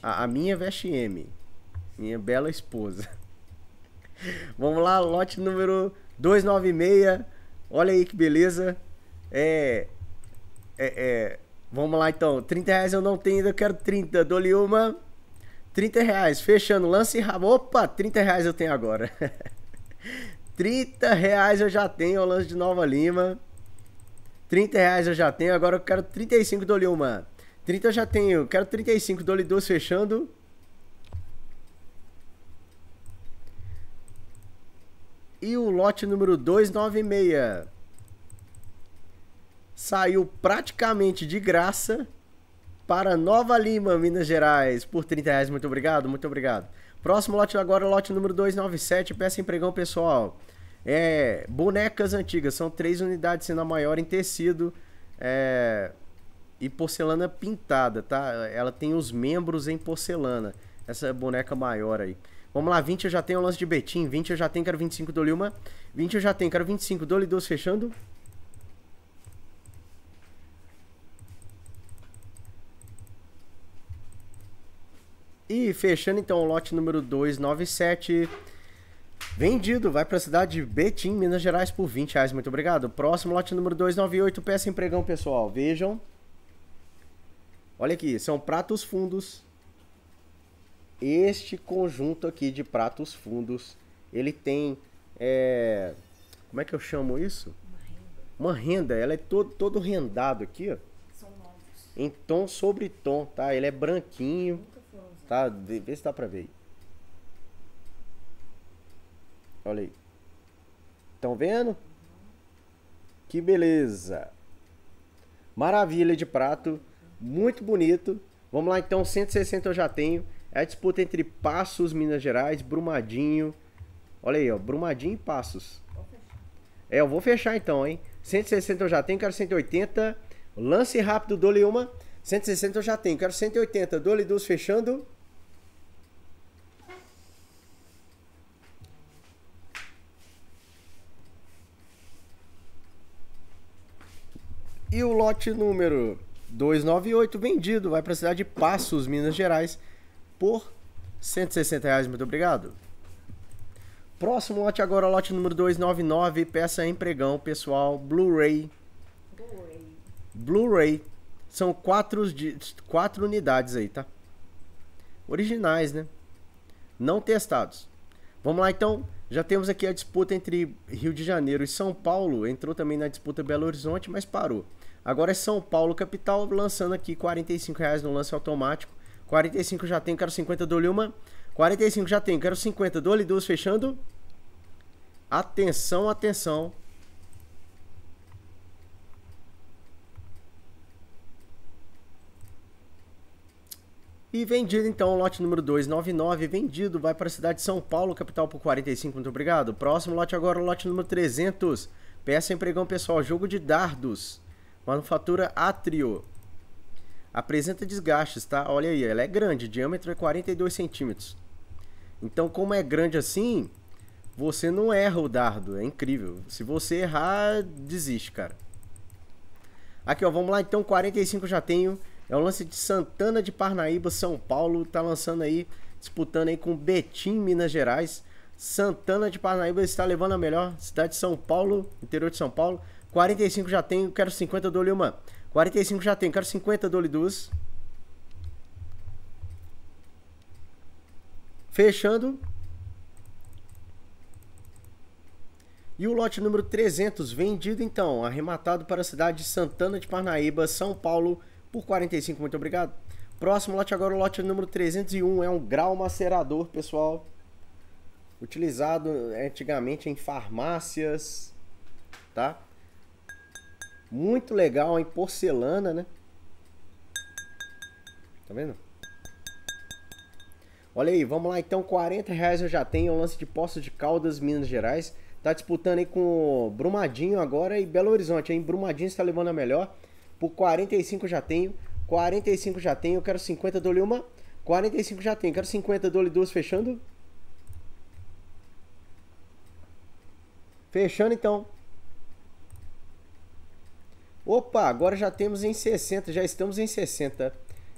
A, a minha veste M. Minha bela esposa. Vamos lá, lote número 296. Olha aí que beleza. É, é, é, vamos lá então. 30 reais eu não tenho ainda, eu quero 30. Dou-lhe uma. 30 reais. Fechando, lance e rabo. Opa, 30 reais eu tenho agora. 30 reais eu já tenho, é o lance de Nova Lima. 30 reais eu já tenho, agora eu quero 35, dou-lhe uma. 30 eu já tenho, quero 35, dou-lhe duas fechando. E o lote número 296 saiu praticamente de graça para Nova Lima, Minas Gerais, por 30 reais. Muito obrigado, muito obrigado. Próximo lote agora, lote número 297, peça empregão pessoal. É, bonecas antigas, são três unidades, sendo a maior em tecido é, e porcelana pintada, tá? Ela tem os membros em porcelana, essa é boneca maior aí. Vamos lá, 20 eu já tenho o lance de Betim, 20 eu já tenho, quero 25 do Lilma. 20 eu já tenho, quero 25 do Lidos fechando. E fechando então o lote número 297. Vendido, vai para a cidade de Betim, Minas Gerais, por 20 reais. Muito obrigado. Próximo lote número 298, peça empregão, pessoal. Vejam. Olha aqui, são pratos fundos este conjunto aqui de pratos fundos, ele tem, é, como é que eu chamo isso? Uma renda. Uma renda, ela é todo, todo rendado aqui, ó. São novos. Em tom sobre tom, tá? Ele é branquinho, tá? Vê se dá pra ver aí. Olha aí. Estão vendo? Uhum. Que beleza. Maravilha de prato. Muito bonito. Vamos lá então, 160 eu já tenho. É a disputa entre Passos, Minas Gerais, Brumadinho. Olha aí, ó, Brumadinho e Passos. É, eu vou fechar então, hein? 160 eu já tenho, quero 180. Lance rápido, dole uma. 160 eu já tenho, quero 180. Dole duas fechando. E o lote número 298 vendido vai para a cidade de Passos, Minas Gerais por 160 reais, muito obrigado. Próximo lote agora, lote número 299, peça empregão, pessoal, Blu-ray. Blu-ray. São quatro, quatro unidades aí, tá? Originais, né? Não testados. Vamos lá então, já temos aqui a disputa entre Rio de Janeiro e São Paulo, entrou também na disputa Belo Horizonte, mas parou. Agora é São Paulo capital lançando aqui 45 reais no lance automático 45 já tem, quero 50, dou-lhe uma. 45 já tem, quero 50, dou-lhe duas, fechando. Atenção, atenção. E vendido então o lote número 299, vendido, vai para a cidade de São Paulo, capital por 45, muito obrigado. Próximo lote agora, lote número 300. Peça empregão pessoal, jogo de dardos. Manufatura Atrio apresenta desgastes, tá? Olha aí, ela é grande, diâmetro é 42 centímetros. Então, como é grande assim, você não erra o dardo, é incrível. Se você errar, desiste, cara. Aqui, ó, vamos lá, então, 45 já tenho. É o lance de Santana de Parnaíba, São Paulo, tá lançando aí, disputando aí com Betim, Minas Gerais. Santana de Parnaíba está levando a melhor, cidade de São Paulo, interior de São Paulo. 45 já tenho, quero 50, eu dou uma 45 já tem. Quero 50 Dolly duas Fechando. E o lote número 300 vendido então, arrematado para a cidade de Santana de Parnaíba, São Paulo, por 45, muito obrigado. Próximo lote agora, o lote número 301, é um grau macerador, pessoal. Utilizado antigamente em farmácias, tá? Muito legal, em porcelana, né? Tá vendo? Olha aí, vamos lá então, 40 reais eu já tenho, o é um lance de poço de Caldas, Minas Gerais. Tá disputando aí com Brumadinho agora e Belo Horizonte, hein? Brumadinho está levando a melhor. Por 45 já tenho, 45 já tenho, eu quero 50, dou-lhe uma. 45 já tenho, quero 50, dou-lhe duas, fechando. Fechando então. Opa, agora já temos em 60, já estamos em 60.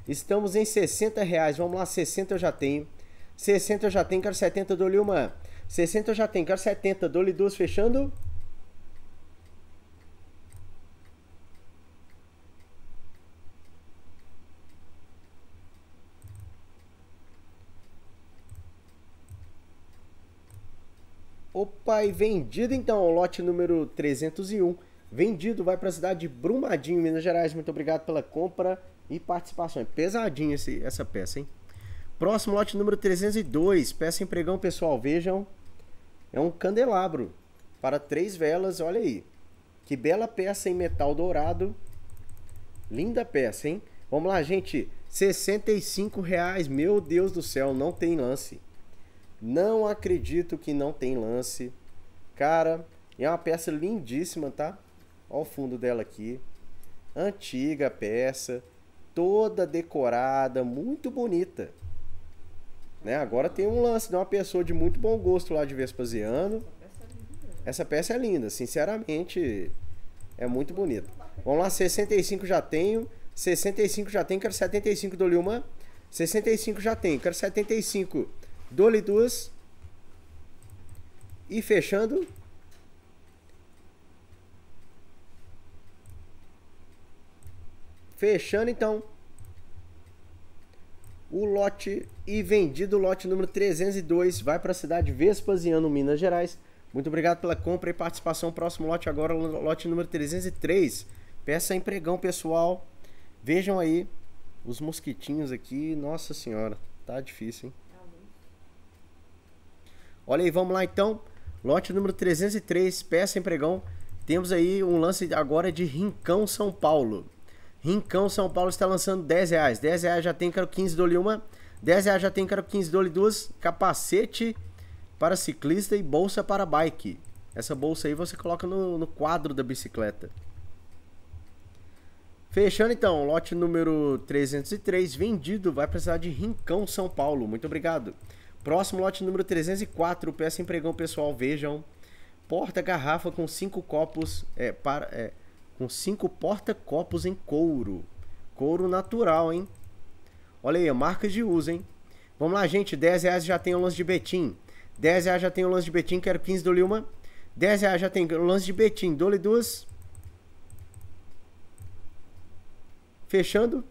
Estamos em 60 reais, vamos lá, 60 eu já tenho. 60 eu já tenho, quero 70, dou-lhe uma. 60 eu já tenho, quero 70, dou-lhe duas, fechando. Opa, e vendido então o lote número 301. Vendido, vai para a cidade de Brumadinho, Minas Gerais. Muito obrigado pela compra e participação. É pesadinha essa peça, hein? Próximo lote número 302, peça empregão pessoal, vejam. É um candelabro para três velas, olha aí. Que bela peça em metal dourado. Linda peça, hein? Vamos lá, gente. 65 reais, meu Deus do céu, não tem lance. Não acredito que não tem lance. Cara, é uma peça lindíssima, tá? Olha o fundo dela aqui. Antiga peça, toda decorada, muito bonita. Né? Agora tem um lance de uma pessoa de muito bom gosto lá de Vespasiano. Essa peça é linda, né? é sinceramente, é muito bonita. Vamos lá, 65 já tenho, 65 já tenho, quero 75, dole uma. 65 já tenho, quero 75, dole duas. E fechando, Fechando então o lote e vendido o lote número 302 vai para a cidade de Vespasiano, Minas Gerais. Muito obrigado pela compra e participação. Próximo lote agora, lote número 303. Peça empregão, pessoal. Vejam aí os mosquitinhos aqui. Nossa senhora, tá difícil, hein? Olha aí, vamos lá então. Lote número 303, peça empregão. Temos aí um lance agora de Rincão, São Paulo. Rincão São Paulo está lançando 10 reais. 10 reais já tem quero 15 dole uma. 10 reais já tem quero 15 dole duas. Capacete para ciclista e bolsa para bike. Essa bolsa aí você coloca no, no quadro da bicicleta. Fechando então, lote número 303, vendido, vai precisar de Rincão, São Paulo. Muito obrigado. Próximo lote número 304, peça empregão pessoal, vejam. Porta garrafa com 5 copos é, para, é, com cinco porta-copos em couro. Couro natural, hein? Olha aí, marca de uso, hein? Vamos lá, gente. 10 reais já tem o lance de Betim. 10 reais já tem o lance de Betim. Quero 15 do Lilma. 10 reais já tem o lance de Betim. Dole duas. Fechando.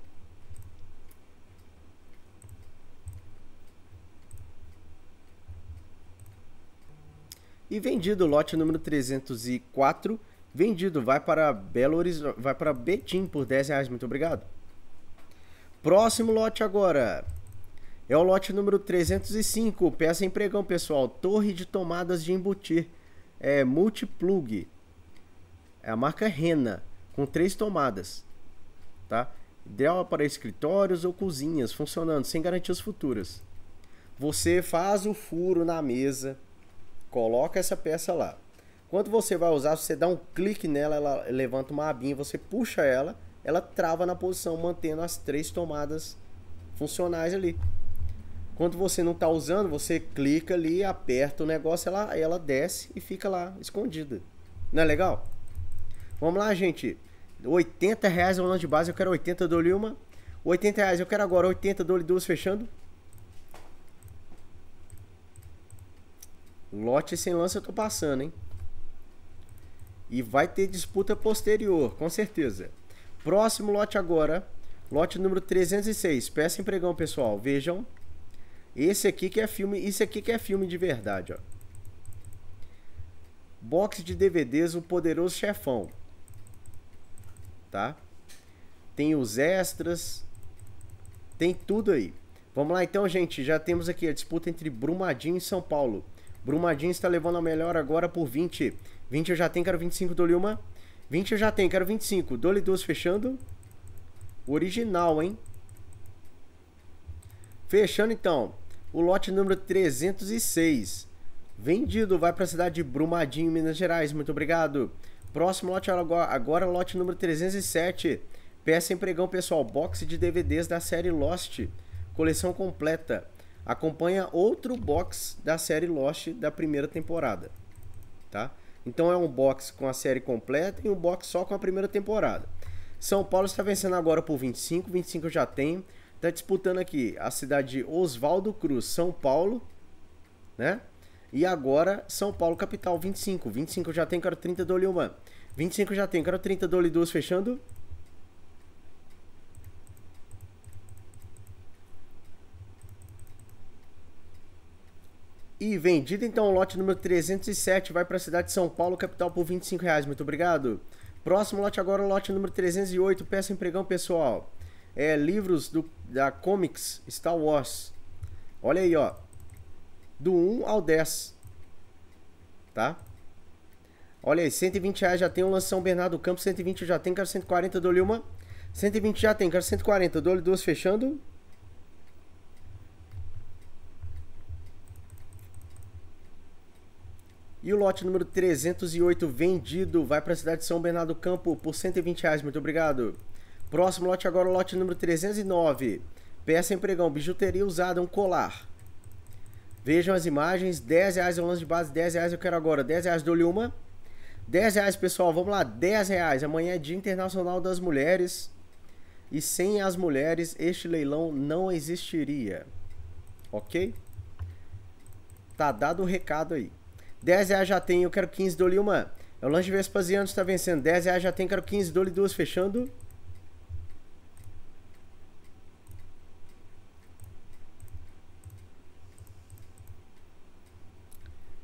E vendido o lote número 304. Vendido, vai para Belo Horizonte, vai para Betim por 10 reais, muito obrigado. Próximo lote agora. É o lote número 305, peça em pregão, pessoal. Torre de tomadas de embutir. É Multiplug. É a marca Rena, com três tomadas. Tá? Ideal para escritórios ou cozinhas funcionando sem garantias futuras. Você faz o furo na mesa, coloca essa peça lá quando você vai usar, você dá um clique nela, ela levanta uma abinha, você puxa ela, ela trava na posição, mantendo as três tomadas funcionais ali. Quando você não está usando, você clica ali, aperta o negócio, ela, ela desce e fica lá escondida. Não é legal? Vamos lá, gente. 80 reais é o lance de base, eu quero 80, dou-lhe uma. 80 reais, eu quero agora 80, dou-lhe duas, fechando. Lote sem lance eu tô passando, hein? E vai ter disputa posterior, com certeza. Próximo lote agora, lote número 306, peça em pregão, pessoal. Vejam. Esse aqui que é filme, isso aqui que é filme de verdade, ó. Box de DVDs O Poderoso Chefão. Tá? Tem os extras, tem tudo aí. Vamos lá então, gente. Já temos aqui a disputa entre Brumadinho e São Paulo. Brumadinho está levando a melhor agora por 20. 20 eu já tenho, quero 25, dou-lhe uma. 20 eu já tenho, quero 25. Dou-lhe duas fechando. Original, hein? Fechando então. O lote número 306. Vendido, vai para a cidade de Brumadinho, Minas Gerais. Muito obrigado. Próximo lote agora, agora lote número 307. Peça em pregão, pessoal. Boxe de DVDs da série Lost. Coleção completa. Acompanha outro box da série Lost da primeira temporada. Tá? Então é um box com a série completa e um box só com a primeira temporada. São Paulo está vencendo agora por 25, 25 eu já tenho. Está disputando aqui a cidade de Oswaldo Cruz, São Paulo, né? E agora São Paulo capital, 25. 25 eu já tenho, quero 30 do Olho 25 eu já tenho, quero 30 do Olho fechando E vendido então o lote número 307, vai para a cidade de São Paulo, capital, por 25 reais. Muito obrigado. Próximo lote agora, o lote número 308. Peça empregão, pessoal. É, livros do, da Comics Star Wars. Olha aí, ó. Do 1 ao 10. Tá? Olha aí, 120 reais já tem. O Lanção Bernardo Campos 120 já tem. Quero 140, dou-lhe uma. 120 já tem, quero 140, dou-lhe duas fechando. E o lote número 308 vendido vai para a cidade de São Bernardo do Campo por 120 reais. Muito obrigado. Próximo lote agora, o lote número 309. Peça empregão, bijuteria usada, um colar. Vejam as imagens. 10 reais o é lance de base, 10 reais eu quero agora. 10 reais dou-lhe uma. 10 reais, pessoal, vamos lá. 10 reais. Amanhã é Dia Internacional das Mulheres. E sem as mulheres, este leilão não existiria. Ok? Tá dado o recado aí. 10 reais já tem, eu quero 15 dole uma. É o lanche Vespasiano está vencendo. 10 reais já tem, quero 15 dole duas, fechando.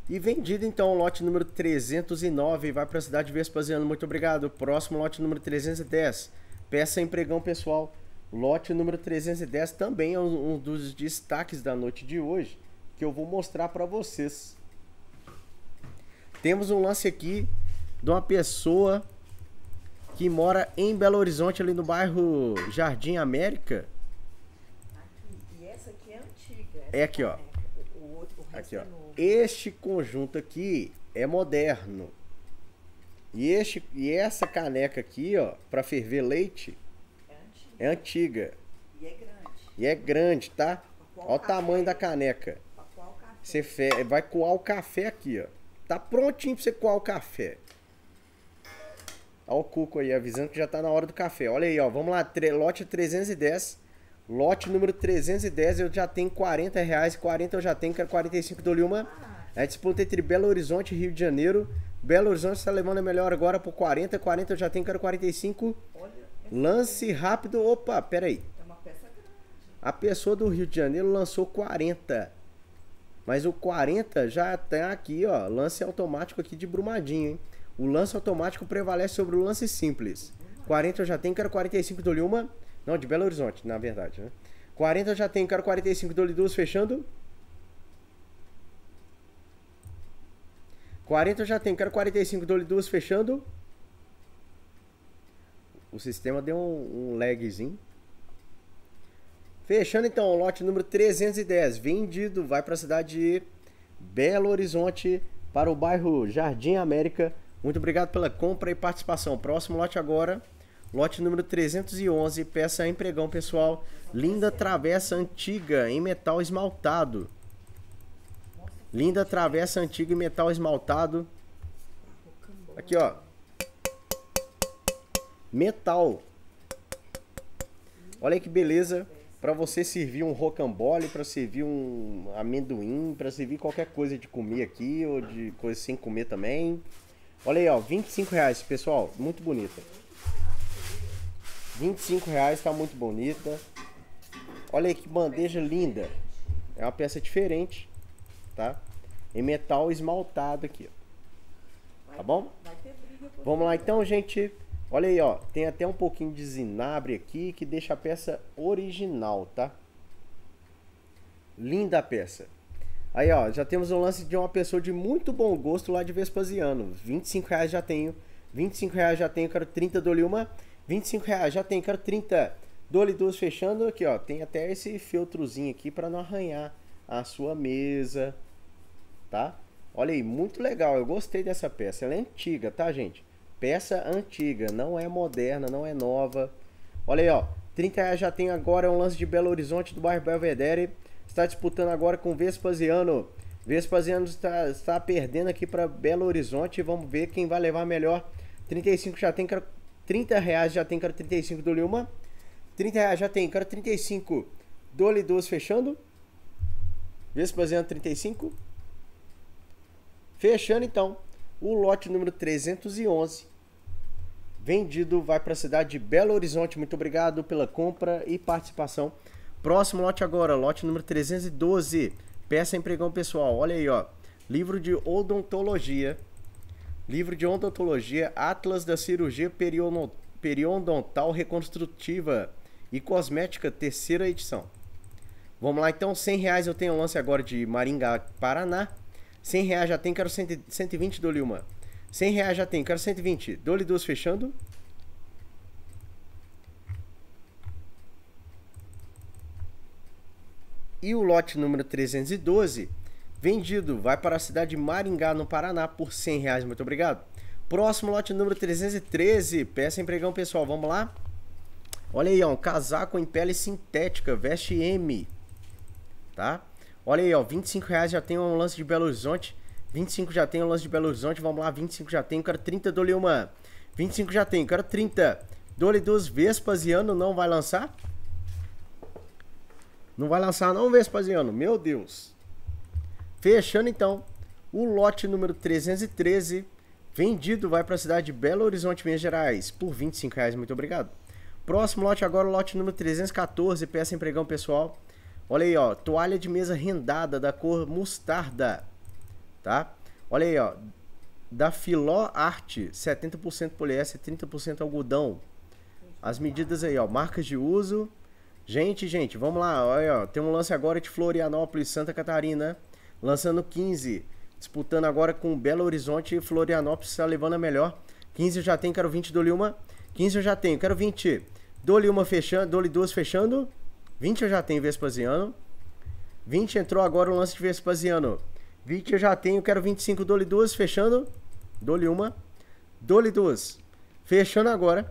E vendido então o lote número 309, vai para a cidade de Vespasiano. Muito obrigado. Próximo lote número 310. Peça empregão pessoal. Lote número 310 também é um dos destaques da noite de hoje que eu vou mostrar para vocês. Temos um lance aqui de uma pessoa que mora em Belo Horizonte, ali no bairro Jardim América. Aqui. E essa aqui é antiga. é aqui, ó. O outro, o aqui, ó. É este conjunto aqui é moderno. E, este, e essa caneca aqui, ó, para ferver leite, é antiga. é antiga. E é grande. E é grande, tá? Olha o tamanho da caneca. Você vai coar o café aqui, ó. Tá prontinho pra você coar o café. Olha o Cuco aí avisando que já tá na hora do café. Olha aí, ó. Vamos lá, lote 310. Lote número 310, eu já tenho 40 reais. 40 eu já tenho, quero 45 do Lima. É disputa entre Belo Horizonte e Rio de Janeiro. Belo Horizonte está levando a melhor agora por 40. 40 eu já tenho, quero 45. Lance rápido. Opa, pera aí. É a pessoa do Rio de Janeiro lançou 40. Mas o 40 já tem tá aqui, ó, lance automático aqui de Brumadinho, hein? O lance automático prevalece sobre o lance simples. 40 eu já tenho, quero 45, do lhe Não, de Belo Horizonte, na verdade, né? 40 eu já tenho, quero 45, do lhe fechando. 40 eu já tenho, quero 45, do lhe fechando. O sistema deu um, um lagzinho. Fechando então o lote número 310, vendido, vai para a cidade de Belo Horizonte, para o bairro Jardim América. Muito obrigado pela compra e participação. Próximo lote agora, lote número 311, peça empregão pessoal, linda travessa antiga em metal esmaltado. Linda travessa antiga em metal esmaltado. Aqui, ó. Metal. Olha que beleza para você servir um rocambole, para servir um amendoim, para servir qualquer coisa de comer aqui ou de coisa sem comer também. Olha aí, ó, 25 reais, pessoal, muito bonita. 25 reais, tá muito bonita. Olha aí que bandeja linda. É uma peça diferente, tá? Em metal esmaltado aqui, ó. Tá bom? Vamos lá então, gente. Olha aí, ó, tem até um pouquinho de zinabre aqui que deixa a peça original, tá? Linda a peça. Aí, ó, já temos um lance de uma pessoa de muito bom gosto lá de Vespasiano. 25 reais já tenho, 25 reais já tenho, quero 30, dole uma. 25 reais já tenho, quero 30, dole lhe duas fechando. Aqui, ó, tem até esse feltrozinho aqui para não arranhar a sua mesa, tá? Olha aí, muito legal, eu gostei dessa peça. Ela é antiga, tá, gente? Peça antiga, não é moderna, não é nova. Olha aí, ó. 30 reais já tem agora, é um lance de Belo Horizonte do bairro Belvedere. Está disputando agora com Vespasiano. Vespasiano está, está perdendo aqui para Belo Horizonte. Vamos ver quem vai levar melhor. 35 já tem, cara. 30 reais já tem, cara. 35 do Lilma. 30 reais já tem, cara. 35 do Liduz fechando. Vespasiano 35. Fechando então. O lote número 311, vendido, vai para a cidade de Belo Horizonte. Muito obrigado pela compra e participação. Próximo lote agora, lote número 312. Peça empregão pessoal. Olha aí, ó. Livro de odontologia. Livro de odontologia, Atlas da Cirurgia Periodontal Reconstrutiva e Cosmética, terceira edição. Vamos lá então, 100 reais eu tenho um lance agora de Maringá, Paraná. 100 reais já tem, quero 120, dou-lhe uma. 100 reais já tem, quero 120, dou-lhe duas fechando. E o lote número 312, vendido, vai para a cidade de Maringá, no Paraná, por 100 reais, muito obrigado. Próximo lote número 313, peça empregão pessoal, vamos lá? Olha aí, ó, um casaco em pele sintética, veste M, tá? Olha aí, ó, 25 reais já tem um lance de Belo Horizonte. 25 já tem um lance de Belo Horizonte. Vamos lá, 25 já tem. Quero 30, dou-lhe uma. 25 já tem, quero 30. Dou-lhe duas Vespasiano, não vai lançar? Não vai lançar não, Vespasiano. Meu Deus. Fechando então, o lote número 313, vendido, vai para a cidade de Belo Horizonte, Minas Gerais, por 25 reais. Muito obrigado. Próximo lote agora, o lote número 314, peça empregão pessoal. Olha aí, ó, toalha de mesa rendada da cor mostarda, tá? Olha aí, ó, da Filó Arte, 70% poliéster, 30% algodão. As medidas aí, ó, marcas de uso. Gente, gente, vamos lá, olha, ó, tem um lance agora de Florianópolis, Santa Catarina, lançando 15, disputando agora com Belo Horizonte e Florianópolis está levando a melhor. 15 eu já tenho, quero 20, do lhe uma. 15 eu já tenho, quero 20. Dole uma fechando, dou duas fechando. 20 eu já tenho Vespasiano. 20 entrou agora o lance de Vespasiano. 20 eu já tenho, quero 25, dole duas, fechando. Dole uma. Dole duas. Fechando agora.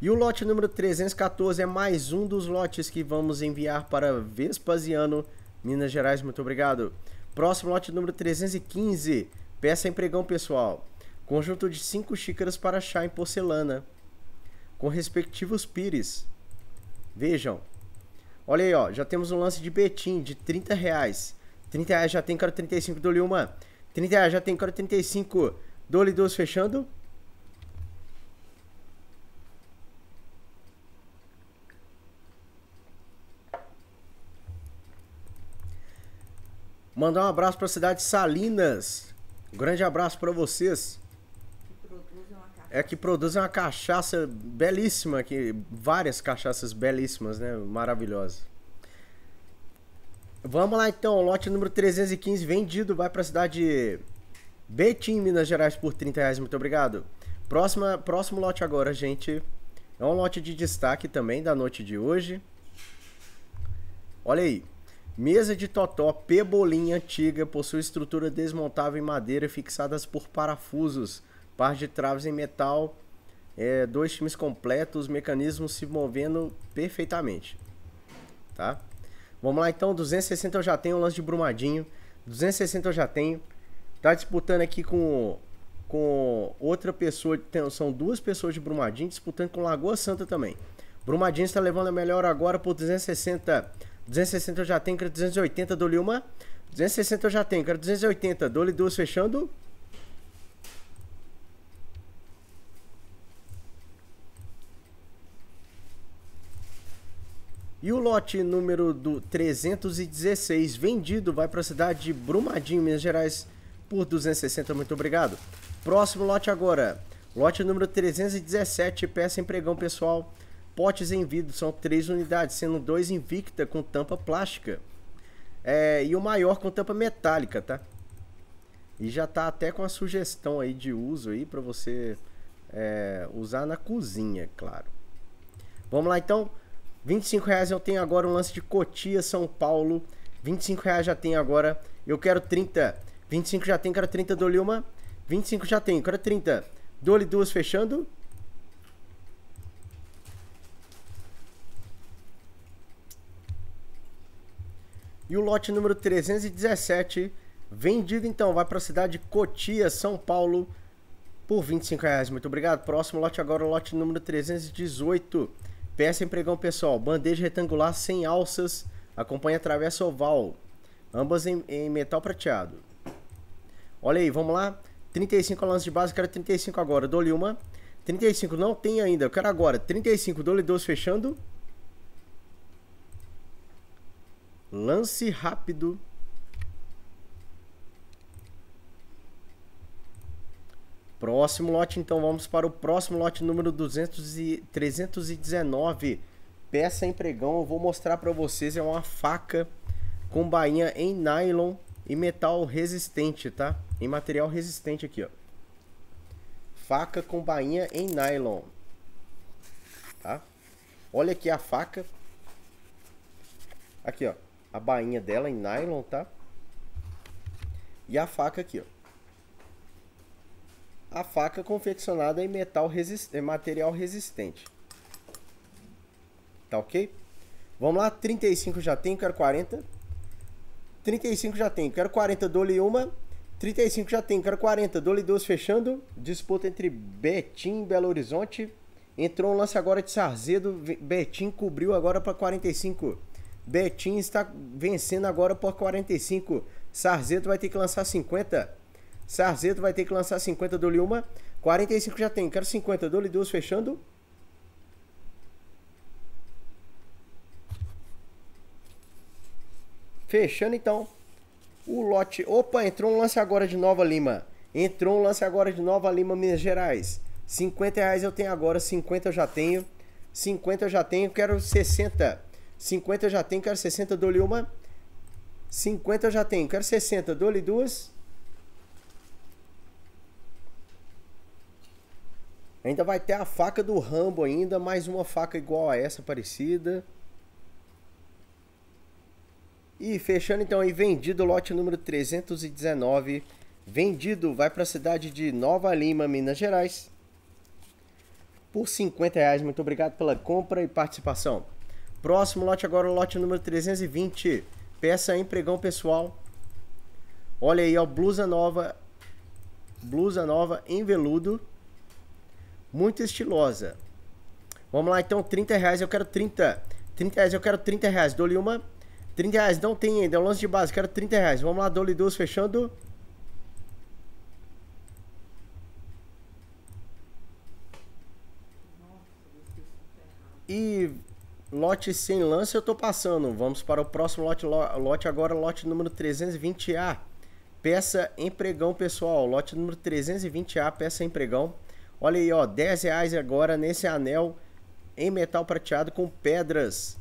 E o lote número 314 é mais um dos lotes que vamos enviar para Vespasiano, Minas Gerais. Muito obrigado. Próximo lote número 315. Peça empregão, pessoal conjunto de cinco xícaras para chá em porcelana, com respectivos pires. Vejam. Olha aí, ó, já temos um lance de Betim de 30 reais. 30 reais já tem, quero 35, dou-lhe uma. 30 reais já tem, quero 35, dou-lhe duas fechando. Mandar um abraço para a cidade de Salinas. Um grande abraço para vocês. É que produzem uma cachaça belíssima aqui, várias cachaças belíssimas, né? Maravilhosas. Vamos lá então, lote número 315 vendido, vai para a cidade de Betim, Minas Gerais por 30 reais, muito obrigado. Próxima, próximo lote agora, gente. É um lote de destaque também da noite de hoje. Olha aí. Mesa de totó pebolinha antiga possui estrutura desmontável em madeira fixadas por parafusos par de traves em metal, é, dois times completos, os mecanismos se movendo perfeitamente. Tá? Vamos lá então, 260 eu já tenho, o lance de Brumadinho, 260 eu já tenho. Tá disputando aqui com, com outra pessoa, tem, são duas pessoas de Brumadinho disputando com Lagoa Santa também. Brumadinho está levando a melhor agora por 260. 260 eu já tenho, quero 280, dou-lhe uma. 260 eu já tenho, quero 280, dou-lhe duas fechando. E o lote número do 316 vendido vai para a cidade de Brumadinho, Minas Gerais, por 260. Muito obrigado. Próximo lote agora. Lote número 317, peça empregão pessoal. Potes em vidro são três unidades, sendo dois invicta com tampa plástica. É, e o maior com tampa metálica, tá? E já tá até com a sugestão aí de uso aí para você é, usar na cozinha, claro. Vamos lá então. 25 reais eu tenho agora um lance de Cotia, São Paulo. 25 reais já tenho agora. Eu quero 30. 25 já tem, quero 30, Dole uma. 25 já tem, quero 30. Dole duas fechando. E o lote número 317, vendido então, vai para a cidade de Cotia, São Paulo, por 25 reais. Muito obrigado. Próximo lote agora, o lote número 318. Peça em pregão pessoal, bandeja retangular sem alças, acompanha travessa oval, ambas em, em metal prateado. Olha aí, vamos lá. 35 a lance de base, eu quero 35 agora, dou-lhe uma. 35 não tem ainda, eu quero agora. 35, dou-lhe dois fechando. Lance rápido. Próximo lote, então vamos para o próximo lote número 200 e 319. Peça empregão, eu vou mostrar para vocês, é uma faca com bainha em nylon e metal resistente, tá? Em material resistente aqui, ó. Faca com bainha em nylon. Tá? Olha aqui a faca. Aqui, ó. A bainha dela em nylon, tá? E a faca aqui, ó a faca confeccionada em metal resist material resistente. Tá ok? Vamos lá, 35 já tenho, quero 40. 35 já tenho, quero 40, dole uma. 35 já tenho, quero 40, dole lhe duas fechando. Disputa entre Betim e Belo Horizonte. Entrou um lance agora de Sarzedo, Betim cobriu agora para 45. Betim está vencendo agora por 45. Sarzedo vai ter que lançar 50. Sarzeto vai ter que lançar 50, dou-lhe 45 já tem, quero 50, dole lhe duas, fechando. Fechando então o lote. Opa, entrou um lance agora de Nova Lima. Entrou um lance agora de Nova Lima, Minas Gerais. 50 reais eu tenho agora, 50 eu já tenho. 50 eu já tenho, quero 60. 50 eu já tenho, quero 60, dole lhe 50 eu já tenho, quero 60, dou-lhe duas. Ainda vai ter a faca do Rambo ainda, mais uma faca igual a essa parecida. E fechando então aí, vendido o lote número 319. Vendido vai para a cidade de Nova Lima, Minas Gerais. Por 50 reais, muito obrigado pela compra e participação. Próximo lote agora, o lote número 320. Peça empregão pessoal. Olha aí, ó, blusa nova. Blusa nova em veludo. Muito estilosa. Vamos lá, então, 30 reais, eu quero 30. 30 reais, eu quero 30 reais. Dou-lhe uma. 30 reais, não tem ainda, é um lance de base, quero 30 reais. Vamos lá, dou-lhe duas, fechando. E lote sem lance eu tô passando. Vamos para o próximo lote, lote agora, lote número 320A. Peça empregão, pessoal. Lote número 320A, peça empregão. Olha aí, ó, 10 reais agora nesse anel em metal prateado com pedras,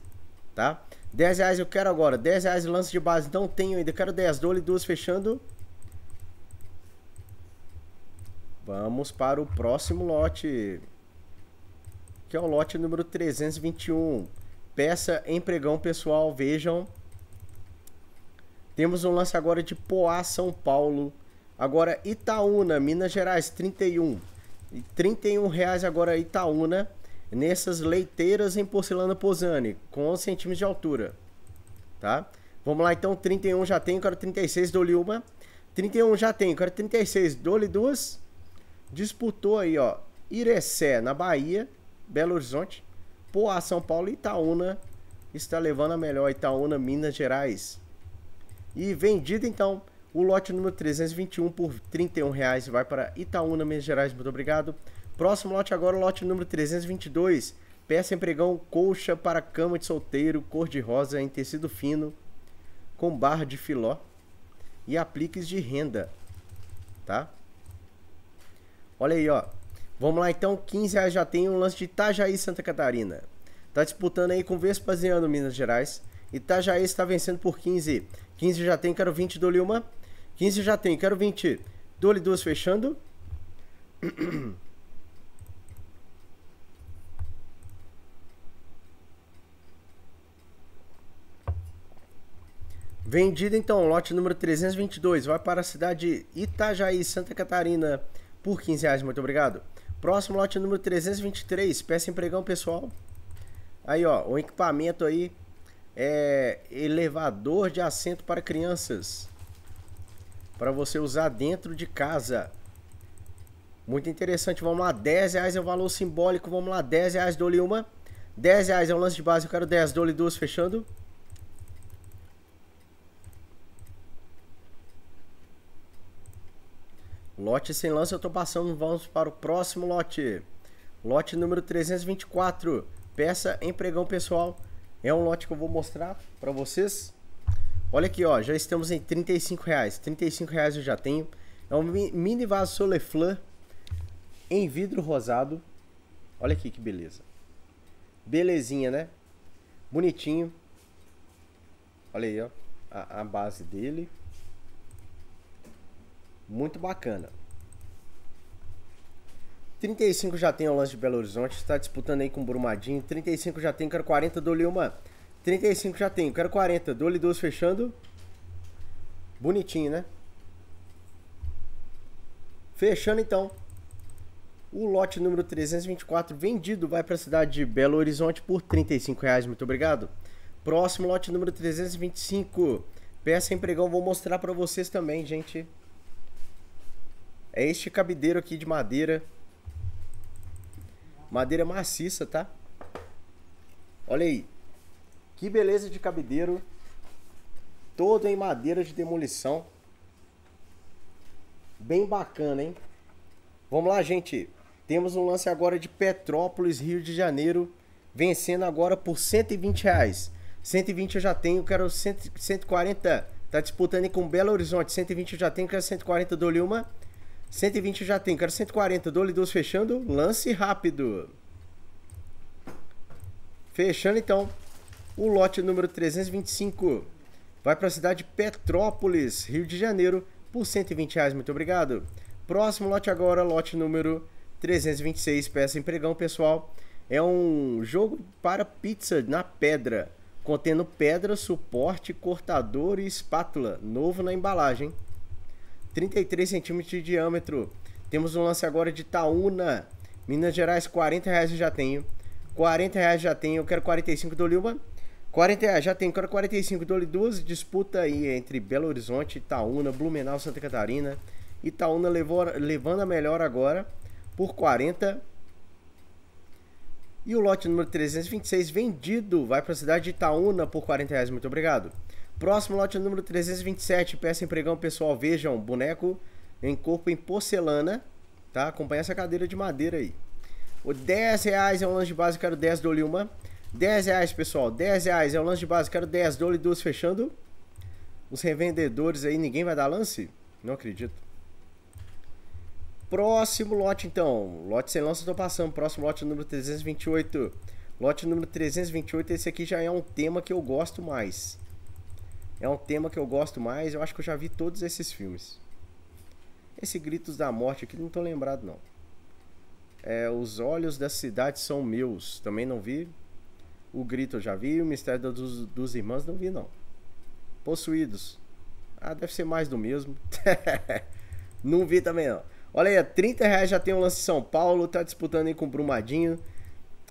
tá? 10 reais eu quero agora, 10 reais lance de base, não tenho ainda, quero 10 dole duas fechando. Vamos para o próximo lote, que é o lote número 321, peça em pregão pessoal, vejam. Temos um lance agora de Poá, São Paulo, agora Itaúna, Minas Gerais, 31 e 31 reais agora Itaúna nessas leiteiras em porcelana Posani com 11 centímetros de altura, tá? Vamos lá então, 31 já tem, quero 36, dou-lhe uma. 31 já tem, quero 36, dou duas. Disputou aí, ó, Irecé na Bahia, Belo Horizonte, Poá, São Paulo Itaúna está levando a melhor, Itaúna, Minas Gerais. E vendido então o lote número 321 por R$ 31 reais vai para Itaúna, Minas Gerais. Muito obrigado. Próximo lote agora, o lote número 322. Peça empregão colcha para cama de solteiro, cor de rosa em tecido fino, com barra de filó e apliques de renda, tá? Olha aí, ó. Vamos lá então, 15 reais já tem um lance de Itajaí, Santa Catarina. Tá disputando aí com Vespasiano, Minas Gerais. Itajaí está vencendo por 15. 15 já tem, quero 20 do Lilma. 15 já tem, quero 20. dole duas fechando. Vendido então, lote número 322, vai para a cidade de Itajaí, Santa Catarina, por 15 reais, muito obrigado. Próximo lote número 323, peça empregão pessoal. Aí ó, o equipamento aí é elevador de assento para crianças para você usar dentro de casa. Muito interessante, vamos lá, 10 reais é o um valor simbólico, vamos lá, 10 reais, dou uma. 10 reais é um lance de base, eu quero 10, dole duas, fechando. Lote sem lance, eu tô passando, vamos para o próximo lote. Lote número 324, peça empregão pessoal. É um lote que eu vou mostrar para vocês. Olha aqui, ó, já estamos em 35 reais. 35 reais eu já tenho. É um mini vaso Soleflan em vidro rosado. Olha aqui que beleza. Belezinha, né? Bonitinho. Olha aí, ó. A, a base dele. Muito bacana. 35 já tem o lance de Belo Horizonte. Está disputando aí com o Brumadinho. 35 já tem, quero 40 do Lilma. 35 já tenho, quero 40. Dole 12 fechando. Bonitinho, né? Fechando então. O lote número 324 vendido vai para a cidade de Belo Horizonte por R$ reais. Muito obrigado. Próximo lote número 325. Peça em pregão, vou mostrar para vocês também, gente. É este cabideiro aqui de madeira. Madeira maciça, tá? Olha aí. Que beleza de cabideiro. Todo em madeira de demolição. Bem bacana, hein? Vamos lá, gente. Temos um lance agora de Petrópolis, Rio de Janeiro. Vencendo agora por 120 reais. 120 eu já tenho, quero 100, 140. Tá disputando com Belo Horizonte. 120 eu já tenho, quero 140, dou-lhe uma. 120 eu já tenho, quero 140, dou duas fechando. Lance rápido. Fechando então. O lote número 325 vai para a cidade de Petrópolis, Rio de Janeiro, por R$ 120. Reais, muito obrigado. Próximo lote agora, lote número 326, peça empregão, pessoal. É um jogo para pizza na pedra, contendo pedra, suporte, cortador e espátula, novo na embalagem. 33 centímetros de diâmetro. Temos um lance agora de Taúna, Minas Gerais, 40 reais eu já tenho. 40 reais já tenho, eu quero 45 do Lilma. 40, ah, já tem 45 dólares, então duas disputa aí entre Belo Horizonte, Itaúna, Blumenau, Santa Catarina. Itaúna levou, levando a melhor agora por 40. E o lote número 326 vendido vai para a cidade de Itaúna por 40 reais. Muito obrigado. Próximo lote número 327, peça empregão pessoal, vejam, boneco em corpo em porcelana, tá? Acompanha essa cadeira de madeira aí. O 10 reais é um lanche básico, quero 10 do Lilma. 10 reais, pessoal. 10 reais é o lance de base. Quero 10, dole 2 fechando. Os revendedores aí, ninguém vai dar lance? Não acredito. Próximo lote, então. Lote sem lance, eu tô passando. Próximo lote número 328. Lote número 328, esse aqui já é um tema que eu gosto mais. É um tema que eu gosto mais. Eu acho que eu já vi todos esses filmes. Esse Gritos da Morte aqui, não tô lembrado, não. É, Os Olhos da Cidade São Meus. Também não vi. O Grito eu já vi, o Mistério dos, dos Irmãos não vi, não. Possuídos. Ah, deve ser mais do mesmo. não vi também, não. Olha aí, 30 reais já tem um lance São Paulo, tá disputando aí com o Brumadinho.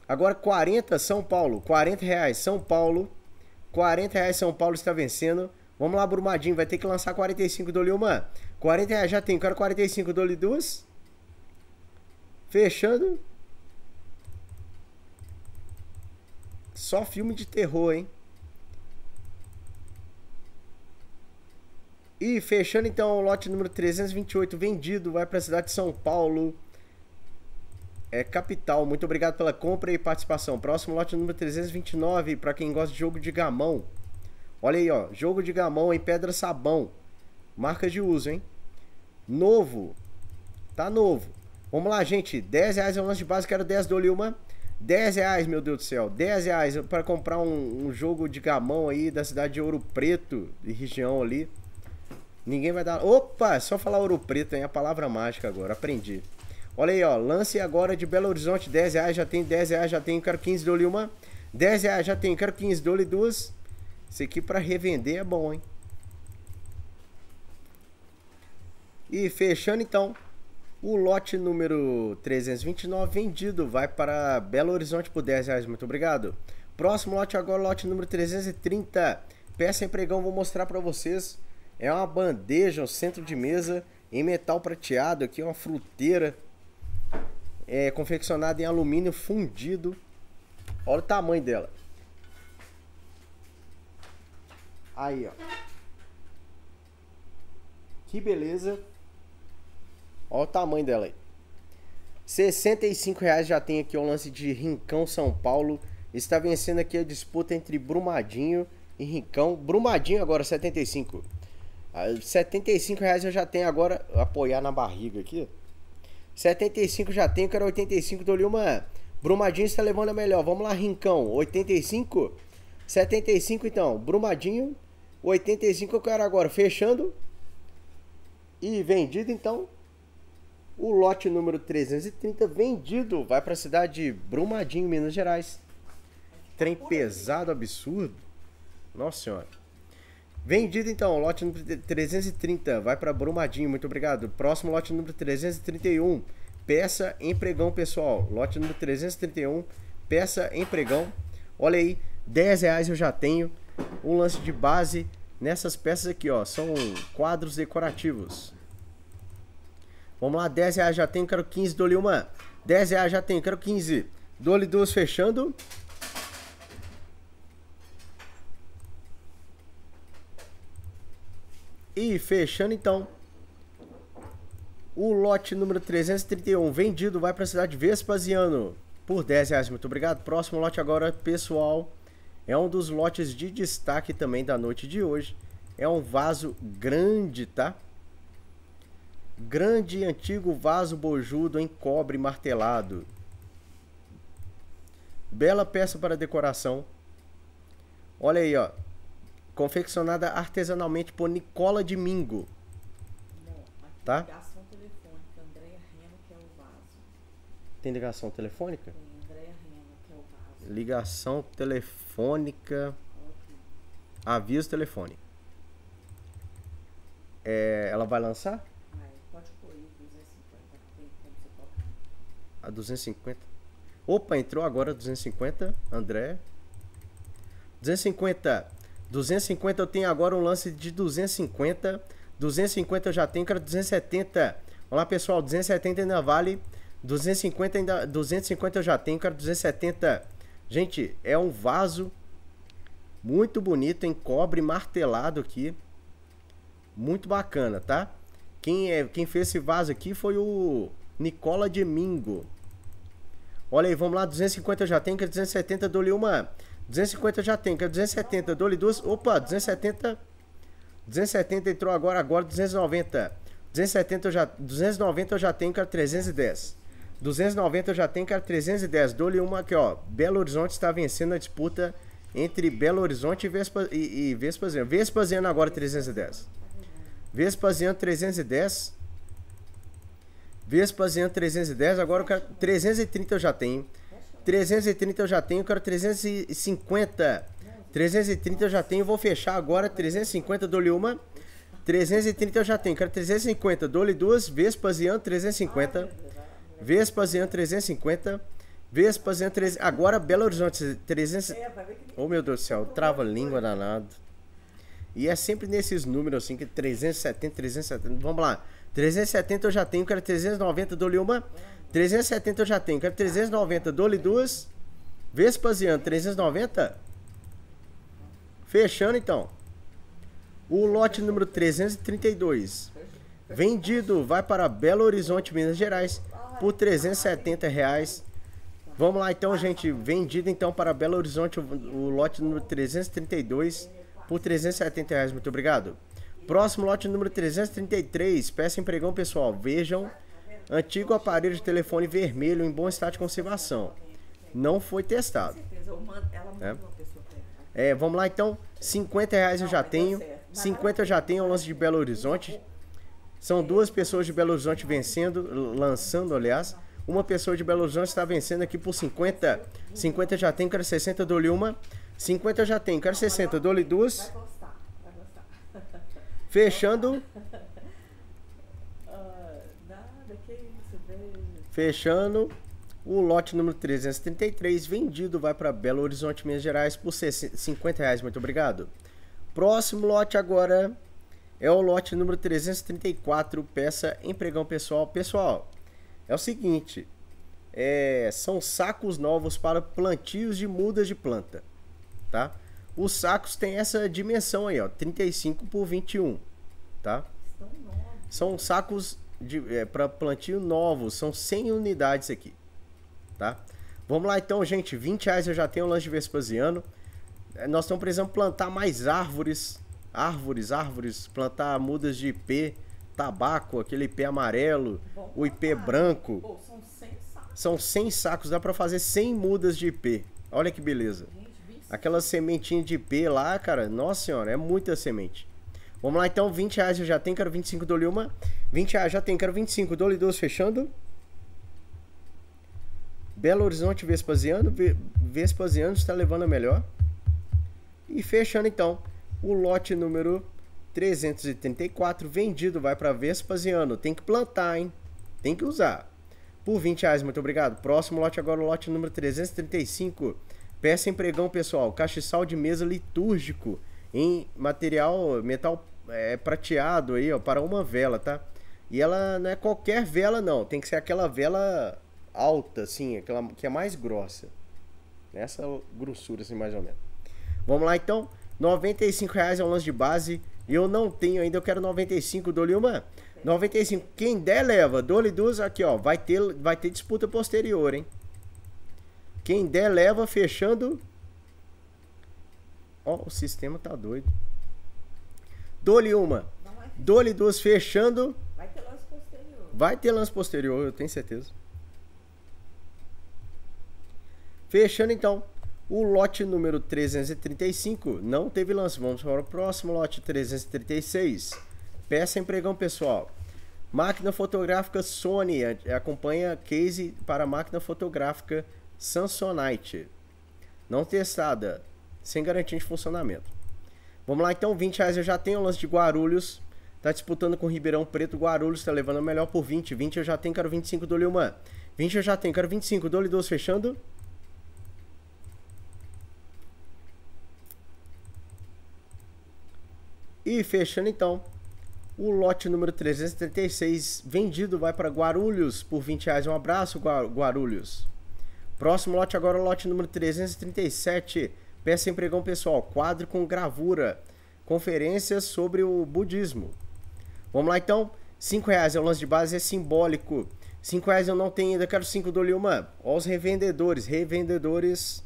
Agora 40 São Paulo, 40 reais São Paulo, 40 reais São Paulo está vencendo. Vamos lá, Brumadinho, vai ter que lançar 45 do Lilman. 40 reais já tem, quero 45 do duas. Fechando. Só filme de terror, hein? E fechando então o lote número 328 vendido, vai para a cidade de São Paulo. É capital. Muito obrigado pela compra e participação. Próximo lote número 329 para quem gosta de jogo de gamão. Olha aí, ó, jogo de gamão em pedra sabão. Marca de uso, hein? Novo. Tá novo. Vamos lá, gente. 10 reais é um lance de base, quero 10 do Lilma. 10 reais, meu Deus do céu, 10 reais para comprar um, um, jogo de gamão aí da cidade de Ouro Preto, de região ali. Ninguém vai dar. Opa, só falar Ouro Preto, hein? A palavra mágica agora, aprendi. Olha aí, ó. Lance agora de Belo Horizonte, 10 reais, já tem 10 reais, já tem. Quero 15 dole uma. 10 reais, já tem. Quero 15 dole duas. Isso aqui para revender é bom, hein? E fechando então. O lote número 329 vendido vai para Belo Horizonte por 10 reais. Muito obrigado. Próximo lote agora, lote número 330. Peça empregão, vou mostrar para vocês. É uma bandeja, um centro de mesa em metal prateado. Aqui é uma fruteira é, confeccionada em alumínio fundido. Olha o tamanho dela. Aí, ó. Que beleza. Olha o tamanho dela aí. 65 reais já tem aqui o lance de Rincão São Paulo. Está vencendo aqui a disputa entre Brumadinho e Rincão. Brumadinho agora 75. 75 ah, reais eu já tenho agora apoiar na barriga aqui. 75 já tenho, que era 85 do Lima. Brumadinho está levando a melhor. Vamos lá, Rincão. 85? 75 então. Brumadinho. 85 eu quero agora. Fechando. E vendido então. O lote número 330 vendido vai para a cidade de Brumadinho, Minas Gerais. Trem pesado, absurdo. Nossa senhora. Vendido então, lote número 330 vai para Brumadinho, muito obrigado. Próximo lote número 331, peça empregão pessoal. Lote número 331, peça empregão. Olha aí, 10 reais eu já tenho. Um lance de base nessas peças aqui, ó, são quadros decorativos. Vamos lá, 10 reais já tem, quero 15, dou-lhe uma. 10 reais já tem, quero 15. Dou-lhe duas fechando. E fechando então. O lote número 331 vendido vai para a cidade de Vespasiano por 10 reais. Muito obrigado. Próximo lote agora, pessoal. É um dos lotes de destaque também da noite de hoje. É um vaso grande, tá? Grande antigo vaso bojudo em cobre martelado. Bela peça para decoração. Olha aí, ó. Confeccionada artesanalmente por Nicola de Mingo. Tá? Ligação telefônica, Andréia que é o vaso. Tem ligação telefônica? Tem, Andréia Reno que é o vaso. Ligação telefônica. Aviso telefone. É, ela vai lançar? A 250. Opa, entrou agora 250. André. 250. 250 eu tenho agora um lance de 250. 250 eu já tenho, cara, 270. Vamos lá, pessoal, 270 ainda vale. 250 ainda, 250 eu já tenho, cara, 270. Gente, é um vaso muito bonito em cobre martelado aqui. Muito bacana, tá? Quem é, quem fez esse vaso aqui foi o Nicola de Mingo. Olha aí, vamos lá, 250 eu já tenho, que 270 eu dou-lhe uma. 250 eu já tenho, que 270 eu dou-lhe duas. Opa, 270. 270 entrou agora, agora 290. 270 eu já, 290 eu já tenho, cara 310. 290 eu já tenho, cara 310. Dou-lhe uma aqui, ó. Belo Horizonte está vencendo a disputa entre Belo Horizonte e, Vespa, e, e Vespasiano. Vespasiano agora 310. Vespasiano 310. Vespasiano 310, agora eu quero 330 eu já tenho. 330 eu já tenho, eu quero 350. 330 eu já tenho, vou fechar agora 350, dole uma. 330 eu já tenho, quero 350, dole duas, Vespasiano 350. Vespasiano 350. Vespasiano 3. Agora Belo Horizonte 300. Oh meu Deus do céu, trava língua danado. E é sempre nesses números assim que 370, 370. Vamos lá. 370 eu já tenho, quero 390, dou-lhe uma. 370 eu já tenho, quero 390, dou-lhe duas. Vespasiano, 390. Fechando então. O lote número 332. Vendido, vai para Belo Horizonte, Minas Gerais, por 370 reais. Vamos lá então, gente. Vendido então para Belo Horizonte o, o lote número 332 por 370 reais. Muito obrigado. Próximo lote número 333, peça empregão pessoal, vejam, antigo aparelho de telefone vermelho em bom estado de conservação. Não foi testado. É. Tá? É, vamos lá então, 50 reais tá eu já tenho, 50 eu já tenho, o lance de Belo Horizonte. São duas pessoas de Belo Horizonte vencendo, lançando aliás, uma pessoa de Belo Horizonte está vencendo aqui por 50. 50 já tem, quero 60, dou-lhe uma. 50 já tem, quero 60, dou-lhe duas. Fechando. Ah, Fechando. O lote número 333, vendido, vai para Belo Horizonte, Minas Gerais, por 50 reais. Muito obrigado. Próximo lote agora é o lote número 334, peça empregão pessoal. Pessoal, é o seguinte: é, são sacos novos para plantios de mudas de planta, tá? Os sacos têm essa dimensão aí, ó, 35 por 21, tá? São sacos de é, para plantio novos, são 100 unidades aqui, tá? Vamos lá então, gente, 20 reais eu já tenho o lanche vespasiano. É, nós estamos precisando plantar mais árvores, árvores, árvores, plantar mudas de IP, tabaco, aquele IP amarelo, Bom, o IP cara. branco. Pô, são 100 sacos. São 100 sacos, dá para fazer 100 mudas de IP. Olha que beleza. Gente. Aquela sementinha de P lá, cara, nossa senhora, é muita semente. Vamos lá então, 20 reais eu já tenho, quero 25, dole uma. 20 reais já tenho, quero 25, dole lhe duas, fechando. Belo Horizonte Vespasiano, Vespasiano está levando a melhor. E fechando então, o lote número 334, vendido, vai para Vespasiano. Tem que plantar, hein? Tem que usar. Por 20 reais, muito obrigado. Próximo lote agora, o lote número 335. Peça empregão, pessoal. Cachiçal de mesa litúrgico em material metal é, prateado aí, ó, para uma vela, tá? E ela não é qualquer vela, não. Tem que ser aquela vela alta, assim, aquela que é mais grossa. Nessa é grossura, assim, mais ou menos. Vamos lá, então. R$ reais é um lance de base. Eu não tenho ainda, eu quero 95, dou-lhe uma. 95. Quem der, leva. Dou-lhe duas, aqui, ó. Vai ter, vai ter disputa posterior, hein? Quem der, leva fechando. Ó, oh, o sistema tá doido. Dole uma. dole duas fechando. Vai ter lance posterior. Vai ter lance posterior, eu tenho certeza. Fechando então. O lote número 335 não teve lance. Vamos para o próximo lote 336. Peça empregão pessoal. Máquina fotográfica Sony é, acompanha case para máquina fotográfica Sansonite. Não testada. Sem garantia de funcionamento. Vamos lá então, 20 reais eu já tenho. O lance de Guarulhos. Tá disputando com Ribeirão Preto. Guarulhos tá levando o melhor por 20. 20 eu já tenho, quero 25, dou-lhe 20 eu já tenho, quero 25, dou 12, fechando. E fechando então, o lote número 336 vendido vai para Guarulhos por 20 reais. Um abraço, Guarulhos. Próximo lote agora, lote número 337, peça em pregão pessoal, quadro com gravura, conferência sobre o budismo. Vamos lá então, 5 reais é o lance de base, é simbólico. 5 reais eu não tenho ainda, quero 5 do Lilma. Olha os revendedores, revendedores,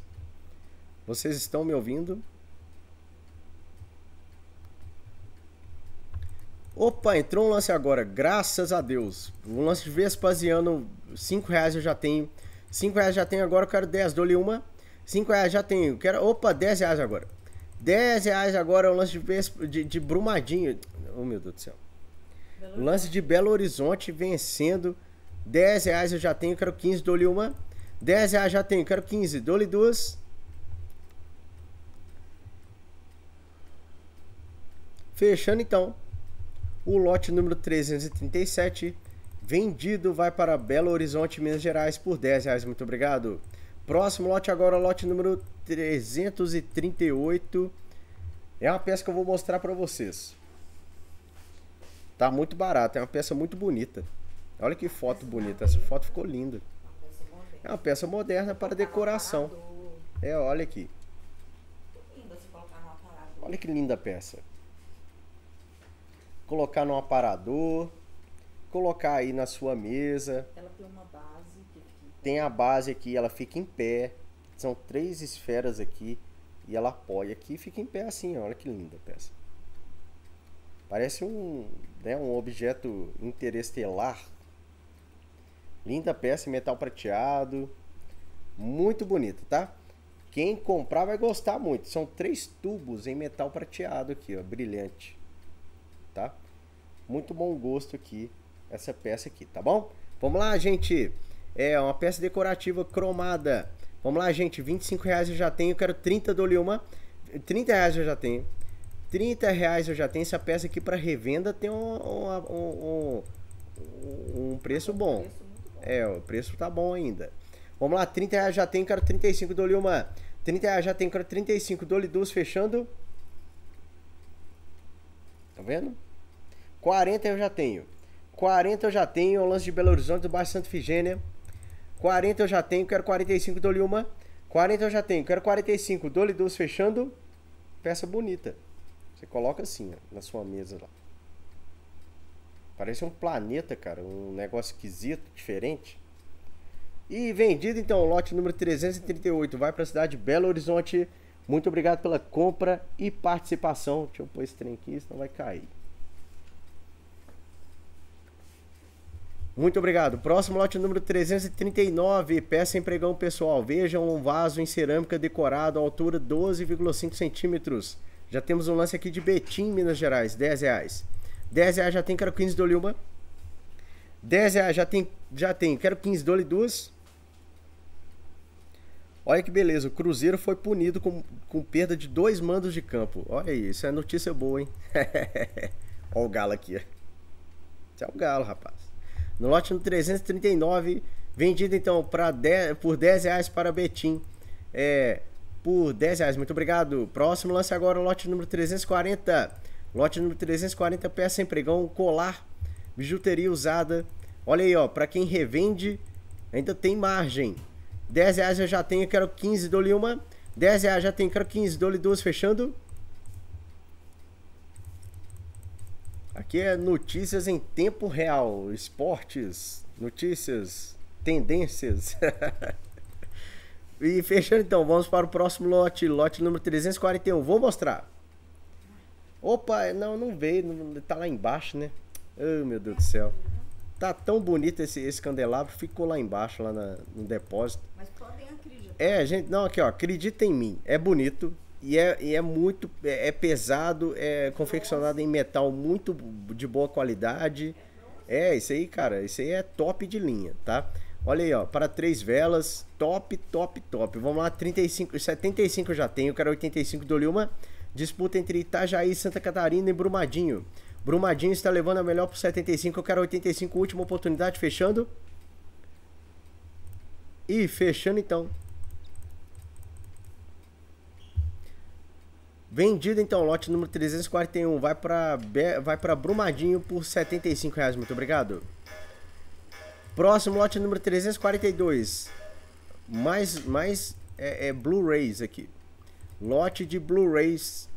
vocês estão me ouvindo? Opa, entrou um lance agora, graças a Deus. Um lance de Vespasiano, 5 reais eu já tenho. 5 reais já tenho agora, eu quero 10, dou-lhe uma. 5 reais já tenho, quero. Opa, 10 reais agora. 10 reais agora é um lance de, de, de Brumadinho. Oh, meu Deus do céu. Belo lance de Belo Horizonte vencendo. 10 reais eu já tenho, quero 15, dou-lhe uma. 10 reais já tenho, quero 15, dou-lhe duas. Fechando então o lote número 337 Vendido vai para Belo Horizonte, Minas Gerais, por 10 reais. Muito obrigado. Próximo lote agora, lote número 338. É uma peça que eu vou mostrar para vocês. Tá muito barato, é uma peça muito bonita. Olha que foto bonita, essa foto ficou linda. É uma peça moderna para decoração. É, olha aqui. Olha que linda peça. Colocar no aparador colocar aí na sua mesa. Ela tem uma base. Que tem a base aqui, ela fica em pé. São três esferas aqui e ela apoia aqui e fica em pé assim. Olha que linda a peça. Parece um, né, um objeto interestelar. Linda peça em metal prateado. Muito bonita, tá? Quem comprar vai gostar muito. São três tubos em metal prateado aqui, ó, brilhante. Tá? Muito bom gosto aqui essa peça aqui, tá bom? Vamos lá, gente. É uma peça decorativa cromada. Vamos lá, gente. 25 reais eu já tenho. Eu quero 30 do Lilma. 30 reais eu já tenho. 30 reais eu já tenho. Essa peça aqui para revenda tem um, um, um, um preço bom. É, o preço tá bom ainda. Vamos lá, 30 reais já tenho. quero 35 do Lilma. 30 reais já tenho. quero 35 do Lidus, fechando. Tá vendo? 40 eu já tenho. 40 eu já tenho, é lance de Belo Horizonte, do Baixo Santo Figênia. 40 eu já tenho, quero 45, dou-lhe uma. 40 eu já tenho, quero 45, dou-lhe duas fechando. Peça bonita. Você coloca assim, ó, na sua mesa lá. Parece um planeta, cara, um negócio esquisito, diferente. E vendido então o lote número 338, vai para a cidade de Belo Horizonte. Muito obrigado pela compra e participação. Deixa eu pôr esse trem aqui, senão vai cair. Muito obrigado. Próximo lote número 339, peça empregão pessoal. Vejam um vaso em cerâmica decorado, altura 12,5 centímetros. Já temos um lance aqui de Betim, Minas Gerais, 10 reais. 10 reais já tem, quero 15 dole uma. 10 reais já tem, já tem, quero 15 dole duas. Olha que beleza, o Cruzeiro foi punido com, com perda de dois mandos de campo. Olha isso, é notícia boa, hein? Olha o galo aqui. Esse é o galo, rapaz. No lote no 339, vendido então pra 10, por 10 reais para Betim. É, por 10 reais, muito obrigado. Próximo lance agora, lote número 340. Lote número 340, peça empregão, colar, bijuteria usada. Olha aí, ó, para quem revende, ainda tem margem. 10 reais eu já tenho, quero 15, dou uma. 10 reais já tenho, quero 15, dou duas, fechando. Aqui é notícias em tempo real, esportes, notícias, tendências. e fechando então, vamos para o próximo lote, lote número 341. Vou mostrar. Opa, não, não veio, tá lá embaixo, né? Oh, meu Deus do céu. Tá tão bonito esse, esse candelabro, ficou lá embaixo, lá na, no depósito. Mas podem acreditar. É, gente, não, aqui ó, acredita em mim. É bonito, e é, e é muito. É, é, pesado, é confeccionado em metal muito de boa qualidade. É, isso aí, cara, isso aí é top de linha, tá? Olha aí, ó, para três velas, top, top, top. Vamos lá, 35, 75 eu já tenho, quero 85 do Lilma. Disputa entre Itajaí, Santa Catarina e Brumadinho. Brumadinho está levando a melhor por 75, eu quero 85, última oportunidade, fechando. E fechando então. Vendido então, lote número 341, vai para vai para Brumadinho por 75 reais, muito obrigado. Próximo lote número 342, mais, mais é, é Blu-rays aqui. Lote de Blu-rays,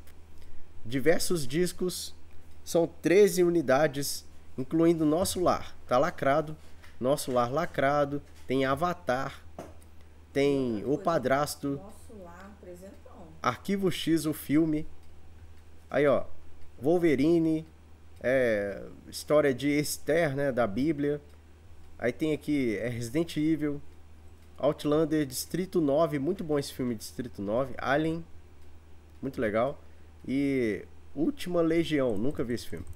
diversos discos, são 13 unidades, incluindo Nosso Lar, tá lacrado, Nosso Lar lacrado, tem Avatar, tem O Padrasto... Arquivo X, o filme. Aí, ó. Wolverine. É, história de Esther, né? Da Bíblia. Aí tem aqui é Resident Evil. Outlander, Distrito 9. Muito bom esse filme, Distrito 9. Alien. Muito legal. E Última Legião. Nunca vi esse filme.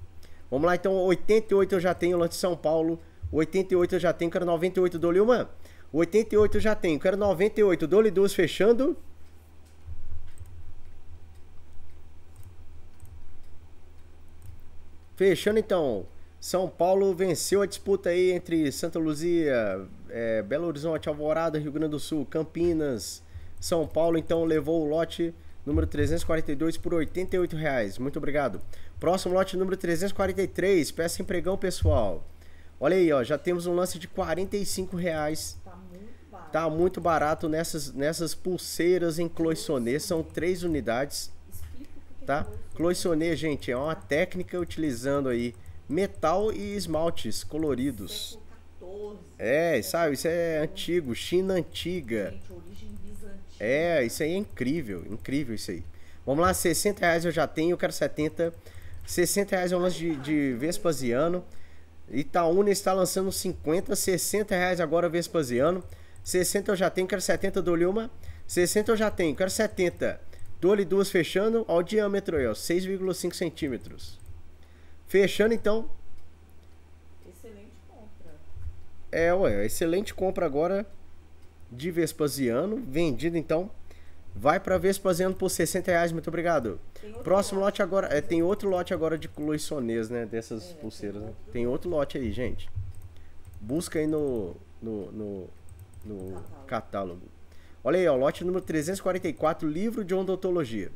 Vamos lá, então. 88 eu já tenho lá de São Paulo. 88 eu já tenho. Quero 98, dou uma. 88 eu já tenho. Quero 98, dou duas, fechando. Fechando então, São Paulo venceu a disputa aí entre Santa Luzia, é, Belo Horizonte, Alvorada, Rio Grande do Sul, Campinas. São Paulo então levou o lote número 342 por 88 reais. Muito obrigado. Próximo lote número 343, peça empregão pessoal. Olha aí, ó, já temos um lance de 45 reais. Tá muito barato, tá muito barato nessas, nessas pulseiras em cloissonnet. São três unidades tá? Cloisonné, gente, é uma técnica utilizando aí metal e esmaltes coloridos. É, é sabe, isso é antigo, China antiga. É, isso aí é incrível, incrível isso aí. Vamos lá, 60 reais eu já tenho, eu quero 70. 60 reais é um lance de, de Vespasiano. Itaúna está lançando 50, 60 reais agora Vespasiano. 60 eu já tenho, quero 70 do Lilma. 60 eu já tenho, quero 70. Dole duas fechando, ao diâmetro aí, 6,5 centímetros. Fechando então. Excelente compra. É, ué, excelente compra agora de Vespasiano, vendido então. Vai para Vespasiano por 60 reais, muito obrigado. Próximo lote, lote agora, é, tem outro lote agora de cloissonês, né, dessas é, pulseiras. Tem, né? outro... tem outro lote aí, gente. Busca aí no, no, no, no catálogo. catálogo. Olha aí, ó, lote número 344, livro de odontologia.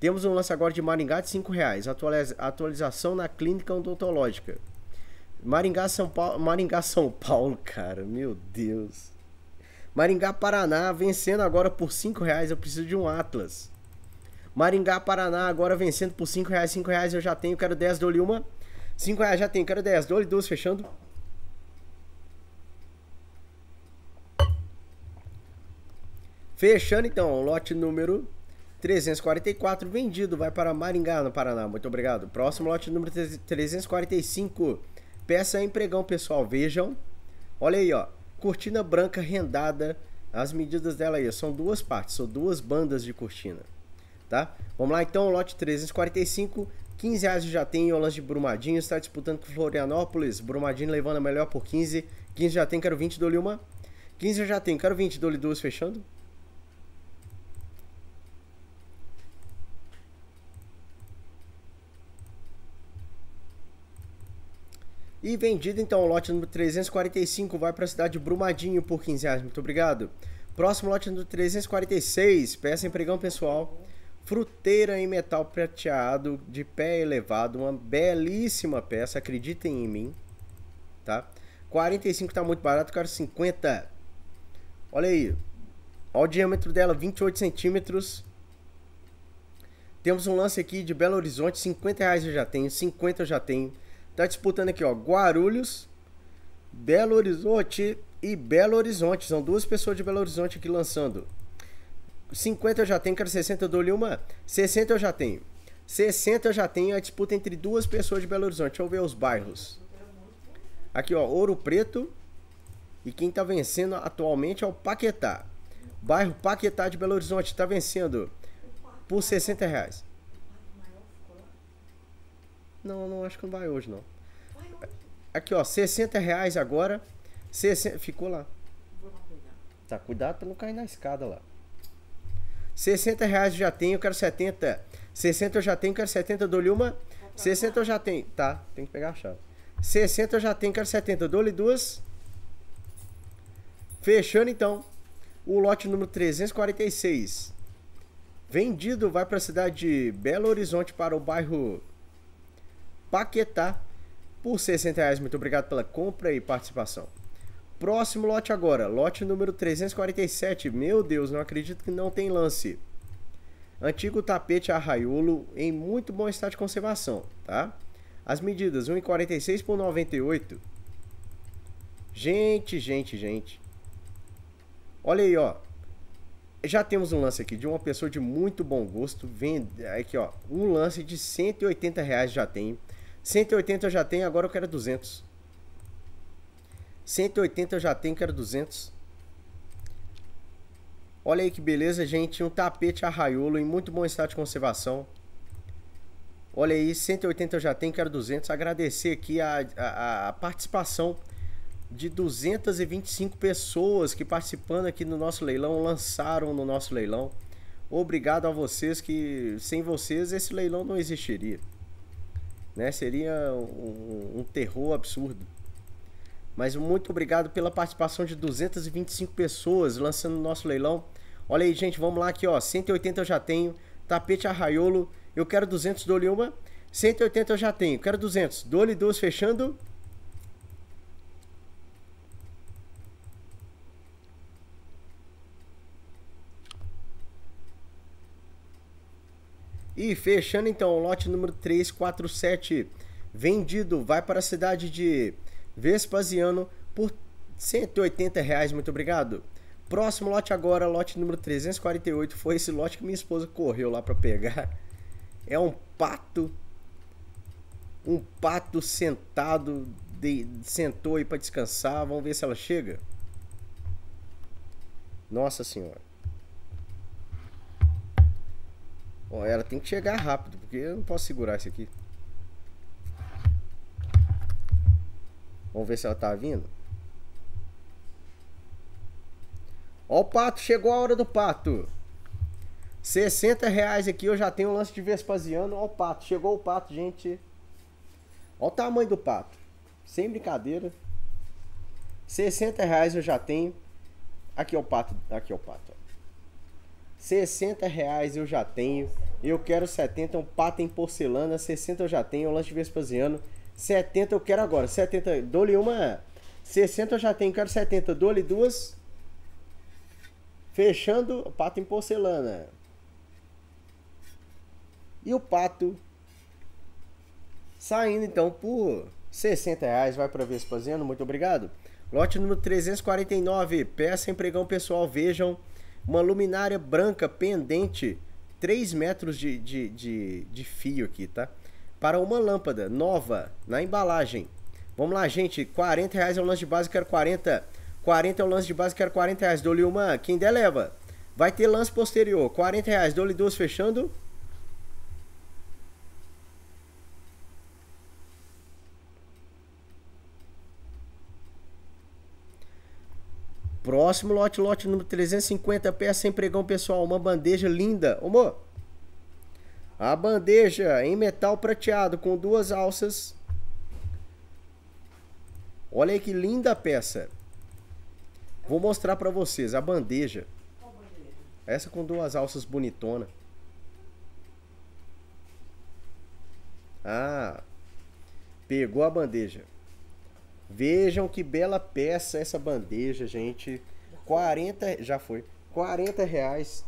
Temos um lance agora de Maringá de R$ 5,00. Atualiza atualização na clínica odontológica. Maringá São Paulo, Maringá São Paulo, cara, meu Deus. Maringá Paraná vencendo agora por cinco reais. Eu preciso de um Atlas. Maringá Paraná agora vencendo por cinco reais. Cinco reais eu já tenho, quero 10, dou-lhe uma. Cinco reais já tenho, quero 10, dou-lhe duas, fechando. Fechando então, lote número 344 vendido, vai para Maringá, no Paraná. Muito obrigado. Próximo lote número 345. Peça empregão pessoal. Vejam. Olha aí, ó. Cortina branca rendada. As medidas dela aí, são duas partes, são duas bandas de cortina. Tá? Vamos lá então, lote 345. 15 reais já tem Olas de Brumadinho, está disputando com Florianópolis. Brumadinho levando a melhor por 15. 15 já tem, quero 20, dou-lhe uma. 15 já tem, quero 20, dou duas, fechando. E vendido então o lote número 345 vai para a cidade de Brumadinho por 15 reais. Muito obrigado. Próximo lote número 346, peça empregão pessoal. Fruteira em metal prateado de pé elevado, uma belíssima peça, acreditem em mim, tá? 45 tá muito barato, cara, 50. Olha aí. Olha o diâmetro dela, 28 centímetros. Temos um lance aqui de Belo Horizonte, 50 reais eu já tenho, 50 eu já tenho. Tá disputando aqui, ó, Guarulhos, Belo Horizonte e Belo Horizonte. São duas pessoas de Belo Horizonte aqui lançando. 50 eu já tenho, quero 60, eu dou ali uma. 60 eu já tenho. 60 eu já tenho é a disputa entre duas pessoas de Belo Horizonte. Deixa eu ver os bairros. Aqui, ó, Ouro Preto. E quem tá vencendo atualmente é o Paquetá. Bairro Paquetá de Belo Horizonte tá vencendo por 60 reais. Não, não acho que não vai hoje, não. Aqui, ó, 60 reais agora. 60... Ficou lá. Tá, cuidado pra não cair na escada lá. 60 reais eu já tenho, eu quero 70. 60 eu já tenho, quero 70. dou-lhe uma. 60 eu já tenho. Tá, tem que pegar a chave. 60 eu já tenho, quero 70. dou-lhe duas. Fechando então. O lote número 346. Vendido vai pra cidade de Belo Horizonte para o bairro Paquetá por 60 reais. Muito obrigado pela compra e participação. Próximo lote agora, lote número 347. Meu Deus, não acredito que não tem lance. Antigo tapete arraiolo em muito bom estado de conservação, tá? As medidas 1,46 por 98. Gente, gente, gente. Olha aí, ó. Já temos um lance aqui de uma pessoa de muito bom gosto. Vem aqui, ó. Um lance de 180 reais já tem. 180 eu já tenho, agora eu quero 200. 180 eu já tenho, quero 200. Olha aí que beleza, gente. Um tapete arraiolo em muito bom estado de conservação. Olha aí, 180 eu já tenho, quero 200. Agradecer aqui a, a, a participação de 225 pessoas que participando aqui no nosso leilão, lançaram no nosso leilão. Obrigado a vocês que sem vocês esse leilão não existiria. Né? Seria um, um terror absurdo. Mas muito obrigado pela participação de 225 pessoas lançando o nosso leilão. Olha aí, gente, vamos lá aqui, ó. 180 eu já tenho. Tapete arraiolo, eu quero 200, dou-lhe uma. 180 eu já tenho, quero 200, dou-lhe duas, fechando. E fechando então o lote número 347, vendido, vai para a cidade de Vespasiano por 180. Reais, muito obrigado. Próximo lote agora, lote número 348, foi esse lote que minha esposa correu lá para pegar. É um pato um pato sentado de, sentou aí para descansar. Vamos ver se ela chega. Nossa senhora. Bom, ela tem que chegar rápido, porque eu não posso segurar isso aqui. Vamos ver se ela tá vindo. Ó o pato, chegou a hora do pato. 60 reais aqui, eu já tenho um lance de Vespasiano. Ó o pato, chegou o pato, gente. Ó o tamanho do pato. Sem brincadeira. 60 reais eu já tenho. Aqui é o pato, aqui é o pato. 60 reais eu já tenho. Eu quero 70, um pato em porcelana. 60 eu já tenho, um lanche vespasiano. 70 eu quero agora. 70, dou-lhe uma. 60 eu já tenho, quero 70. Dou-lhe duas. Fechando o pato em porcelana. E o pato saindo então por 60 reais. Vai para Vespasiano, muito obrigado. Lote número 349, peça empregão pessoal, vejam uma luminária branca pendente, 3 metros de, de, de, de fio aqui, tá? Para uma lâmpada nova, na embalagem. Vamos lá, gente, 40 reais é o lance de base, quero 40. 40 é o lance de base, quero 40 reais. dou uma, quem der leva. Vai ter lance posterior, 40 reais, dou duas fechando. Próximo lote, lote número 350, peça sem pregão, pessoal. Uma bandeja linda. Ô, amor, a bandeja em metal prateado com duas alças. Olha aí que linda peça. Vou mostrar para vocês a bandeja. Essa com duas alças bonitona. Ah, pegou a bandeja. Vejam que bela peça essa bandeja, gente. 40, já foi. 40 reais.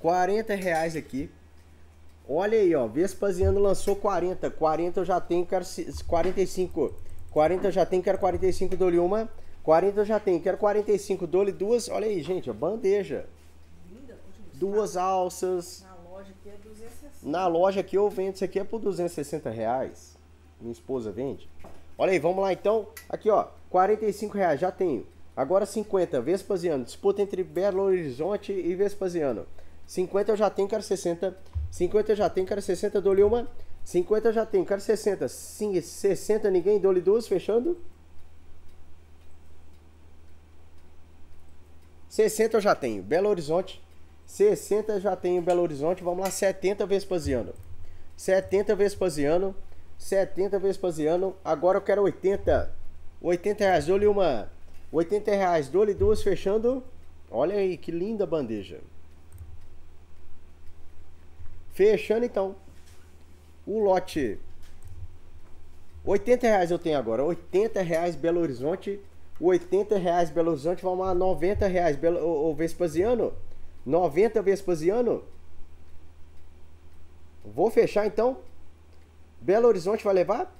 40 reais aqui. Olha aí, ó. Vespasiano lançou 40. 40 eu já tenho, quero 45. 40 eu já tenho, quero 45, dole uma. 40 eu já tenho, quero 45, dole duas. Olha aí, gente, a bandeja. duas alças. Na loja aqui é 260. Na loja aqui eu vendo isso aqui é por 260 reais. Minha esposa vende. Olha aí, vamos lá então. Aqui ó, 45 reais, já tenho. Agora 50, Vespasiano. Disputa entre Belo Horizonte e Vespasiano. 50 eu já tenho, quero 60. 50 eu já tenho, quero 60, dou-lhe uma. 50 eu já tenho, quero 60. Sim, 60 ninguém, dou-lhe duas, fechando. 60 eu já tenho, Belo Horizonte. 60 eu já tenho, Belo Horizonte. Vamos lá, 70 Vespasiano. 70 Vespasiano. 70 Vespasiano, agora eu quero 80. 80 reais, dole uma. 80 reais, dole duas, fechando. Olha aí, que linda bandeja. Fechando então. O lote. 80 reais eu tenho agora. 80 reais Belo Horizonte. 80 reais Belo Horizonte. Vamos lá, 90 reais Belo, o, o Vespasiano. 90 Vespasiano. Vou fechar então. Belo Horizonte vai levar?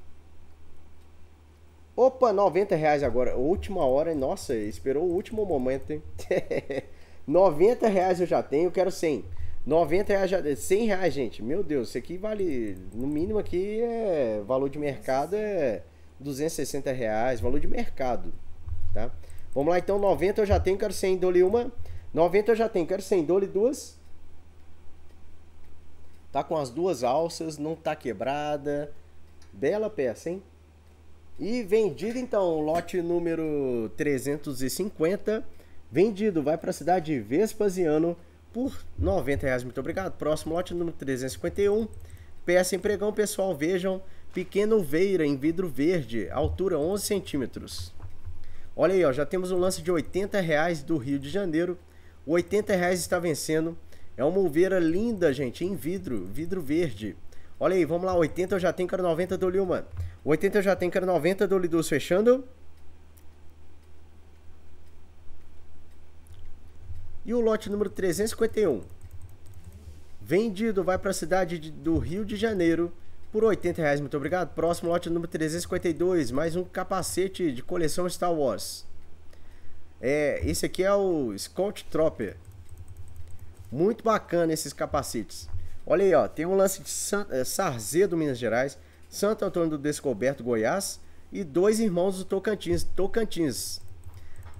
Opa, 90 reais agora. Última hora, nossa, esperou o último momento, hein? 90 reais eu já tenho, eu quero 100. 90 reais já. 100 reais, gente. Meu Deus, isso aqui vale. No mínimo aqui é. Valor de mercado é 260 reais. Valor de mercado. Tá? Vamos lá então, 90 eu já tenho, quero 100, dole uma. 90 eu já tenho, quero 100, dole duas. Tá com as duas alças, não tá quebrada. Bela peça, hein? E vendido então, lote número 350. Vendido, vai para a cidade de Vespasiano por R$ 90,00. Muito obrigado. Próximo lote número 351. Peça em pregão, pessoal, vejam. Pequeno Veira em vidro verde, altura 11 centímetros. Olha aí, ó, já temos um lance de R$ 80,00 do Rio de Janeiro. R$ 80,00 está vencendo é uma oliveira linda, gente, em vidro, vidro verde. Olha aí, vamos lá, 80 eu já tenho, quero 90, dou-lhe uma. 80 eu já tenho, quero 90, do lhe duas, fechando. E o lote número 351. Vendido, vai para a cidade de, do Rio de Janeiro por 80 reais, muito obrigado. Próximo lote número 352, mais um capacete de coleção Star Wars. É, esse aqui é o Scout Trooper. Muito bacana esses capacetes. Olha aí, ó, tem um lance de San, eh, Sarzedo, Minas Gerais, Santo Antônio do Descoberto, Goiás e dois irmãos do Tocantins, Tocantins.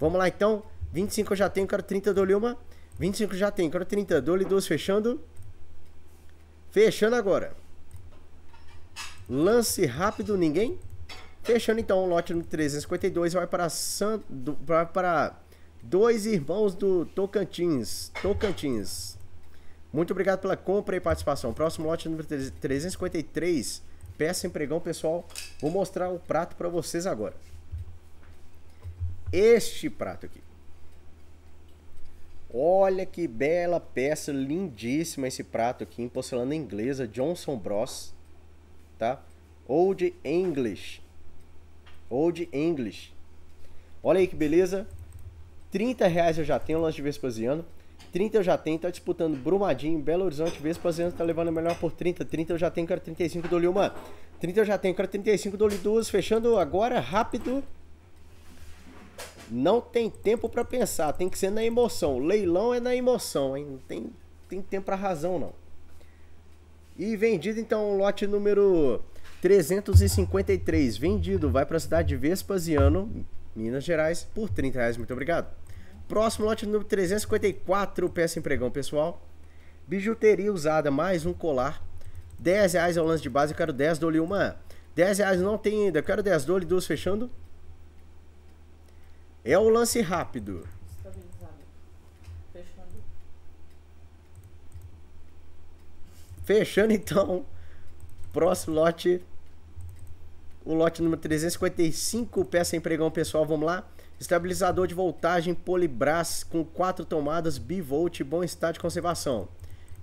Vamos lá então, 25 eu já tenho, quero 30, dole uma, 25 já tenho, quero 30, dole duas, fechando. Fechando agora. Lance rápido, ninguém? Fechando então o lote no 352 vai para San... vai para Dois irmãos do Tocantins. Tocantins. Muito obrigado pela compra e participação. Próximo lote número 353. Peça empregão, pessoal. Vou mostrar o prato para vocês agora. Este prato aqui. Olha que bela peça, lindíssima esse prato aqui em porcelana inglesa, Johnson Bros, tá? Old English. Old English. Olha aí que beleza. 30 reais eu já tenho o lance de Vespasiano. 30 eu já tenho, tá disputando Brumadinho, Belo Horizonte, Vespasiano tá levando a melhor por 30. 30 eu já tenho, cara 35 do uma. 30 eu já tenho, cara 35 do duas, fechando agora rápido. Não tem tempo para pensar, tem que ser na emoção. Leilão é na emoção, hein? Não tem, tem tempo pra razão não. E vendido então o lote número 353, vendido, vai para a cidade de Vespasiano, Minas Gerais, por 30 reais. Muito obrigado. Próximo lote número 354, peça empregão, pessoal. Bijuteria usada, mais um colar. 10 reais é o lance de base, eu quero 10, dole lhe uma. 10 reais não tem ainda, eu quero 10, dole lhe duas fechando. É o lance rápido. Fechando. Fechando então. Próximo lote. O lote número 355, peça empregão pessoal, vamos lá. Estabilizador de voltagem Polibras com quatro tomadas bivolt volt bom estado de conservação.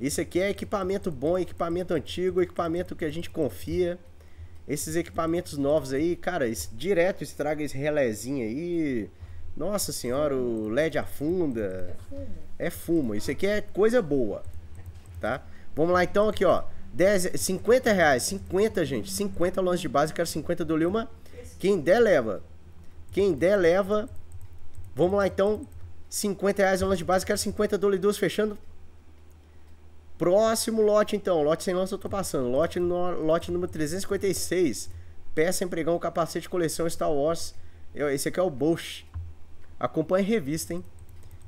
Isso aqui é equipamento bom, equipamento antigo, equipamento que a gente confia. Esses equipamentos novos aí, cara, isso direto estraga esse relézinho aí. Nossa senhora, o LED afunda. É fuma. Isso é aqui é coisa boa, tá? Vamos lá então aqui, ó. 10, 50 reais, 50 gente, 50 longe de base, quero 50 do Lilma. Quem der leva. Quem der, leva. Vamos lá, então. 50 reais é um lance de base. Quero 50 doleduras fechando. Próximo lote, então. Lote sem lança eu tô passando. Lote, no, lote número 356. Peça empregão, capacete, coleção Star Wars. Eu, esse aqui é o Bosch. Acompanhe revista, hein?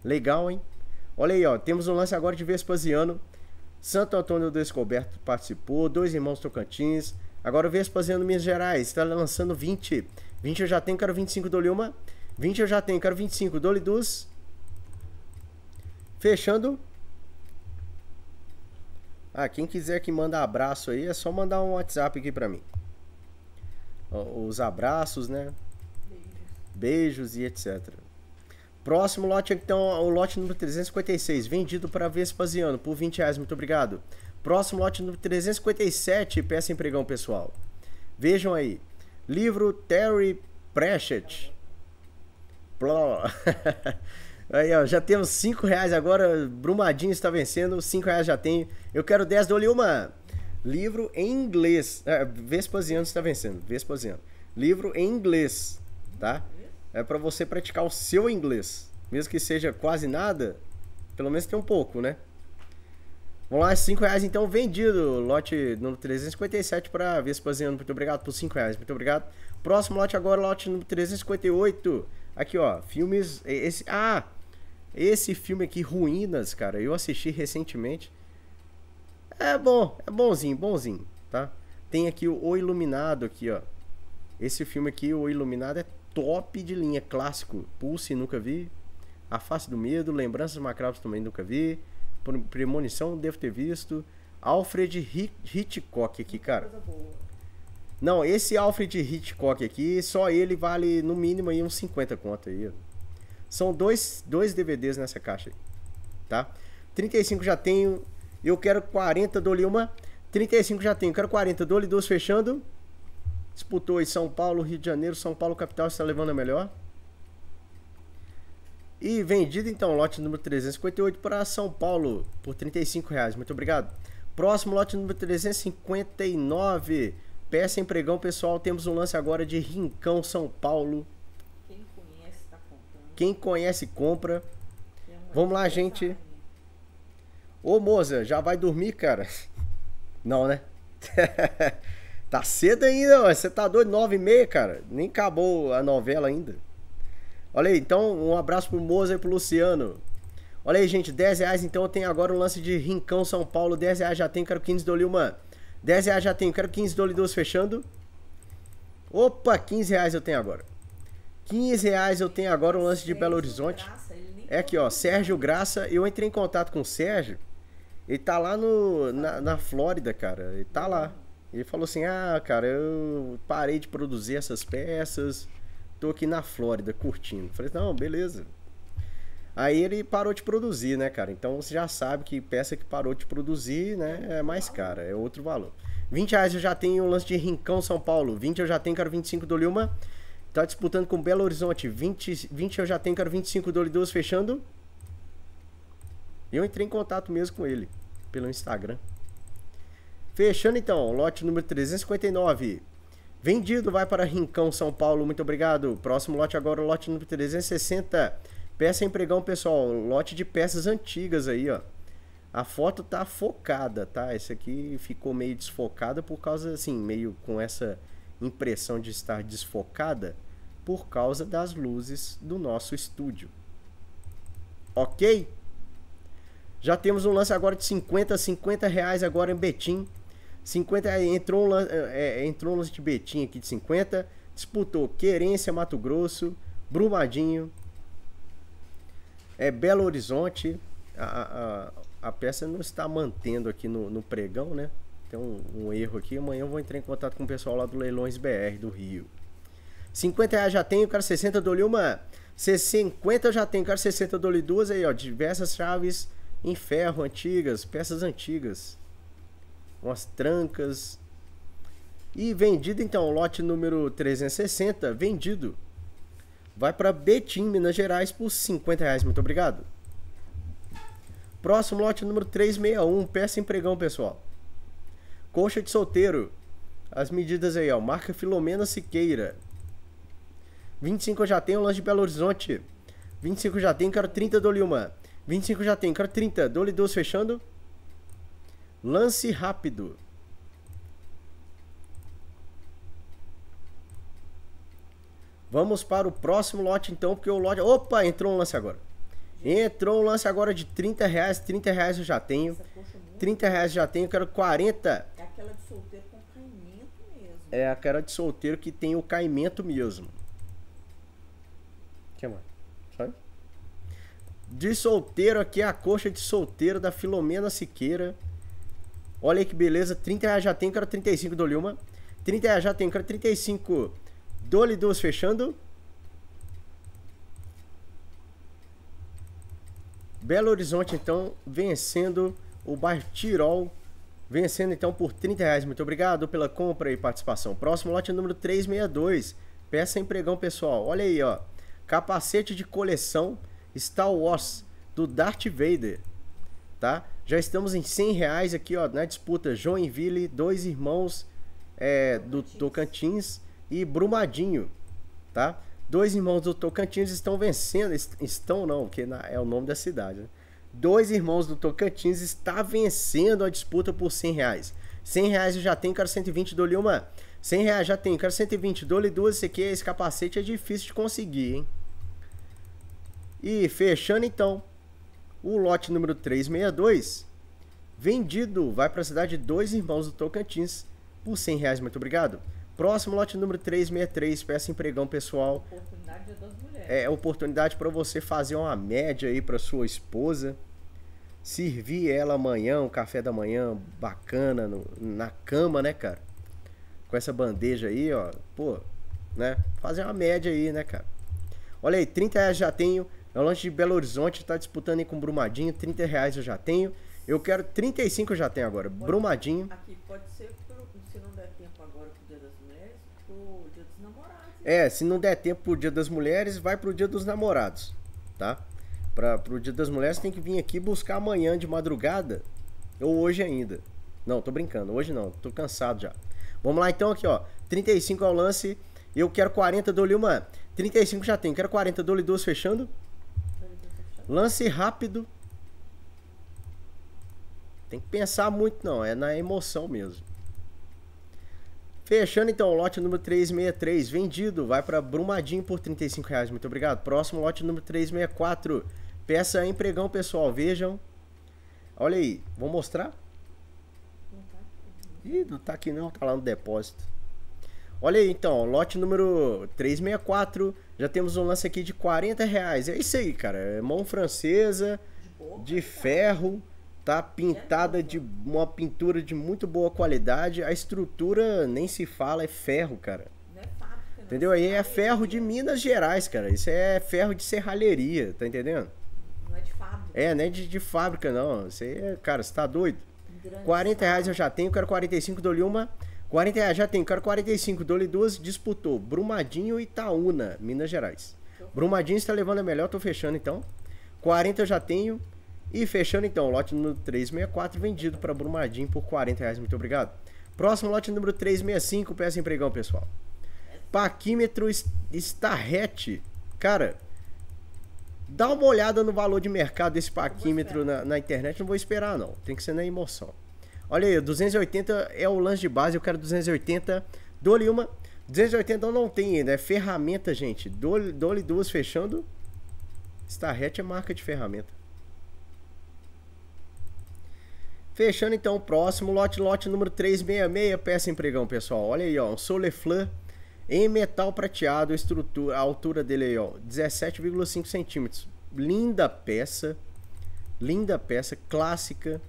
Legal, hein? Olha aí, ó. Temos um lance agora de Vespasiano. Santo Antônio do Descoberto participou. Dois irmãos Tocantins. Agora o Vespasiano Minas Gerais está lançando 20. 20 eu já tenho, quero 25, dole uma. 20 eu já tenho, quero 25, dole lhe duas. Fechando. Ah, quem quiser que manda abraço aí, é só mandar um WhatsApp aqui pra mim. Os abraços, né? Beijos, Beijos e etc. Próximo lote, então, o lote número 356, vendido para Vespasiano, por 20 reais, muito obrigado. Próximo lote número 357, peça empregão, pessoal. Vejam aí. Livro Terry Pratchett. Pló. Aí, ó, já temos 5 reais agora. Brumadinho está vencendo, 5 reais já tem. Eu quero 10 do Olhuma. Livro em inglês. É, Vespasiano está vencendo. Vespasiano. Livro em inglês, tá? É para você praticar o seu inglês. Mesmo que seja quase nada, pelo menos tem um pouco, né? Vamos lá, 5 reais então vendido. Lote número 357 para Vespasiano. Muito obrigado por 5 reais. Muito obrigado. Próximo lote agora, lote número 358. Aqui, ó. Filmes. Esse, ah! Esse filme aqui, Ruínas, cara, eu assisti recentemente. É bom, é bonzinho, bonzinho, tá? Tem aqui o, o Iluminado aqui, ó. Esse filme aqui, O Iluminado, é top de linha, clássico. Pulse, nunca vi. A Face do Medo, Lembranças Macabras também nunca vi. Premonição, devo ter visto. Alfred Hitchcock aqui, cara. Não, esse Alfred Hitchcock aqui, só ele vale no mínimo aí uns 50 conto aí. São dois, dois DVDs nessa caixa aí, tá? 35 já tenho, eu quero 40, dou-lhe uma. 35 já tenho, quero 40, dou-lhe duas fechando. Disputou aí São Paulo, Rio de Janeiro, São Paulo capital está levando a melhor. E vendido então lote número 358 para São Paulo por 35 reais. Muito obrigado. Próximo lote número 359. Peça empregão, pessoal. Temos um lance agora de Rincão, São Paulo. Quem conhece, tá comprando. Quem conhece, compra. Vamos lá, gente. Ô, moça, já vai dormir, cara? Não, né? tá cedo ainda, ó. Você tá doido? Nove e meia, cara. Nem acabou a novela ainda. Olha aí, então um abraço pro Moza e pro Luciano. Olha aí, gente, 10 reais então eu tenho agora um lance de Rincão São Paulo. 10 reais já tenho, quero 15 doli uma. 10 reais já tem quero 15 doli fechando. Opa, 15 reais eu tenho agora. 15 reais eu tenho agora um lance de Belo Horizonte. É aqui, ó, Sérgio Graça. Eu entrei em contato com o Sérgio. Ele tá lá no, na, na Flórida, cara. Ele tá lá. Ele falou assim: ah, cara, eu parei de produzir essas peças tô aqui na Flórida curtindo. Falei, não, beleza. Aí ele parou de produzir, né, cara? Então você já sabe que peça que parou de produzir, né, é mais cara, é outro valor. 20 reais eu já tenho o lance de Rincão, São Paulo. 20 eu já tenho, quero 25 do Lilma. Tá disputando com Belo Horizonte. 20, 20 eu já tenho, quero 25 do Lidus, fechando. Eu entrei em contato mesmo com ele, pelo Instagram. Fechando então, lote número 359. Vendido, vai para Rincão, São Paulo. Muito obrigado. Próximo lote agora, o lote número 360. Peça empregão, pessoal. Lote de peças antigas aí, ó. A foto tá focada, tá? Esse aqui ficou meio desfocada por causa, assim, meio com essa impressão de estar desfocada por causa das luzes do nosso estúdio. Ok? Já temos um lance agora de 50, 50 reais agora em Betim. 50, entrou, é, entrou é, é, lance de Betinho aqui de 50. Disputou Querência, Mato Grosso, Brumadinho, é, Belo Horizonte. A, a, a peça não está mantendo aqui no, no pregão, né? Tem um, um, erro aqui. Amanhã eu vou entrar em contato com o pessoal lá do Leilões BR do Rio. 50 reais já tenho, cara. 60 dou uma. 50 eu já tenho, cara. 60 dou duas aí, ó. Diversas chaves em ferro antigas, peças antigas umas trancas. E vendido então, o lote número 360, vendido. Vai para Betim, Minas Gerais, por 50 reais. Muito obrigado. Próximo lote número 361, peça empregão, pessoal. Coxa de solteiro. As medidas aí, ó. Marca Filomena Siqueira. 25 eu já tenho, lanche de Belo Horizonte. 25 eu já tenho, quero 30, dou-lhe 25 eu já tenho, quero 30, Dole 12 fechando. Lance rápido. Vamos para o próximo lote então, porque o lote... Opa, entrou um lance agora. Entrou um lance agora de 30 reais. 30 reais eu já tenho. 30 é reais já tenho, quero 40. É aquela de solteiro com caimento mesmo. É aquela de solteiro que tem o caimento mesmo. Que mais? Sabe? De solteiro aqui é a coxa de solteiro da Filomena Siqueira. Olha que beleza, 30 reais já tem, quero 35, do Lilma. uma. 30 reais já tem, quero 35, do Lidus duas, fechando. Belo Horizonte, então, vencendo o bairro Tirol, vencendo então por 30 reais. Muito obrigado pela compra e participação. Próximo lote é número 362, peça empregão, pessoal. Olha aí, ó, capacete de coleção Star Wars do Darth Vader, tá? Já estamos em 100 reais aqui, ó, na disputa Joinville, dois irmãos é, do Tocantins e Brumadinho, tá? Dois irmãos do Tocantins estão vencendo, estão não, que é o nome da cidade, né? Dois irmãos do Tocantins está vencendo a disputa por 100 reais. 100 reais eu já tenho, quero 120, dou-lhe uma. 100 reais já tenho, quero 120, dou-lhe duas, esse aqui, esse capacete é difícil de conseguir, hein? E fechando então, o lote número 362, vendido, vai para a cidade de Dois Irmãos do Tocantins, por 100 reais, muito obrigado. Próximo lote número 363, peça empregão pessoal. Oportunidade das mulheres. É oportunidade para você fazer uma média aí para sua esposa. Servir ela amanhã, um café da manhã bacana no, na cama, né, cara? Com essa bandeja aí, ó. Pô, né? Fazer uma média aí, né, cara? Olha aí, 30 reais já tenho. É um lanche de Belo Horizonte, tá disputando aí com Brumadinho, 30 reais eu já tenho. Eu quero 35 eu já tenho agora. Pode, Brumadinho. Aqui pode ser pro, se não der tempo agora pro Dia das Mulheres, pro Dia dos Namorados. É, se não der tempo pro Dia das Mulheres, vai pro Dia dos Namorados, tá? Pra, pro Dia das Mulheres tem que vir aqui buscar amanhã de madrugada ou hoje ainda. Não, tô brincando, hoje não, tô cansado já. Vamos lá então aqui, ó. 35 ao é lance. Eu quero 40, dou uma. 35 já tenho, quero 40, dou duas fechando. Lance rápido. Tem que pensar muito, não. É na emoção mesmo. Fechando então o lote número 363, vendido, vai para Brumadinho por 35 reais, muito obrigado. Próximo lote número 364, peça empregão pessoal, vejam. Olha aí, vou mostrar? Ih, não tá aqui não, tá lá no depósito. Olha aí então, lote número 364. Já temos um lance aqui de 40 reais. É isso aí, cara. É mão francesa, de ferro, tá pintada de uma pintura de muito boa qualidade. A estrutura nem se fala, é ferro, cara. É Entendeu? Aí é, é ferro de Minas Gerais, cara. Isso é ferro de serralheria, tá entendendo? é É, não é de, de fábrica, não. Você, é, cara, você tá doido? Grande 40 reais eu já tenho, quero 45, dou-lhe uma. 40, ah, já tem, cara, 45, dole 12, disputou Brumadinho e Itaúna, Minas Gerais. Brumadinho está levando a melhor, tô fechando então. 40 eu já tenho. E fechando então, lote número 364 vendido para Brumadinho por 40 reais, muito obrigado. Próximo lote número 365, peça empregão, pessoal. Paquímetro Starrete. Cara, dá uma olhada no valor de mercado desse paquímetro na, na internet, não vou esperar não, tem que ser na emoção. Olha aí, 280 é o lance de base, eu quero 280. Dou-lhe uma. 280 não tem ainda, é ferramenta, gente. Dole, dole duas fechando. Starret é marca de ferramenta. Fechando então o próximo lote, lote número 366, peça empregão, pessoal. Olha aí, ó, um Soleflan em metal prateado, estrutura, a altura dele aí, ó, 17,5 centímetros. Linda peça, linda peça, clássica,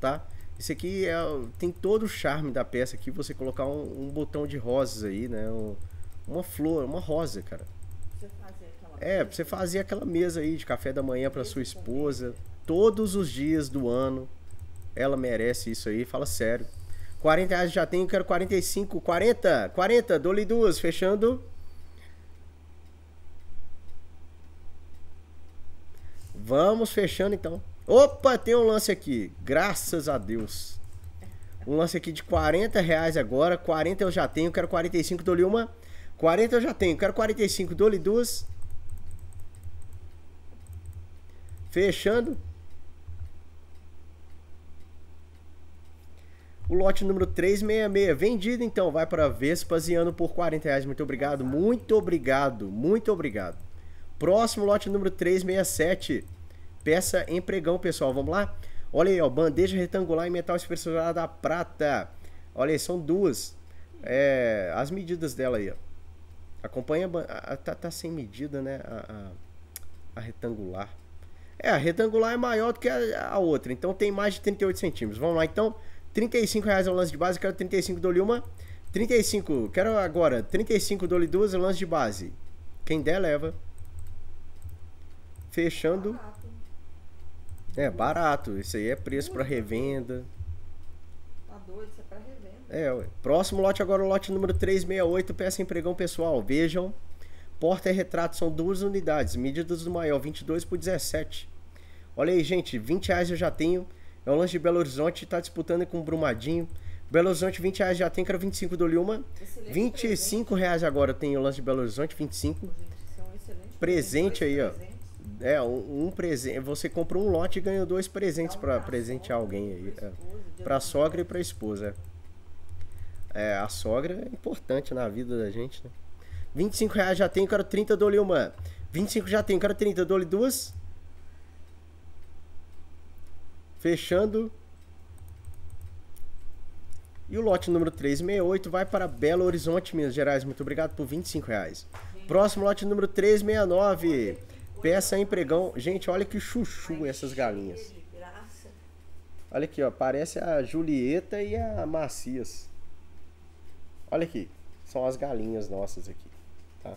tá? Isso aqui é, tem todo o charme da peça aqui, você colocar um, um botão de rosas aí, né? Um, uma flor, uma rosa, cara. Você fazia aquela É, você fazia aquela mesa aí de café da manhã para sua esposa, todos os dias do ano. Ela merece isso aí, fala sério. 40 reais já tenho, quero 45, 40, 40, dou-lhe duas, fechando. Vamos fechando então. Opa, tem um lance aqui. Graças a Deus. Um lance aqui de 40 reais agora. 40 eu já tenho, quero 45, dou-lhe uma. 40 eu já tenho, quero 45, dou-lhe duas. Fechando. O lote número 366, vendido então, vai para Vespasiano por 40 reais. Muito obrigado, muito obrigado, muito obrigado. Próximo lote número 367 peça empregão, pessoal. Vamos lá? Olha aí, ó, bandeja retangular em metal espessurada a prata. Olha aí, são duas. É, as medidas dela aí, ó. Acompanha a, a tá, tá, sem medida, né? A, a, a, retangular. É, a retangular é maior do que a, outra. Então tem mais de 38 centímetros. Vamos lá, então. 35 reais é o lance de base. Quero 35 dole uma. 35, quero agora. 35 dole duas, é lance de base. Quem der, leva. Fechando. É, barato. Isso aí é preço para revenda. Tá doido, isso é pra revenda. É, Próximo lote agora, o lote número 368, peça empregão pessoal. Vejam. Porta e retrato são duas unidades, medidas do maior, 22 por 17. Olha aí, gente, 20 reais eu já tenho. É o lanche de Belo Horizonte, tá disputando com o Brumadinho. Belo Horizonte, 20 reais já tem, que era 25 do Lilma. Excelente 25 presente. reais agora tem o lanche de Belo Horizonte, 25. Gente, é um presente aí, presente. ó. É, um, um presente. Você comprou um lote e ganhou dois presentes para presentear alguém aí. É. Pra sogra e pra esposa. É, a sogra é importante na vida da gente, né? 25 reais já tem, quero 30, dou-lhe uma. 25 já tem, quero 30, dou-lhe duas. Fechando. E o lote número 368 vai para Belo Horizonte, Minas Gerais. Muito obrigado por 25 reais. Próximo lote número 369 peça é empregão. Gente, olha que chuchu essas galinhas. Olha aqui, ó. Parece a Julieta e a Macias. Olha aqui. São as galinhas nossas aqui. Tá?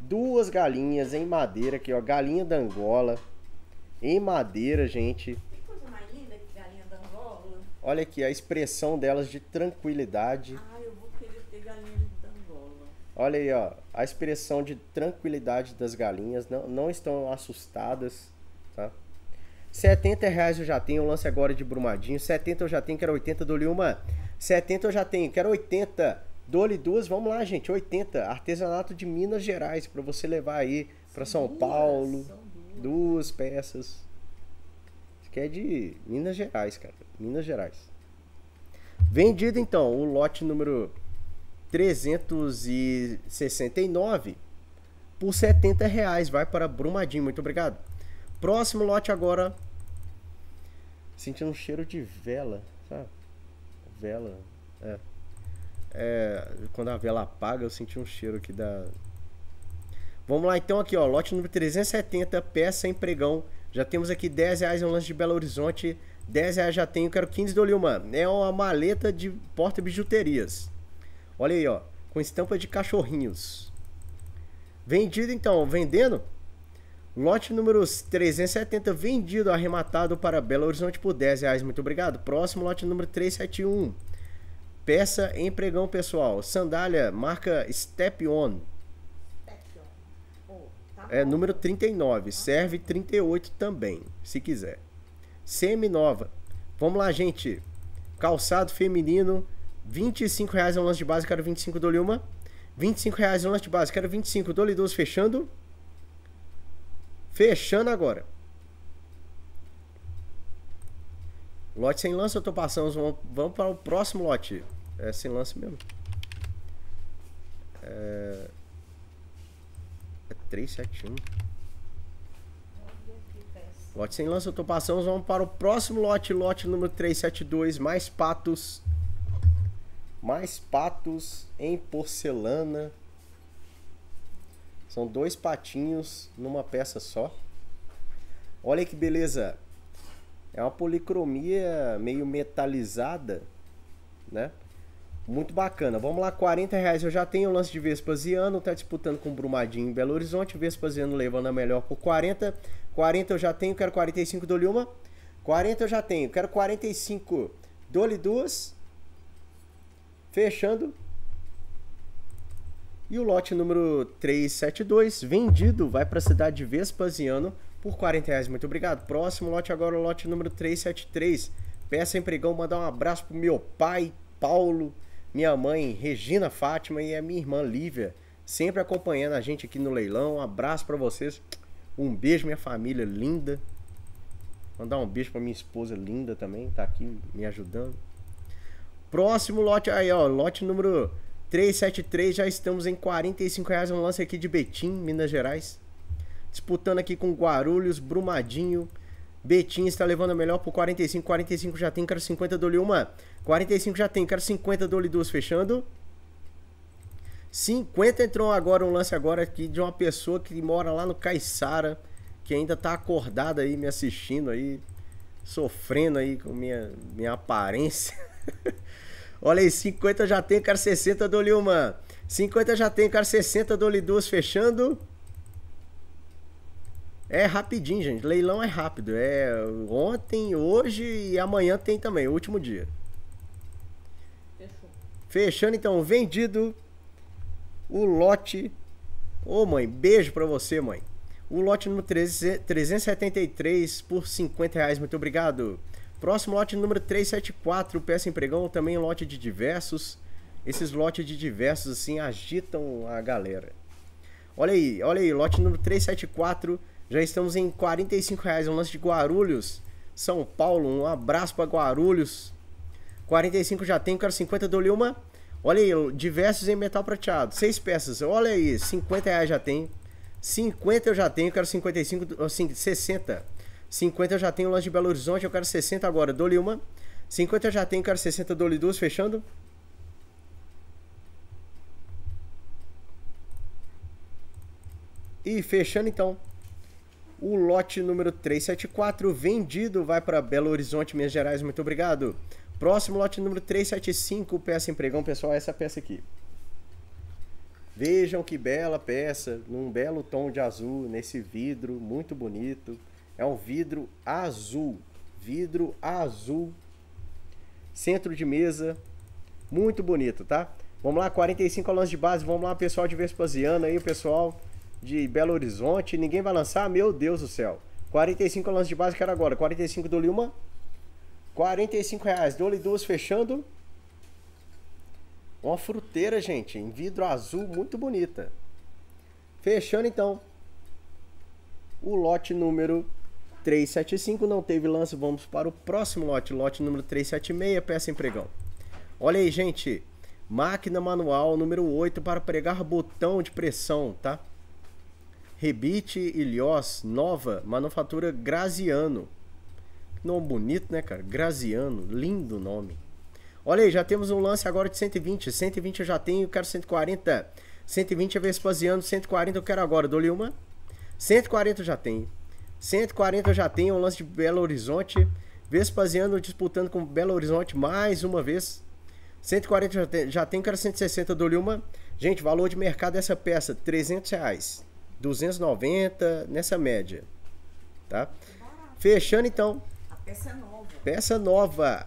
Duas galinhas em madeira aqui, ó. Galinha da Angola. Em madeira, gente. Que coisa mais linda que galinha da Angola. Olha aqui a expressão delas de tranquilidade. Ah. Olha aí, ó, a expressão de tranquilidade das galinhas, não, não estão assustadas, tá? 70 reais eu já tenho, o lance agora de Brumadinho. 70 eu já tenho, quero 80, dou-lhe uma. 70 eu já tenho, quero 80, dou-lhe duas. Vamos lá, gente, 80. Artesanato de Minas Gerais, para você levar aí para São Paulo. Duas. duas. peças. Isso aqui é de Minas Gerais, cara. Minas Gerais. Vendido então, o lote número 369 por 70 reais. Vai para Brumadinho, muito obrigado. Próximo lote agora. Sentindo um cheiro de vela, sabe? Vela, é. é. Quando a vela apaga, eu senti um cheiro aqui da... Vamos lá então aqui, ó. Lote número 370, peça em pregão. Já temos aqui 10 reais um lance de Belo Horizonte. 10 reais já tenho, quero 15 do Lilman. É uma maleta de porta-bijuterias. Olha aí, ó. Com estampa de cachorrinhos. Vendido então, vendendo. Lote número 370 vendido, arrematado para Belo Horizonte por 10 reais. Muito obrigado. Próximo lote número 371. Peça em pregão, pessoal. Sandália, marca Step On. Oh, tá é número 39. Serve 38 também, se quiser. Semi-nova. Vamos lá, gente. Calçado feminino 25 reais é um lance de base, quero 25 do uma. 25 reais é um lance de base, quero 25 do 12, fechando. Fechando agora. Lote sem lance, eu tô passando. Vamos, vamos para o próximo lote. É sem lance mesmo. É, é 371. Lote sem lance, eu tô passando. Vamos para o próximo lote. Lote número 372. Mais patos. Mais patos em porcelana. São dois patinhos numa peça só. Olha que beleza. É uma policromia meio metalizada, né? Muito bacana. Vamos lá, 40 reais. Eu já tenho o lance de Vespasiano, tá disputando com Brumadinho em Belo Horizonte. Vespasiano levando a melhor por 40. 40 eu já tenho, quero 45, dou-lhe uma. 40 eu já tenho, quero 45, dou-lhe duas. Fechando. E o lote número 372, vendido, vai para a cidade de Vespasiano por 40 reais. Muito obrigado. Próximo lote agora, o lote número 373. Peça empregão, mandar um abraço pro meu pai, Paulo, minha mãe, Regina Fátima e a minha irmã Lívia, sempre acompanhando a gente aqui no leilão. Um abraço para vocês. Um beijo, minha família linda. Mandar um beijo para minha esposa linda também, tá aqui me ajudando. Próximo lote aí, ó, lote número 373, já estamos em 45 reais, um lance aqui de Betim, Minas Gerais. Disputando aqui com Guarulhos, Brumadinho. Betim está levando a melhor por 45, 45 já tem, quero 50, dole uma. 45 já tem, quero 50, dole duas, fechando. 50 entrou agora um lance agora aqui de uma pessoa que mora lá no Caiçara, que ainda tá acordada aí me assistindo aí, sofrendo aí com minha minha aparência. Olha aí, 50 já tem, cara 60, dou-lhe uma. 50 já tem, cara 60, dou-lhe duas, fechando. É rapidinho, gente. Leilão é rápido. É ontem, hoje e amanhã tem também, o último dia. Fechou. Fechando então, vendido o lote. Ô oh, mãe, beijo pra você, mãe. O lote número 373 por 50 reais. Muito obrigado. Próximo lote número 374, peça empregão, também lote de diversos. Esses lotes de diversos assim agitam a galera. Olha aí, olha aí, lote número 374, já estamos em 45 reais, um lance de Guarulhos, São Paulo, um abraço para Guarulhos. 45 já tem, quero 50 do uma. Olha aí, diversos em metal prateado, seis peças, olha aí, 50 reais já tem. 50 eu já tenho, quero 55, assim, 60. 50 eu já tenho lote de Belo Horizonte, eu quero 60 agora, dou-lhe uma. 50 eu já tenho, quero 60, dou-lhe duas, fechando. E fechando então, o lote número 374 vendido vai para Belo Horizonte, Minas Gerais. Muito obrigado. Próximo lote número 375, peça empregão, pessoal, essa peça aqui. Vejam que bela peça, num belo tom de azul, nesse vidro, muito bonito. É um vidro azul. Vidro azul. Centro de mesa. Muito bonito, tá? Vamos lá, 45 alunos de base. Vamos lá, pessoal de Vespasiano aí, o pessoal de Belo Horizonte. Ninguém vai lançar? Meu Deus do céu. 45 alunos de base, quero agora. 45 do Lima. 45 reais. Dole duas fechando. Uma fruteira, gente, em vidro azul, muito bonita. Fechando então o lote número 375 não teve lance, vamos para o próximo lote, lote número 376, peça em pregão. Olha aí, gente, máquina manual número 8 para pregar botão de pressão, tá? Rebite Ilhós, nova, manufatura Graziano. Nome bonito, né, cara? Graziano, lindo nome. Olha aí, já temos um lance agora de 120, 120 eu já tenho, eu quero 140. 120 é Vespasiano, 140 eu quero agora, dou-lhe uma. 140 eu já tenho. 140 eu já tenho, é um lance de Belo Horizonte. Vespasiano disputando com Belo Horizonte mais uma vez. 140 já, tem, já tenho, cara era 160, do dou Gente, valor de mercado dessa peça, 300 reais. 290, nessa média. Tá? Fechando então. A peça é nova. Peça nova.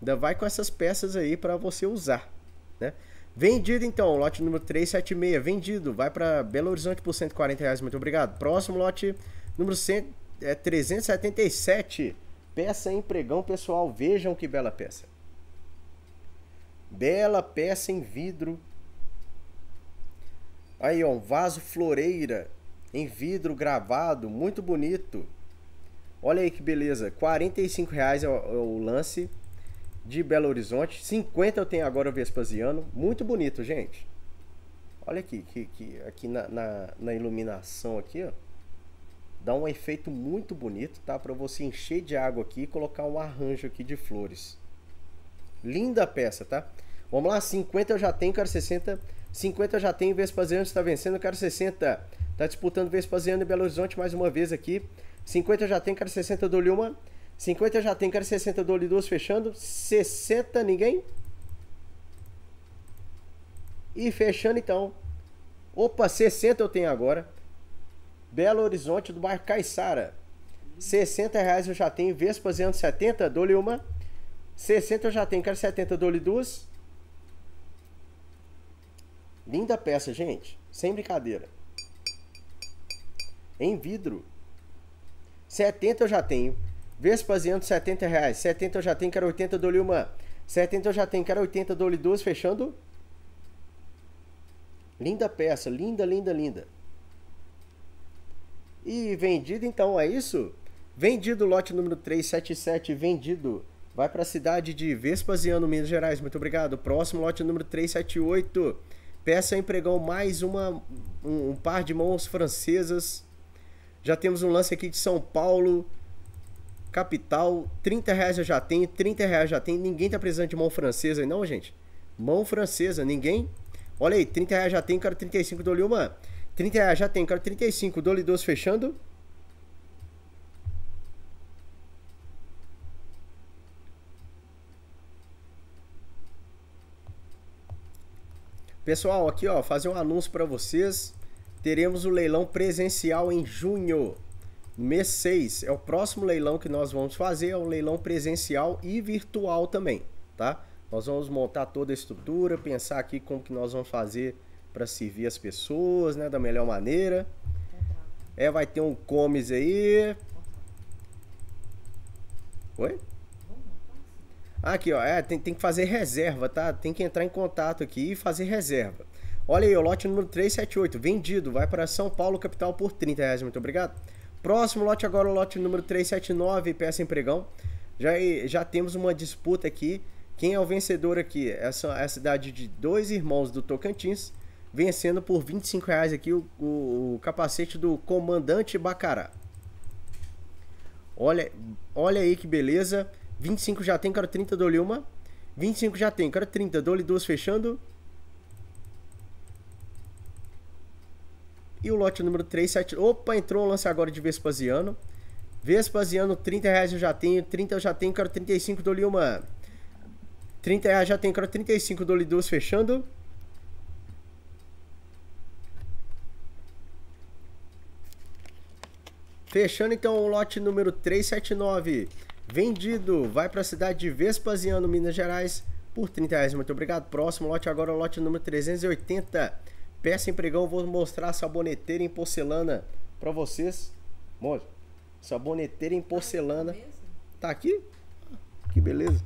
Ainda vai com essas peças aí para você usar, né? Vendido então, lote número 376, vendido, vai para Belo Horizonte por 140 reais, muito obrigado. Próximo lote, Número 100, é, 377. Peça em pregão, pessoal. Vejam que bela peça. Bela peça em vidro. Aí, ó, um vaso floreira em vidro gravado, muito bonito. Olha aí que beleza. R$45,00 é o, é o lance de Belo Horizonte. 50 eu tenho agora o Vespasiano. Muito bonito, gente. Olha aqui, que, que, aqui na, na, na iluminação aqui, ó dá um efeito muito bonito, tá? Para você encher de água aqui e colocar um arranjo aqui de flores. Linda peça, tá? Vamos lá, 50 eu já tenho, quero 60. 50 eu já tenho, Vespasiano está vencendo, quero 60. Tá disputando Vespasiano e Belo Horizonte mais uma vez aqui. 50 eu já tenho, quero 60, dou-lhe uma. 50 eu já tenho, quero 60, dou-lhe duas, fechando. 60, ninguém. E fechando então. Opa, 60 eu tenho agora. Belo Horizonte, do bairro Caiçara. 60 reais eu já tenho, Vespa 270, dou-lhe uma. 60 eu já tenho, quero 70, dou-lhe duas. Linda peça, gente. Sem brincadeira. Em vidro. 70 eu já tenho. Vespa 270 reais. 70 eu já tenho, quero 80, dou-lhe uma. 70 eu já tenho, quero 80, dou-lhe duas, fechando. Linda peça, linda, linda, linda e vendido. Então é isso. Vendido lote número 377, vendido. Vai para a cidade de Vespasiano, Minas Gerais. Muito obrigado. Próximo lote número 378. Peça empregão mais uma um, um par de mãos francesas. Já temos um lance aqui de São Paulo, capital. 30 reais eu já tenho, 30 reais já tem. Ninguém tá precisando de mão francesa aí não, gente. Mão francesa, ninguém. Olha aí, 30 reais já tem, cara, 35 do Lilma. 30 reais, ah, já tem, quero 35. Dole 12 fechando. Pessoal, aqui ó, fazer um anúncio para vocês. Teremos o leilão presencial em junho, mês 6. É o próximo leilão que nós vamos fazer, é um leilão presencial e virtual também, tá? Nós vamos montar toda a estrutura, pensar aqui como que nós vamos fazer para servir as pessoas, né, da melhor maneira. É, vai ter um comes aí. Oi? Aqui, ó, é, tem, tem que fazer reserva, tá? Tem que entrar em contato aqui e fazer reserva. Olha aí, o lote número 378, vendido, vai para São Paulo, capital, por 30 reais, muito obrigado. Próximo lote agora, o lote número 379, peça empregão. Já, já temos uma disputa aqui, quem é o vencedor aqui? Essa é a cidade de dois irmãos do Tocantins, vencendo por 25 reais aqui o, o, o capacete do Comandante Bacará. Olha, olha aí que beleza. 25 já tem, quero 30, dou-lhe uma. 25 já tem, quero 30, dou-lhe duas fechando. E o lote número 3, 7... Opa, entrou um lance agora de Vespasiano. Vespasiano, 30 reais eu já tenho, 30 eu já tenho, quero 35, dou-lhe uma. 30 reais já tenho, quero 35, dou-lhe duas fechando. Fechando então o lote número 379, vendido, vai para a cidade de Vespasiano, Minas Gerais, por 30 reais. Muito obrigado. Próximo lote agora é o lote número 380. Peça empregão, vou mostrar saboneteira em porcelana para vocês. Mole, saboneteira em porcelana. Tá, tá aqui? Que beleza.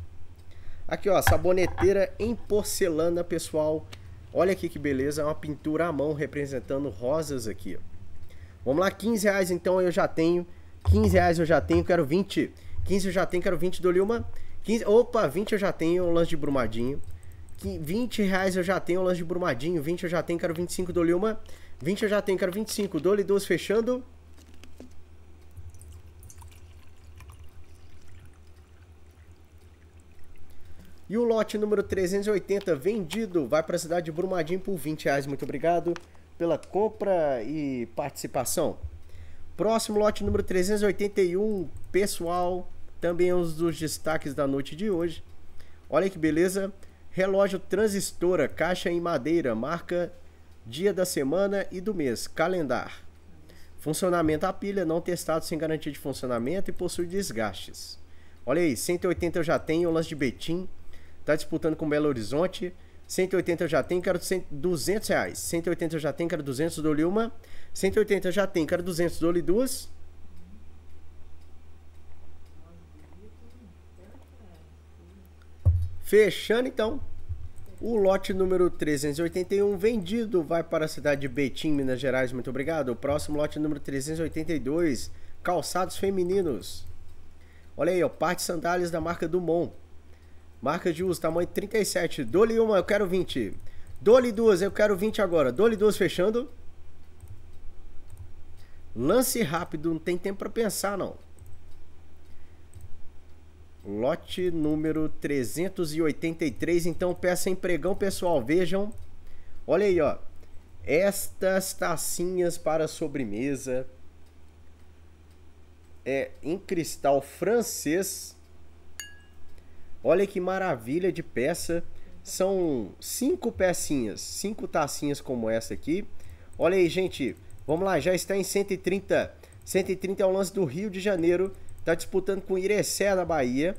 Aqui, ó, saboneteira em porcelana, pessoal. Olha aqui que beleza, é uma pintura à mão representando rosas aqui, ó. Vamos lá, 15 reais então eu já tenho. 15 reais eu já tenho, quero 20. 15 eu já tenho, quero 20 do Lilma. 15, opa, 20 eu já tenho, um lanche de Brumadinho. 20 reais eu já tenho, um lanche de Brumadinho. 20 eu já tenho, quero 25 do Lilma. 20 eu já tenho, quero 25. Dole 12 fechando. E o lote número 380 vendido vai para a cidade de Brumadinho por 20 reais. Muito obrigado pela compra e participação. Próximo lote número 381, pessoal, também é um dos destaques da noite de hoje. Olha que beleza! Relógio transistora, caixa em madeira, marca dia da semana e do mês, calendar. Funcionamento à pilha, não testado sem garantia de funcionamento e possui desgastes. Olha aí, 180 eu já tenho, lance de Betim, está disputando com Belo Horizonte. 180 eu já tenho, quero 200 reais. 180 eu já tenho, quero 200, dou-lhe uma. 180 eu já tenho, quero 200, dou-lhe duas. Fechando então, o lote número 381 vendido vai para a cidade de Betim, Minas Gerais. Muito obrigado. O próximo lote número 382, calçados femininos. Olha aí, ó, parte sandálias da marca Dumont. Marca de uso, tamanho 37. Dole uma, eu quero 20. Dole duas, eu quero 20 agora. Dole duas, fechando. Lance rápido, não tem tempo para pensar, não. Lote número 383. Então, peça empregão, pessoal. Vejam. Olha aí, ó. Estas tacinhas para sobremesa. É em cristal francês Olha que maravilha de peça. São cinco pecinhas, cinco tacinhas como essa aqui. Olha aí, gente. Vamos lá, já está em 130. 130 é o lance do Rio de Janeiro. Está disputando com Irecé da Bahia.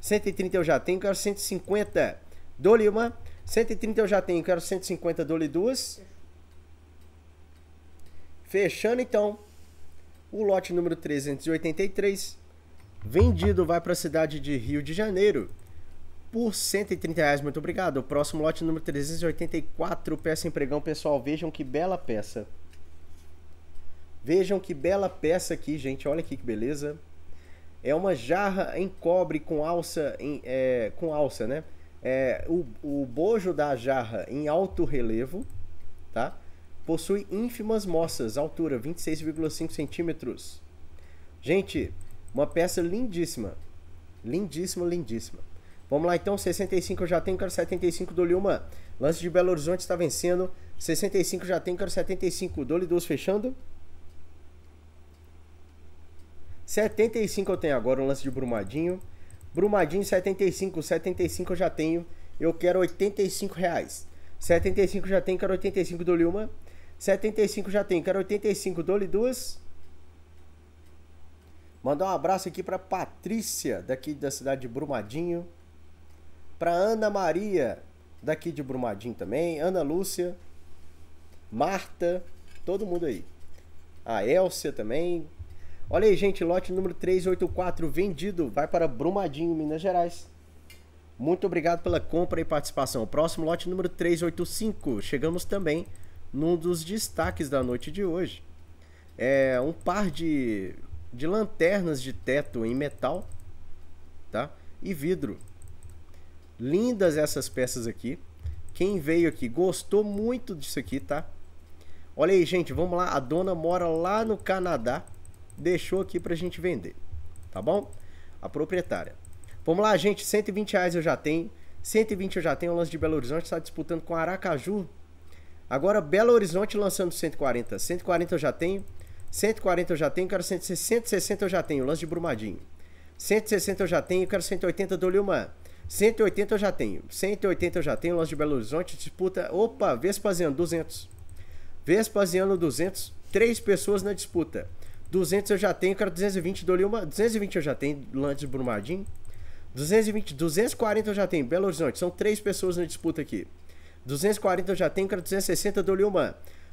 130 eu já tenho, quero 150. Dou-lhe uma. 130 eu já tenho, quero 150, dou duas. Fechando então o lote número 383. Vendido vai para a cidade de Rio de Janeiro por 130 reais, muito obrigado. O próximo lote número 384, peça empregão, pessoal, vejam que bela peça. Vejam que bela peça aqui, gente, olha aqui que beleza. É uma jarra em cobre com alça, em, é, com alça, né? É, o, o bojo da jarra em alto relevo, tá? Possui ínfimas moças, altura 26,5 centímetros. Gente, uma peça lindíssima. Lindíssima, lindíssima. Vamos lá então, 65 eu já tenho, quero 75, dou-lhe uma. Lance de Belo Horizonte está vencendo. 65 já tenho, quero 75, dole duas fechando. 75 eu tenho agora, um lance de Brumadinho. Brumadinho 75, 75 eu já tenho, eu quero 85 reais. 75 já tenho, quero 85, dou-lhe uma. 75 já tenho, quero 85, dole duas. Mandar um abraço aqui para Patrícia, daqui da cidade de Brumadinho. Para Ana Maria, daqui de Brumadinho também. Ana Lúcia, Marta, todo mundo aí. A Elcia também. Olha aí, gente, lote número 384 vendido. Vai para Brumadinho, Minas Gerais. Muito obrigado pela compra e participação. Próximo lote número 385. Chegamos também num dos destaques da noite de hoje. É um par de de lanternas de teto em metal tá? e vidro. Lindas essas peças aqui. Quem veio aqui gostou muito disso aqui, tá? Olha aí, gente, vamos lá. A dona mora lá no Canadá. Deixou aqui pra gente vender, tá bom? A proprietária. Vamos lá, gente. 120 reais eu já tenho. 120 eu já tenho. O lance de Belo Horizonte está disputando com Aracaju. Agora, Belo Horizonte lançando 140. 140 eu já tenho. 140 eu já tenho, quero 160, eu já tenho, lance de Brumadinho. 160 eu já tenho, quero 180 do Lilman. 180 eu já tenho, 180 eu já tenho, lance de Belo Horizonte, disputa, opa, Vespasiano, 200. Vespasiano, 200, três pessoas na disputa. 200 eu já tenho, quero 220 do Lilman, 220 eu já tenho, lance de Brumadinho. 220, 240 eu já tenho, Belo Horizonte, são três pessoas na disputa aqui. 240 eu já tenho, quero 260 do Lilman.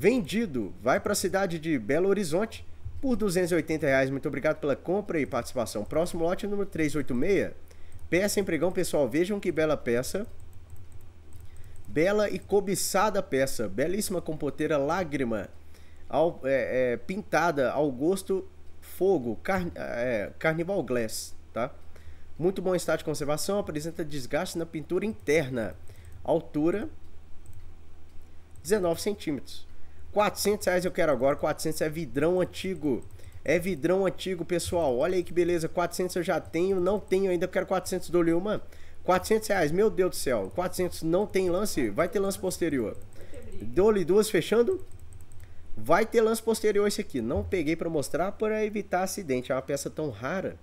vendido. Vai para a cidade de Belo Horizonte por 280 reais. Muito obrigado pela compra e participação. Próximo lote número 386. Peça empregão, pessoal. Vejam que bela peça. Bela e cobiçada peça. Belíssima compoteira lágrima. Ao, é, é, pintada ao gosto fogo. Car, é, Carnival Glass. Tá? Muito bom estado de conservação. Apresenta desgaste na pintura interna. Altura 19 centímetros. 400 reais eu quero agora, 400 é vidrão antigo. É vidrão antigo, pessoal. Olha aí que beleza, 400 eu já tenho, não tenho ainda, eu quero 400 do Leuma. 400 reais, meu Deus do céu. 400 não tem lance, vai ter lance posterior. Dole duas fechando. Vai ter lance posterior esse aqui. Não peguei para mostrar para evitar acidente. É uma peça tão rara.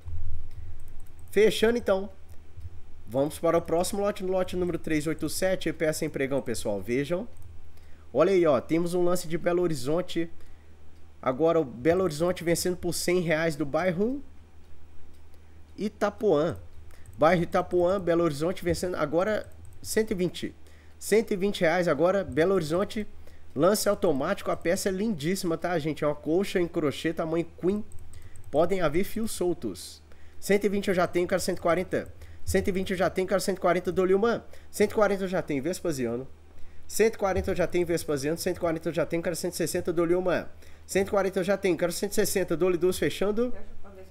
Fechando então. Vamos para o próximo lote, no lote número 387, peça empregão, pessoal. Vejam. Olha aí, ó, temos um lance de Belo Horizonte. Agora o Belo Horizonte vencendo por 100 reais do bairro Itapuã. Bairro Itapuã, Belo Horizonte vencendo agora 120. 120 reais agora, Belo Horizonte, lance automático. A peça é lindíssima, tá, gente? É uma colcha em crochê tamanho queen. Podem haver fios soltos. 120 eu já tenho, cara, 140. 120 eu já tenho, cara, 140 do Liuman. 140 eu já tenho, Vespasiano. 140 eu já tenho Vespasiano, 140 eu já tenho, quero 160, dou-lhe uma. 140 eu já tenho, quero 160, dou-lhe duas, fechando. É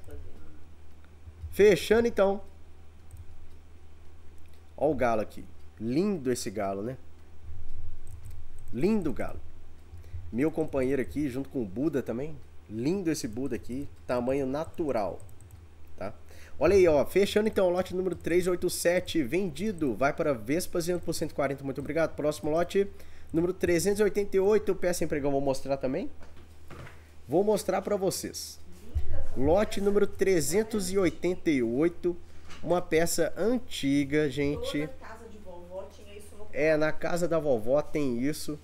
fechando então. Olha o galo aqui. Lindo esse galo, né? Lindo galo. Meu companheiro aqui, junto com o Buda também. Lindo esse Buda aqui. Tamanho natural. Olha aí, ó, fechando então o lote número 387, vendido, vai para Vespas indo por 140, muito obrigado. Próximo lote, número 388, peça empregão, vou mostrar também. Vou mostrar para vocês. Lote número 388, uma peça antiga, gente. É, na casa da vovó tem isso.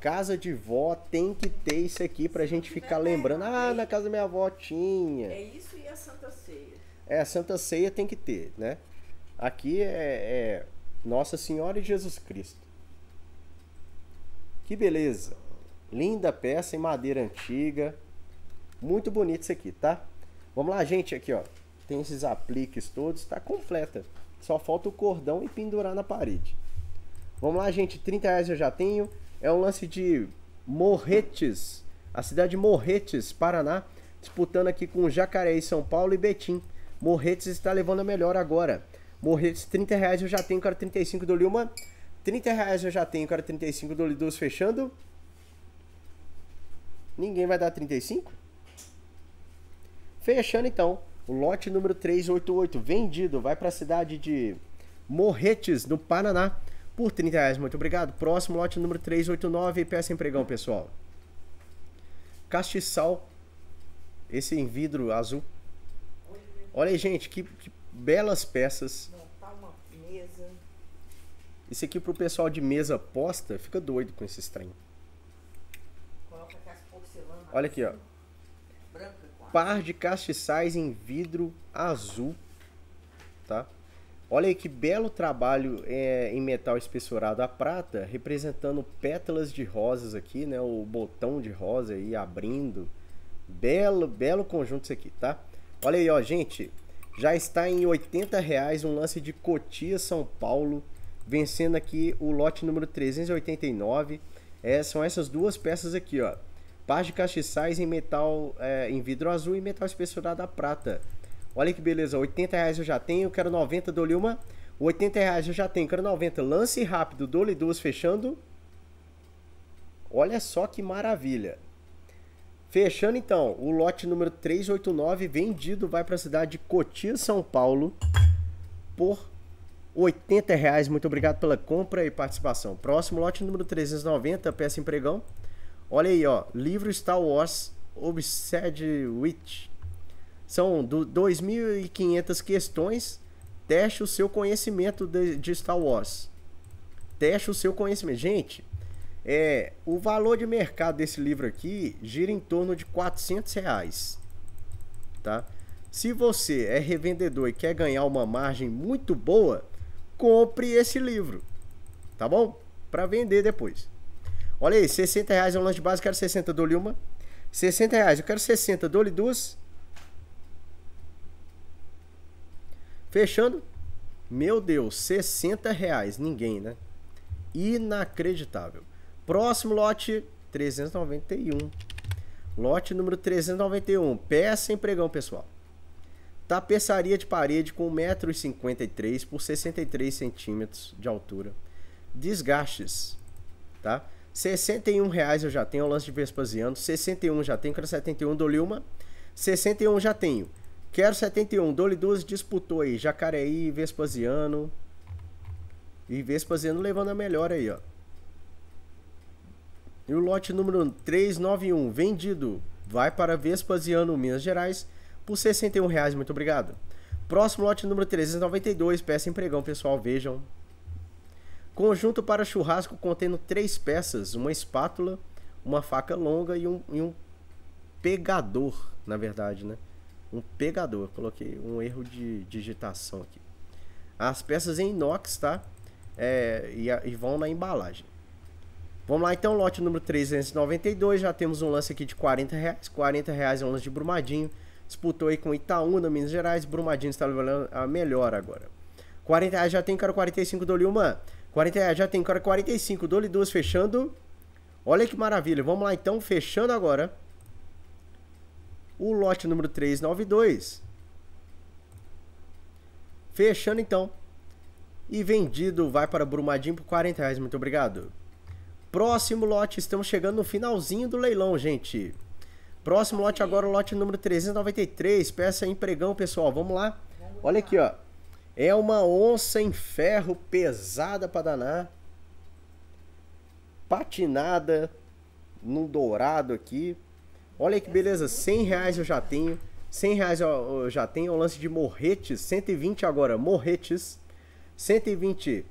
Casa de vó tem que ter isso aqui pra gente é ficar lembrando. Ah, na casa da minha avó tinha. É isso e a Santa Ceia. É, a Santa Ceia tem que ter, né? Aqui é, é Nossa Senhora e Jesus Cristo. Que beleza! Linda peça em madeira antiga. Muito bonito isso aqui, tá? Vamos lá, gente, aqui, ó. Tem esses apliques todos, tá completa. Só falta o cordão e pendurar na parede. Vamos lá, gente, 30 reais eu já tenho é um lance de Morretes, a cidade de Morretes, Paraná, disputando aqui com Jacareí, São Paulo e Betim. Morretes está levando a melhor agora. Morretes, 30 reais eu já tenho, cara 35 do Lilma. 30 reais eu já tenho, cara 35 do Lidus fechando. Ninguém vai dar 35? Fechando então, o lote número 388, vendido, vai para a cidade de Morretes, no Paraná por 30 reais. Muito obrigado. Próximo lote número 389. Peça empregão, pessoal. Castiçal. Esse em vidro azul. Olha aí, gente, que, que belas peças. Montar tá uma mesa. Isso aqui pro pessoal de mesa posta, fica doido com esse trem. Olha aqui, ó. Assim. Par de castiçais em vidro azul, tá? Olha aí que belo trabalho é, em metal espessurado a prata, representando pétalas de rosas aqui, né? O botão de rosa aí abrindo. Belo, belo conjunto isso aqui, tá? Olha aí, ó, gente. Já está em 80 reais um lance de Cotia, São Paulo, vencendo aqui o lote número 389. É, são essas duas peças aqui, ó. Par de castiçais em metal, é, em vidro azul e metal espessurado a prata. Olha que beleza, 80 reais eu já tenho, quero 90, dou-lhe uma. 80 reais eu já tenho, quero 90. Lance rápido, dou-lhe duas, fechando. Olha só que maravilha. Fechando então, o lote número 389 vendido vai para a cidade de Cotia, São Paulo, por 80 reais. Muito obrigado pela compra e participação. Próximo lote número 390, peça empregão. Olha aí, ó, livro Star Wars Obsessed Witch. São 2.500 questões. Teste o seu conhecimento de, de Star Wars. Teste o seu conhecimento. Gente, é, o valor de mercado desse livro aqui gira em torno de 400 reais. Tá? Se você é revendedor e quer ganhar uma margem muito boa, compre esse livro. Tá bom? Para vender depois. Olha aí, 60 reais é um lanche básico, quero 60, dou-lhe uma. 60 reais, eu quero 60, dou-lhe duas. Fechando, meu Deus, 60 reais, ninguém, né? Inacreditável. Próximo lote, 391. Lote número 391, peça em pregão, pessoal. Tapeçaria de parede com 1,53m por 63 centímetros de altura. Desgastes, tá? 61 reais eu já tenho, o lance de Vespasiano. 61 já tenho, que era 71 do Lilma. uma. 61 já tenho. Quero 71. Dole 12 disputou aí. Jacareí, Vespasiano. E Vespasiano levando a melhor aí, ó. E o lote número 391, vendido. Vai para Vespasiano, Minas Gerais, por R$ 61. Reais. Muito obrigado. Próximo lote número 392, peça empregão, pessoal, vejam. Conjunto para churrasco contendo três peças, uma espátula, uma faca longa e um, e um pegador, na verdade, né? um pegador. Coloquei um erro de digitação aqui. As peças em inox, tá? É, e, e, vão na embalagem. Vamos lá então, lote número 392. Já temos um lance aqui de 40 reais. 40 reais é um lance de Brumadinho. Disputou aí com Itaúna, Minas Gerais. Brumadinho está levando a melhor agora. 40 reais já tem cara 45, dole uma. 40 reais já tem cara 45, dole duas, fechando. Olha que maravilha. Vamos lá então, fechando agora o lote número 392. Fechando então. E vendido, vai para Brumadinho por 40 reais, muito obrigado. Próximo lote, estamos chegando no finalzinho do leilão, gente. Próximo lote agora, o lote número 393, peça empregão, pessoal, vamos lá. Olha aqui, ó. É uma onça em ferro pesada para danar. Patinada no dourado aqui. Olha que beleza, 100 reais eu já tenho. 100 reais eu, já tenho. O é lance de morretes, 120 agora, morretes. 120.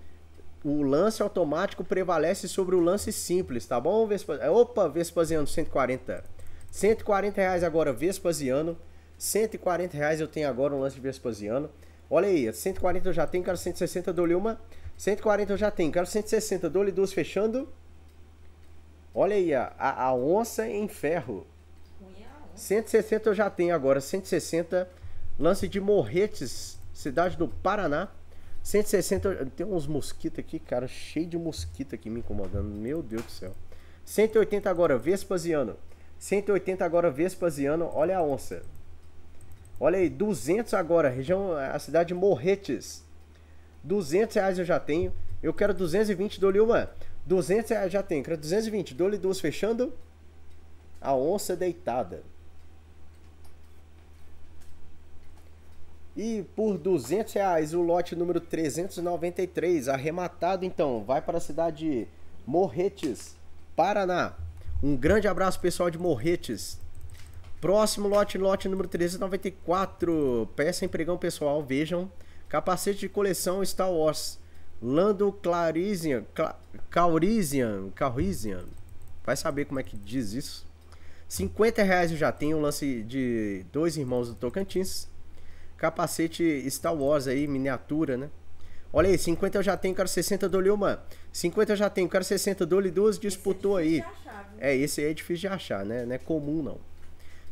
O lance automático prevalece sobre o lance simples, tá bom, Vespasiano? Opa, Vespasiano, 140. 140 reais agora, Vespasiano. 140 reais eu tenho agora um lance de Vespasiano. Olha aí, 140 eu já tenho, quero 160, dou-lhe uma. 140 eu já tenho, quero 160, dou-lhe duas fechando. Olha aí, a, a onça em ferro. 160 eu já tenho agora. 160, lance de Morretes, cidade do Paraná. 160, tem uns mosquitos aqui, cara, cheio de mosquito aqui me incomodando. Meu Deus do céu. 180 agora, Vespasiano. 180 agora, Vespasiano. Olha a onça. Olha aí, 200 agora, região, a cidade de Morretes. 200 reais eu já tenho. Eu quero 220, dou-lhe uma. 200 reais já tenho, quero 220, dou-lhe duas fechando. A onça deitada. E por 200 reais o lote número 393, arrematado então, vai para a cidade de Morretes, Paraná. Um grande abraço pessoal de Morretes. Próximo lote, lote número 394, peça empregão pessoal, vejam. Capacete de coleção Star Wars, Lando Clarizian, Cla Caurizian, Caurizian, vai saber como é que diz isso. 50 reais eu já tenho, o lance de dois irmãos do Tocantins. Capacete Star Wars aí, miniatura, né? Olha aí, 50 eu já tenho, cara, 60, do lhe uma. 50 eu já tenho, cara, 60, do duas, disputou é aí. Achar, é, esse aí é difícil de achar, né? Não é comum, não.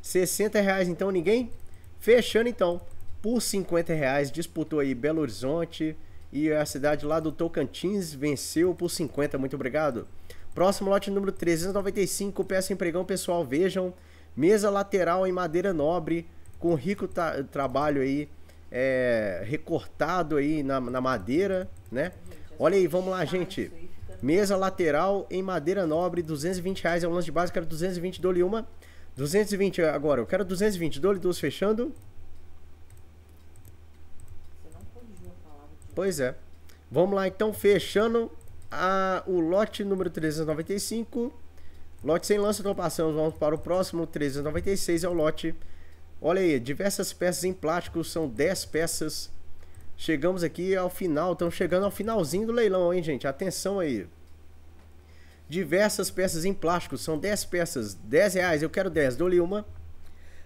60 reais, então, ninguém? Fechando, então. Por 50 reais, disputou aí Belo Horizonte e a cidade lá do Tocantins venceu por 50, muito obrigado. Próximo lote número 395, peça empregão, pessoal, vejam. Mesa lateral em madeira nobre, com rico tra trabalho aí é, recortado aí na, na, madeira, né? Olha aí, vamos lá, gente. Mesa lateral em madeira nobre, 220 reais é o lance de base, quero 220, dou-lhe uma. 220 eh, agora, eu quero 220, dou-lhe duas fechando. Pois é. Vamos lá então, fechando a, o lote número 395. Lote sem lança, então passamos, vamos para o próximo, 396 é o lote Olha aí, diversas peças em plástico, são 10 peças. Chegamos aqui ao final, estamos chegando ao finalzinho do leilão, hein, gente? Atenção aí. Diversas peças em plástico, são 10 peças, 10 reais, eu quero 10, dou-lhe uma.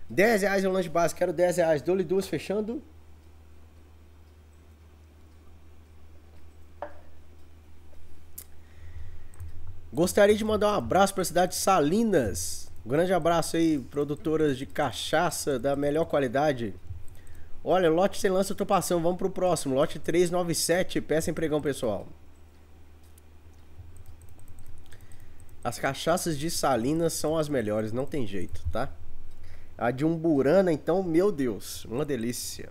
10 reais é o lanche básico, quero 10 reais, dou-lhe duas, fechando. Gostaria de mandar um abraço para a cidade de Salinas, um grande abraço aí, produtoras de cachaça da melhor qualidade. Olha, lote sem lança, eu tô passando. Vamos pro próximo. Lote 397, peça empregão, pessoal. As cachaças de Salinas são as melhores, não tem jeito, tá? A de Umburana, então, meu Deus, uma delícia.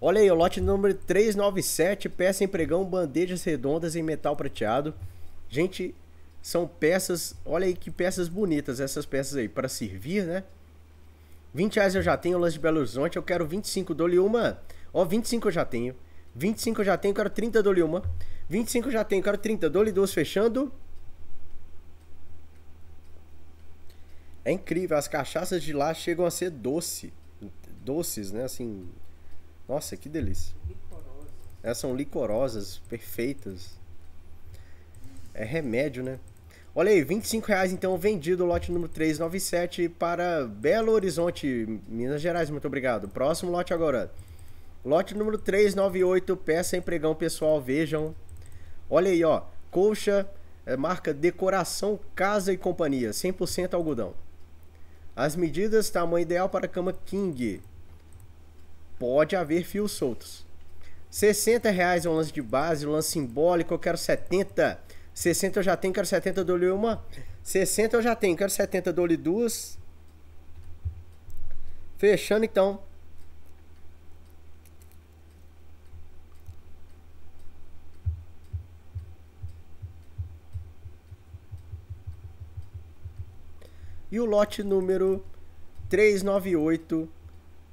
Olha aí, o lote número 397, peça empregão, bandejas redondas em metal prateado. Gente, são peças, olha aí que peças bonitas essas peças aí, para servir, né? 20 reais eu já tenho, lance de Belo Horizonte, eu quero 25, dou-lhe uma. Ó, 25 eu já tenho. 25 eu já tenho, quero 30, dou-lhe uma. 25 eu já tenho, quero 30, dou-lhe duas, fechando. É incrível, as cachaças de lá chegam a ser doce. Doces, né? Assim. Nossa, que delícia. Licorosas. Elas são licorosas, perfeitas. É remédio, né? Olha aí, 25 reais então vendido o lote número 397 para Belo Horizonte, Minas Gerais. Muito obrigado. Próximo lote agora. Lote número 398, peça empregão pessoal, vejam. Olha aí, ó. Colcha, é, marca Decoração Casa e Companhia, 100% algodão. As medidas, tamanho ideal para cama king. Pode haver fios soltos. 60 reais é um lance de base, um lance simbólico, eu quero 70. 60 eu já tenho, quero 70, dou-lhe uma. 60 eu já tenho, quero 70, dou-lhe duas. Fechando então. E o lote número 398,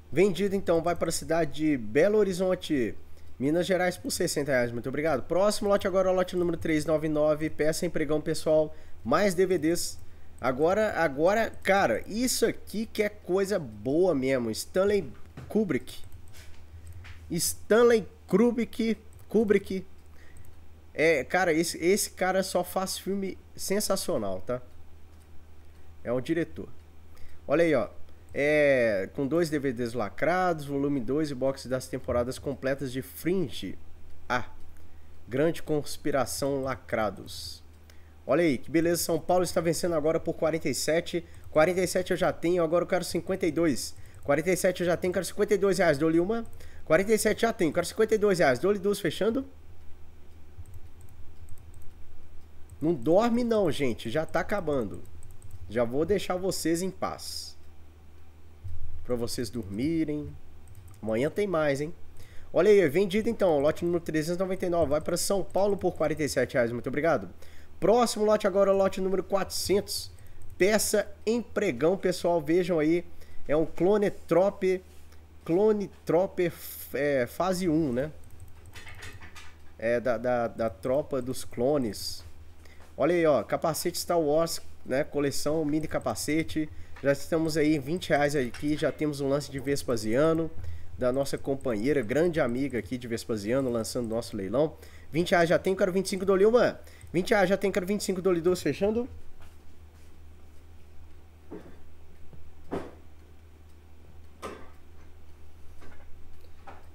vendido então, vai para a cidade de Belo Horizonte. Minas Gerais por 60 reais, muito obrigado. Próximo lote agora é o lote número 399, peça empregão pessoal, mais DVDs. Agora, agora, cara, isso aqui que é coisa boa mesmo. Stanley Kubrick. Stanley Kubrick, Kubrick. É, cara, esse, esse cara só faz filme sensacional, tá? É um diretor. Olha aí, ó é, com dois DVDs lacrados, volume 2 e boxe das temporadas completas de Fringe. Ah, Grande Conspiração Lacrados. Olha aí, que beleza, São Paulo está vencendo agora por 47. 47 eu já tenho, agora eu quero 52. 47 eu já tenho, quero 52 reais, dou-lhe uma. 47 já tenho, quero 52 reais, dou-lhe duas, fechando. Não dorme não, gente, já está acabando. Já vou deixar vocês em paz para vocês dormirem. Amanhã tem mais, hein? Olha aí, vendido então, lote número 399, vai para São Paulo por R$ reais, muito obrigado. Próximo lote agora, lote número 400, peça empregão, pessoal, vejam aí, é um clone trope, clone Trope é, fase 1, né? É da, da, da tropa dos clones. Olha aí, ó, capacete Star Wars, né, coleção mini capacete, já estamos aí em 20 reais aqui, já temos um lance de Vespasiano, da nossa companheira, grande amiga aqui de Vespasiano, lançando nosso leilão. 20 reais já tem, quero 25 do Lilma. 20 reais já tem, quero 25 do Lidos, fechando.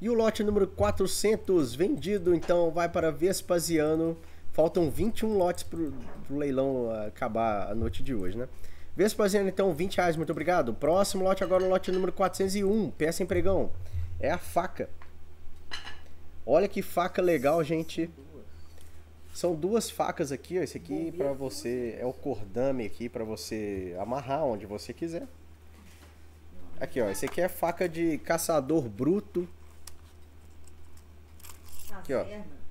E o lote número 400 vendido, então vai para Vespasiano. Faltam 21 lotes para o leilão ah, acabar a noite de hoje, né? Vespasiano, então, 20 reais, muito obrigado. Próximo lote agora, o lote número 401, peça empregão. É a faca. Olha que faca legal, gente. São duas facas aqui, ó. Esse aqui para você é o cordame aqui para você amarrar onde você quiser. Aqui, ó. Esse aqui é faca de caçador bruto. Aqui, ó.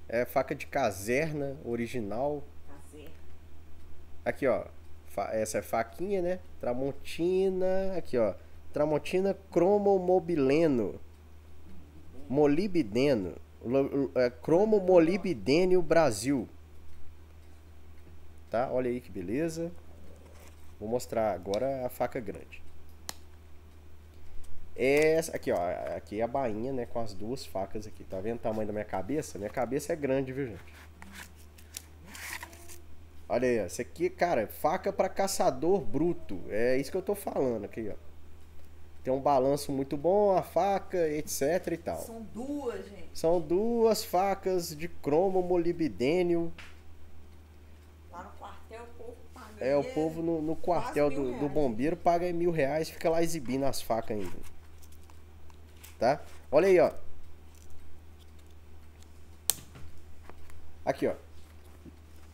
É faca de caserna original. Aqui, ó essa é faquinha, né? Tramontina, aqui ó. Tramontina cromomobileno. Molibdeno. É, cromomolibdênio Brasil. Tá? Olha aí que beleza. Vou mostrar agora a faca grande. Essa, aqui, ó. Aqui é a bainha, né? Com as duas facas aqui. Tá vendo o tamanho da minha cabeça? Minha cabeça é grande, viu, gente? Olha aí, ó. Isso aqui, cara, faca para caçador bruto. É isso que eu tô falando aqui, ó. Tem um balanço muito bom, a faca, etc e tal. São duas, gente. São duas facas de cromo molibdênio. Lá no quartel o povo paga. É, o povo no, no quartel do, do, bombeiro paga mil reais fica lá exibindo as facas ainda. Tá? Olha aí, ó. Aqui, ó.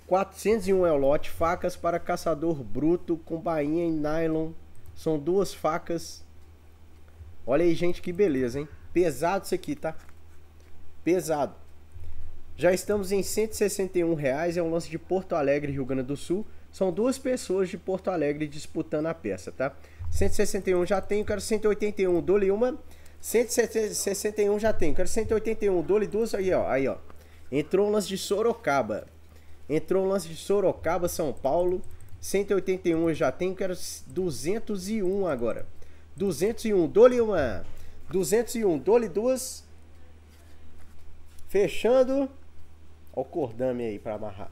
401 é o lote, facas para caçador bruto com bainha em nylon. São duas facas. Olha aí, gente, que beleza, hein? Pesado isso aqui, tá? Pesado. Já estamos em 161 reais, é um lance de Porto Alegre, Rio Grande do Sul. São duas pessoas de Porto Alegre disputando a peça, tá? 161 já tenho, quero 181, Dole uma. 161 já tenho, quero 181, Dole duas. Aí, ó, aí, ó. Entrou um lance de Sorocaba. Entrou o lance de Sorocaba, São Paulo. 181 eu já tenho, quero 201 agora. 201, dole uma. 201, dole duas. Fechando. Olha o cordame aí para amarrar.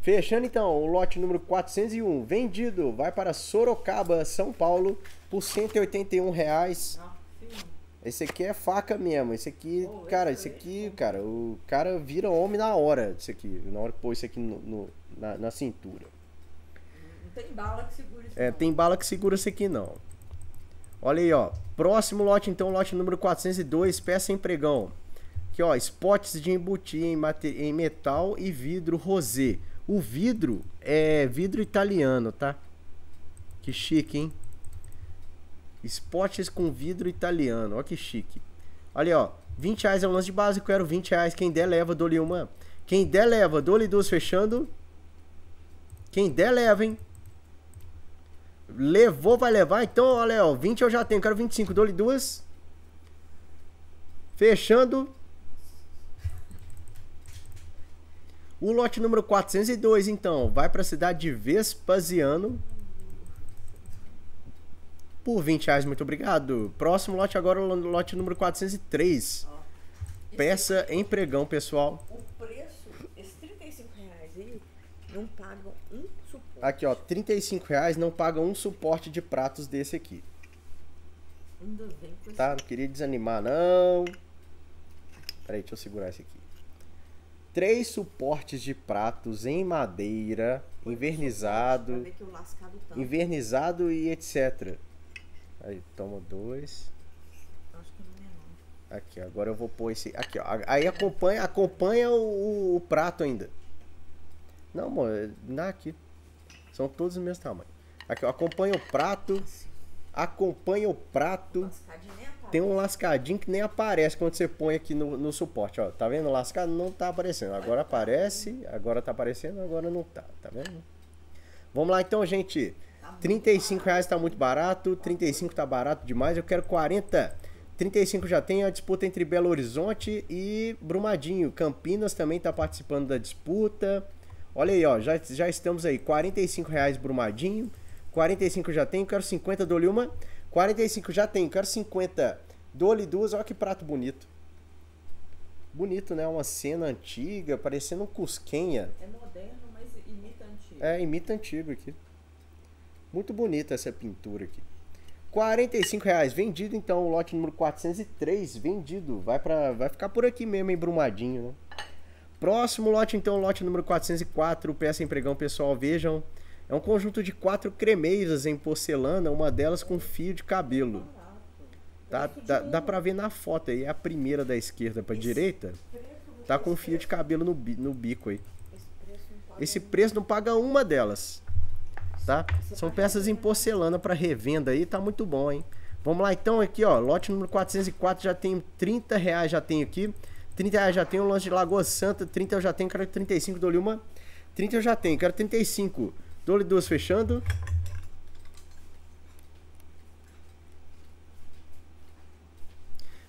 Fechando então, o lote número 401, vendido, vai para Sorocaba, São Paulo, por 181 reais. Esse aqui é faca mesmo. Esse aqui, oh, cara, esse aqui, cara, o cara vira homem na hora disso aqui. Na hora que pôr isso aqui no, no na, na, cintura. Não tem bala que segura isso. É, não. tem bala que segura isso aqui não. Olha aí, ó. Próximo lote, então, lote número 402, peça em pregão. Aqui, ó, spots de embutir em, em metal e vidro rosé. O vidro é vidro italiano, tá? Que chique, hein? Esportes com vidro italiano. Ó que chique. Ali, ó. 20 reais é um lance de base, quero 20 reais. Quem der, leva, dou-lhe uma. Quem der, leva, dou-lhe duas fechando. Quem der, leva, hein? Levou, vai levar. Então, olha, ó, 20 eu já tenho, quero 25, dou-lhe duas. Fechando. O lote número 402, então, vai para a cidade de Vespasiano por 20 reais, muito obrigado. Próximo lote agora, o lote número 403. Peça em pregão, pessoal. O preço, esses 35 reais aí, não pagam um suporte. Aqui, ó, 35 reais não pagam um suporte de pratos desse aqui. Tá, não queria desanimar, não. Peraí, deixa eu segurar esse aqui. Três suportes de pratos em madeira, Foi invernizado, um invernizado tá. e etc. Aí toma dois. É aqui, agora eu vou pôr esse. Aqui, ó. Aí acompanha, acompanha o, o prato ainda. Não, amor, é, dá aqui. São todos os mesmos tamanhos. Aqui, ó. Acompanha o prato. Acompanha o prato. Tem um lascadinho que nem aparece quando você põe aqui no, no suporte, ó. Tá vendo? O lascado não tá aparecendo. Agora aparece, agora tá aparecendo, agora não tá. Tá vendo? Vamos lá então, gente. 35 tá reais tá muito barato, 35 tá barato demais, eu quero 40. 35 já tem a disputa entre Belo Horizonte e Brumadinho. Campinas também tá participando da disputa. Olha aí, ó, já, já estamos aí, 45 reais Brumadinho, 45 já tem, quero 50, dou uma. 45 já tem, quero 50, dou duas, olha que prato bonito. Bonito, né? Uma cena antiga, parecendo um cusquenha. É moderno, mas imita antigo. É, imita antigo aqui. Muito bonita essa pintura aqui. 45 reais vendido, então o lote número 403 vendido. Vai para vai ficar por aqui mesmo embrumadinho, né? Próximo lote então, lote número 404, peça em pregão pessoal, vejam. É um conjunto de quatro cremeiras em porcelana, uma delas com fio de cabelo. Tá, dá, dá pra ver na foto aí, é a primeira da esquerda pra direita, tá com fio de cabelo no, no bico aí. Esse preço não paga uma delas tá? São é peças em porcelana para revenda aí, tá muito bom, hein? Vamos lá então aqui, ó, lote número 404 já tem 30 reais, já tenho aqui. 30 reais já tenho, um lance de Lagoa Santa, 30 eu já tenho, quero 35, dou-lhe uma. 30 eu já tenho, quero 35. Dou-lhe duas fechando.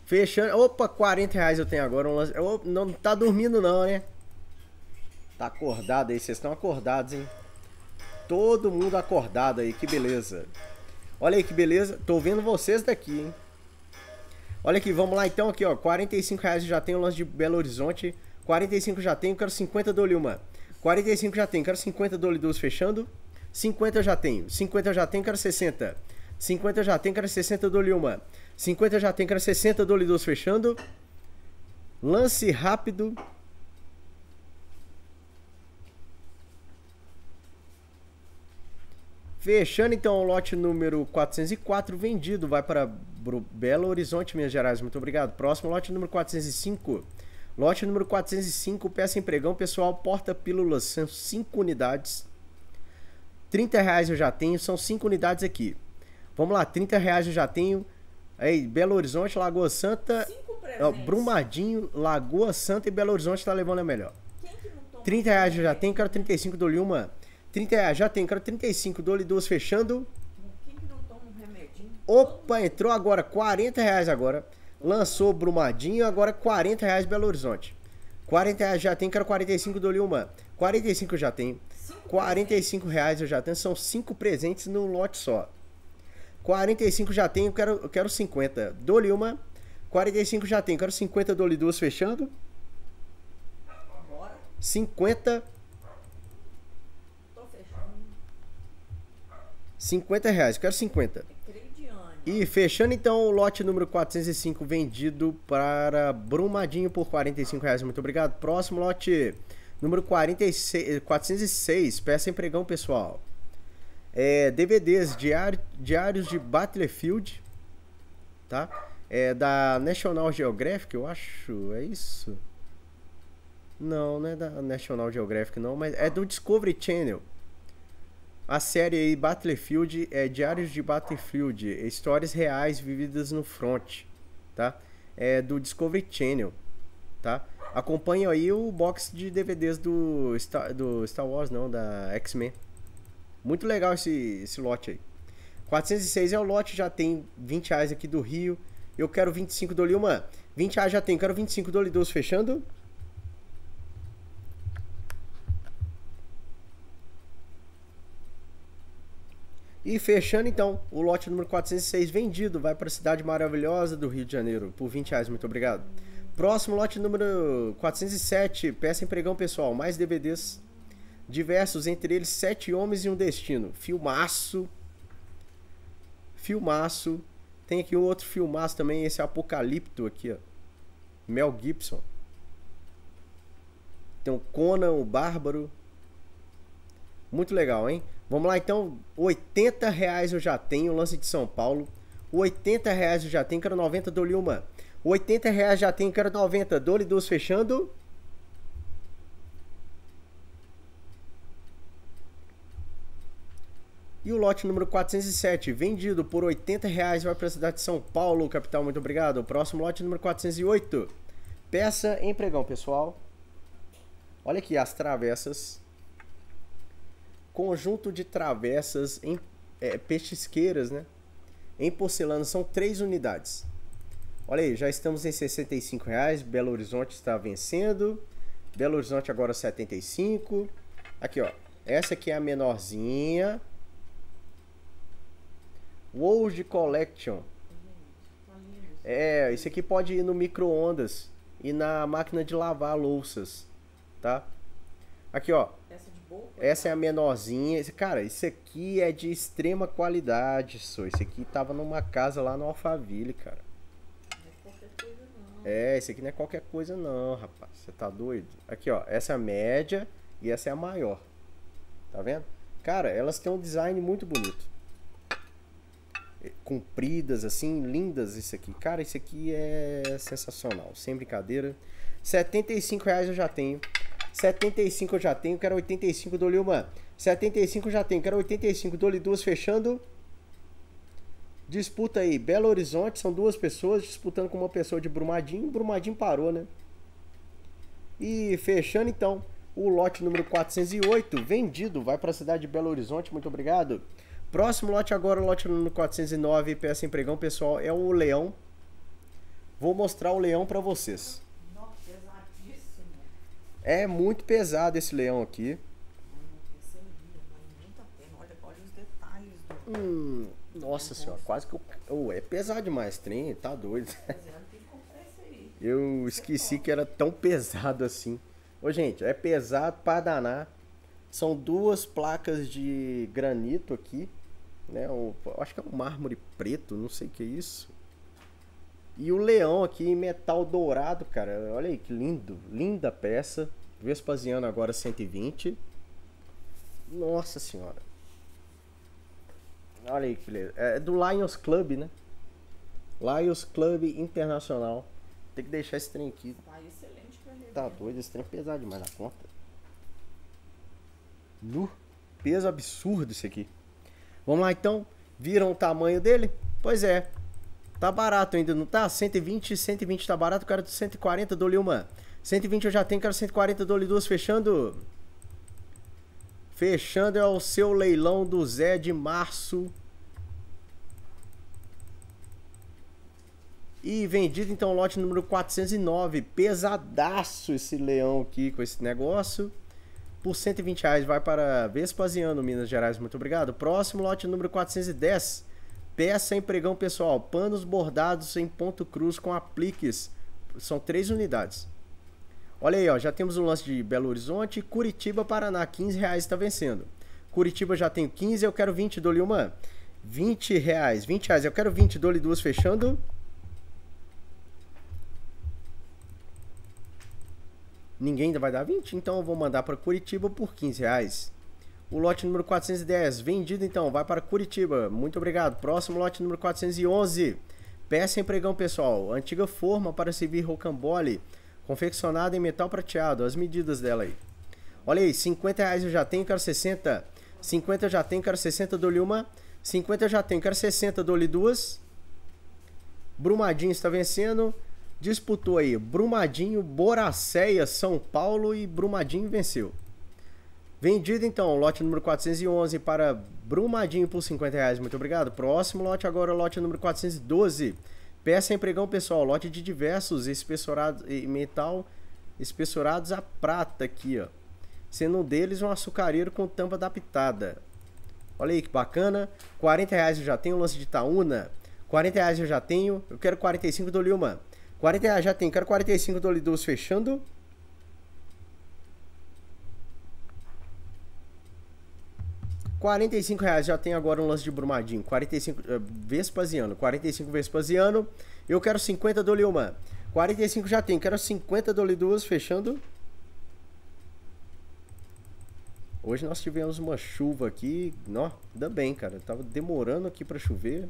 Fechando. Opa, 40 reais eu tenho agora. Um lance... Eu, não tá dormindo não, né? Tá acordado aí, vocês estão acordados, hein? todo mundo acordado aí, que beleza. Olha aí que beleza, tô vendo vocês daqui, hein. Olha aqui, vamos lá então aqui, ó, 45 reais já tem o lance de Belo Horizonte, 45 já tenho, quero 50 do lhe uma. 45 já tenho, quero 50 do lhe fechando. 50 já tenho, 50 já tenho, quero 60. 50 eu já tenho, quero 60 dou-lhe 50 já tenho, quero 60 do lhe fechando. Lance rápido, Fechando então o lote número 404, vendido, vai para Belo Horizonte, Minas Gerais. Muito obrigado. Próximo lote número 405. Lote número 405, peça empregão pessoal, porta pílulas, são 5 unidades. 30 reais eu já tenho, são 5 unidades aqui. Vamos lá, 30 reais eu já tenho. Aí, Belo Horizonte, Lagoa Santa. Ó, Brumadinho, Lagoa Santa e Belo Horizonte tá levando a melhor. Quem 30 reais eu já tenho, quero 35, do Lilma 30 reais, é, já tem, quero 35, dole duas fechando. Opa, entrou agora 40 reais agora. Lançou Brumadinho, agora 40 reais Belo Horizonte. 40 reais já tem, quero 45, dole uma. 45 eu já tenho. 45 reais eu já tenho, são 5 presentes num lote só. 45 já tenho, quero, eu quero 50. Dole uma. 45 já tenho, quero 50, dole duas fechando. 50 50 reais, quero 50. E fechando então o lote número 405 vendido para Brumadinho por 45 reais. Muito obrigado. Próximo lote número 46, 406. Peça empregão, pessoal. É, DVDs diário, diários de Battlefield, tá? É da National Geographic, eu acho. É isso? Não, não é da National Geographic, não, mas é do Discovery Channel. A série aí, Battlefield, é Diários de Battlefield, histórias reais vividas no front, tá? É do Discovery Channel, tá? Acompanha aí o box de DVDs do Star, do Star Wars, não, da X-Men. Muito legal esse, esse lote aí. 406 é o lote, já tem 20 reais aqui do Rio. Eu quero 25 do Lima. 20 reais já tem, quero 25 do Lidoso fechando. E fechando então, o lote número 406 vendido vai para a cidade maravilhosa do Rio de Janeiro, por 20 reais, muito obrigado. Próximo lote número 407, peça em pregão pessoal, mais DVDs diversos, entre eles Sete Homens e um Destino. Filmaço. Filmaço. Tem aqui outro filmaço também, esse Apocalipto aqui, ó. Mel Gibson. Tem o Conan, o Bárbaro. Muito legal, hein? Vamos lá então, 80 reais eu já tenho, lance de São Paulo. 80 reais eu já tenho, quero 90, dou-lhe uma. 80 reais já tenho, quero 90, dou-lhe duas fechando. E o lote número 407, vendido por 80 reais, vai para a cidade de São Paulo, capital, muito obrigado. O próximo lote número 408, peça em pregão, pessoal. Olha aqui as travessas conjunto de travessas em é, petisqueiras, né? Em porcelana são três unidades. Olha aí, já estamos em 65 reais. Belo Horizonte está vencendo. Belo Horizonte agora 75. Aqui, ó. Essa aqui é a menorzinha. World Collection. É, isso aqui pode ir no micro-ondas e na máquina de lavar louças, tá? Aqui, ó. Essa essa é a menorzinha. Cara, isso aqui é de extrema qualidade, só. Isso aqui tava numa casa lá no Alphaville, cara. É, é esse isso aqui não é qualquer coisa, não, rapaz. Você tá doido? Aqui, ó. Essa é a média e essa é a maior. Tá vendo? Cara, elas têm um design muito bonito. É, compridas, assim, lindas isso aqui. Cara, isso aqui é sensacional. Sem brincadeira. R$ reais eu já tenho. 75 eu já tenho, quero 85, dole uma. 75 eu já tenho, quero 85, dole duas, fechando. Disputa aí, Belo Horizonte, são duas pessoas disputando com uma pessoa de Brumadinho. Brumadinho parou, né? E fechando então, o lote número 408, vendido, vai para a cidade de Belo Horizonte, muito obrigado. Próximo lote agora, lote número 409, peça empregão, pessoal, é o Leão. Vou mostrar o Leão para vocês. É muito pesado esse leão aqui. Hum, nossa senhora, quase que eu. Oh, é pesado demais, trem, tá doido. É, eu é esqueci que era tão pesado assim. Ô, gente, é pesado pra danar. São duas placas de granito aqui, né? O, acho que é um mármore preto, não sei o que é isso. E o leão aqui em metal dourado, cara. Olha aí que lindo. Linda peça. Vespasiano agora 120. Nossa senhora. Olha aí que beleza. É do Lions Club, né? Lions Club Internacional. Tem que deixar esse trem aqui. Tá excelente pra Tá doido, esse trem é pesado demais na conta. Nu. Peso absurdo isso aqui. Vamos lá então. Viram o tamanho dele? Pois é, Tá barato ainda, não tá? 120, 120 tá barato, cara de 140, dole uma. 120 eu já tenho, cara 140, dole duas, fechando. Fechando é o seu leilão do Zé de março. E vendido então o lote número 409, pesadaço esse leão aqui com esse negócio. Por 120 reais vai para Vespasiano, Minas Gerais, muito obrigado. Próximo lote número 410. Peça é em pregão pessoal, panos bordados em ponto cruz com apliques. São três unidades. Olha aí, ó, já temos um lance de Belo Horizonte, Curitiba, Paraná, 15 reais está vencendo. Curitiba já tem 15, eu quero 20, dou-lhe uma. 20 reais, 20 reais, eu quero 20, dou-lhe duas fechando. Ninguém vai dar 20, então eu vou mandar para Curitiba por 15 reais. O lote número 410, vendido então, vai para Curitiba. Muito obrigado. Próximo lote número 411. Peça em pregão, pessoal. Antiga forma para servir rocambole, confeccionada em metal prateado. As medidas dela aí. Olha aí, 50 reais eu já tenho, quero 60. 50 eu já tenho, quero 60, dou-lhe uma. 50 eu já tenho, quero 60, dou-lhe duas. Brumadinho está vencendo. Disputou aí Brumadinho, Boracéia, São Paulo e Brumadinho venceu. Vendido então, lote número 411 para Brumadinho por 50 reais. Muito obrigado. Próximo lote agora, lote número 412. Peça empregão pessoal, lote de diversos espessurados e metal espessurados a prata aqui, ó. Sendo um deles um açucareiro com tampa adaptada. Olha aí que bacana. 40 reais eu já tenho, lance de Itaúna. 40 reais eu já tenho. Eu quero 45 do Lilma. 40 reais já tenho, quero 45 do Lidus fechando. 45 reais, já tem agora um lance de Brumadinho. 45, uh, eh, Vespasiano, 45 Vespasiano. Eu quero 50 do Lilman. 45 já tem, quero 50 do duas fechando. Hoje nós tivemos uma chuva aqui, não, ainda bem, cara, tava demorando aqui para chover.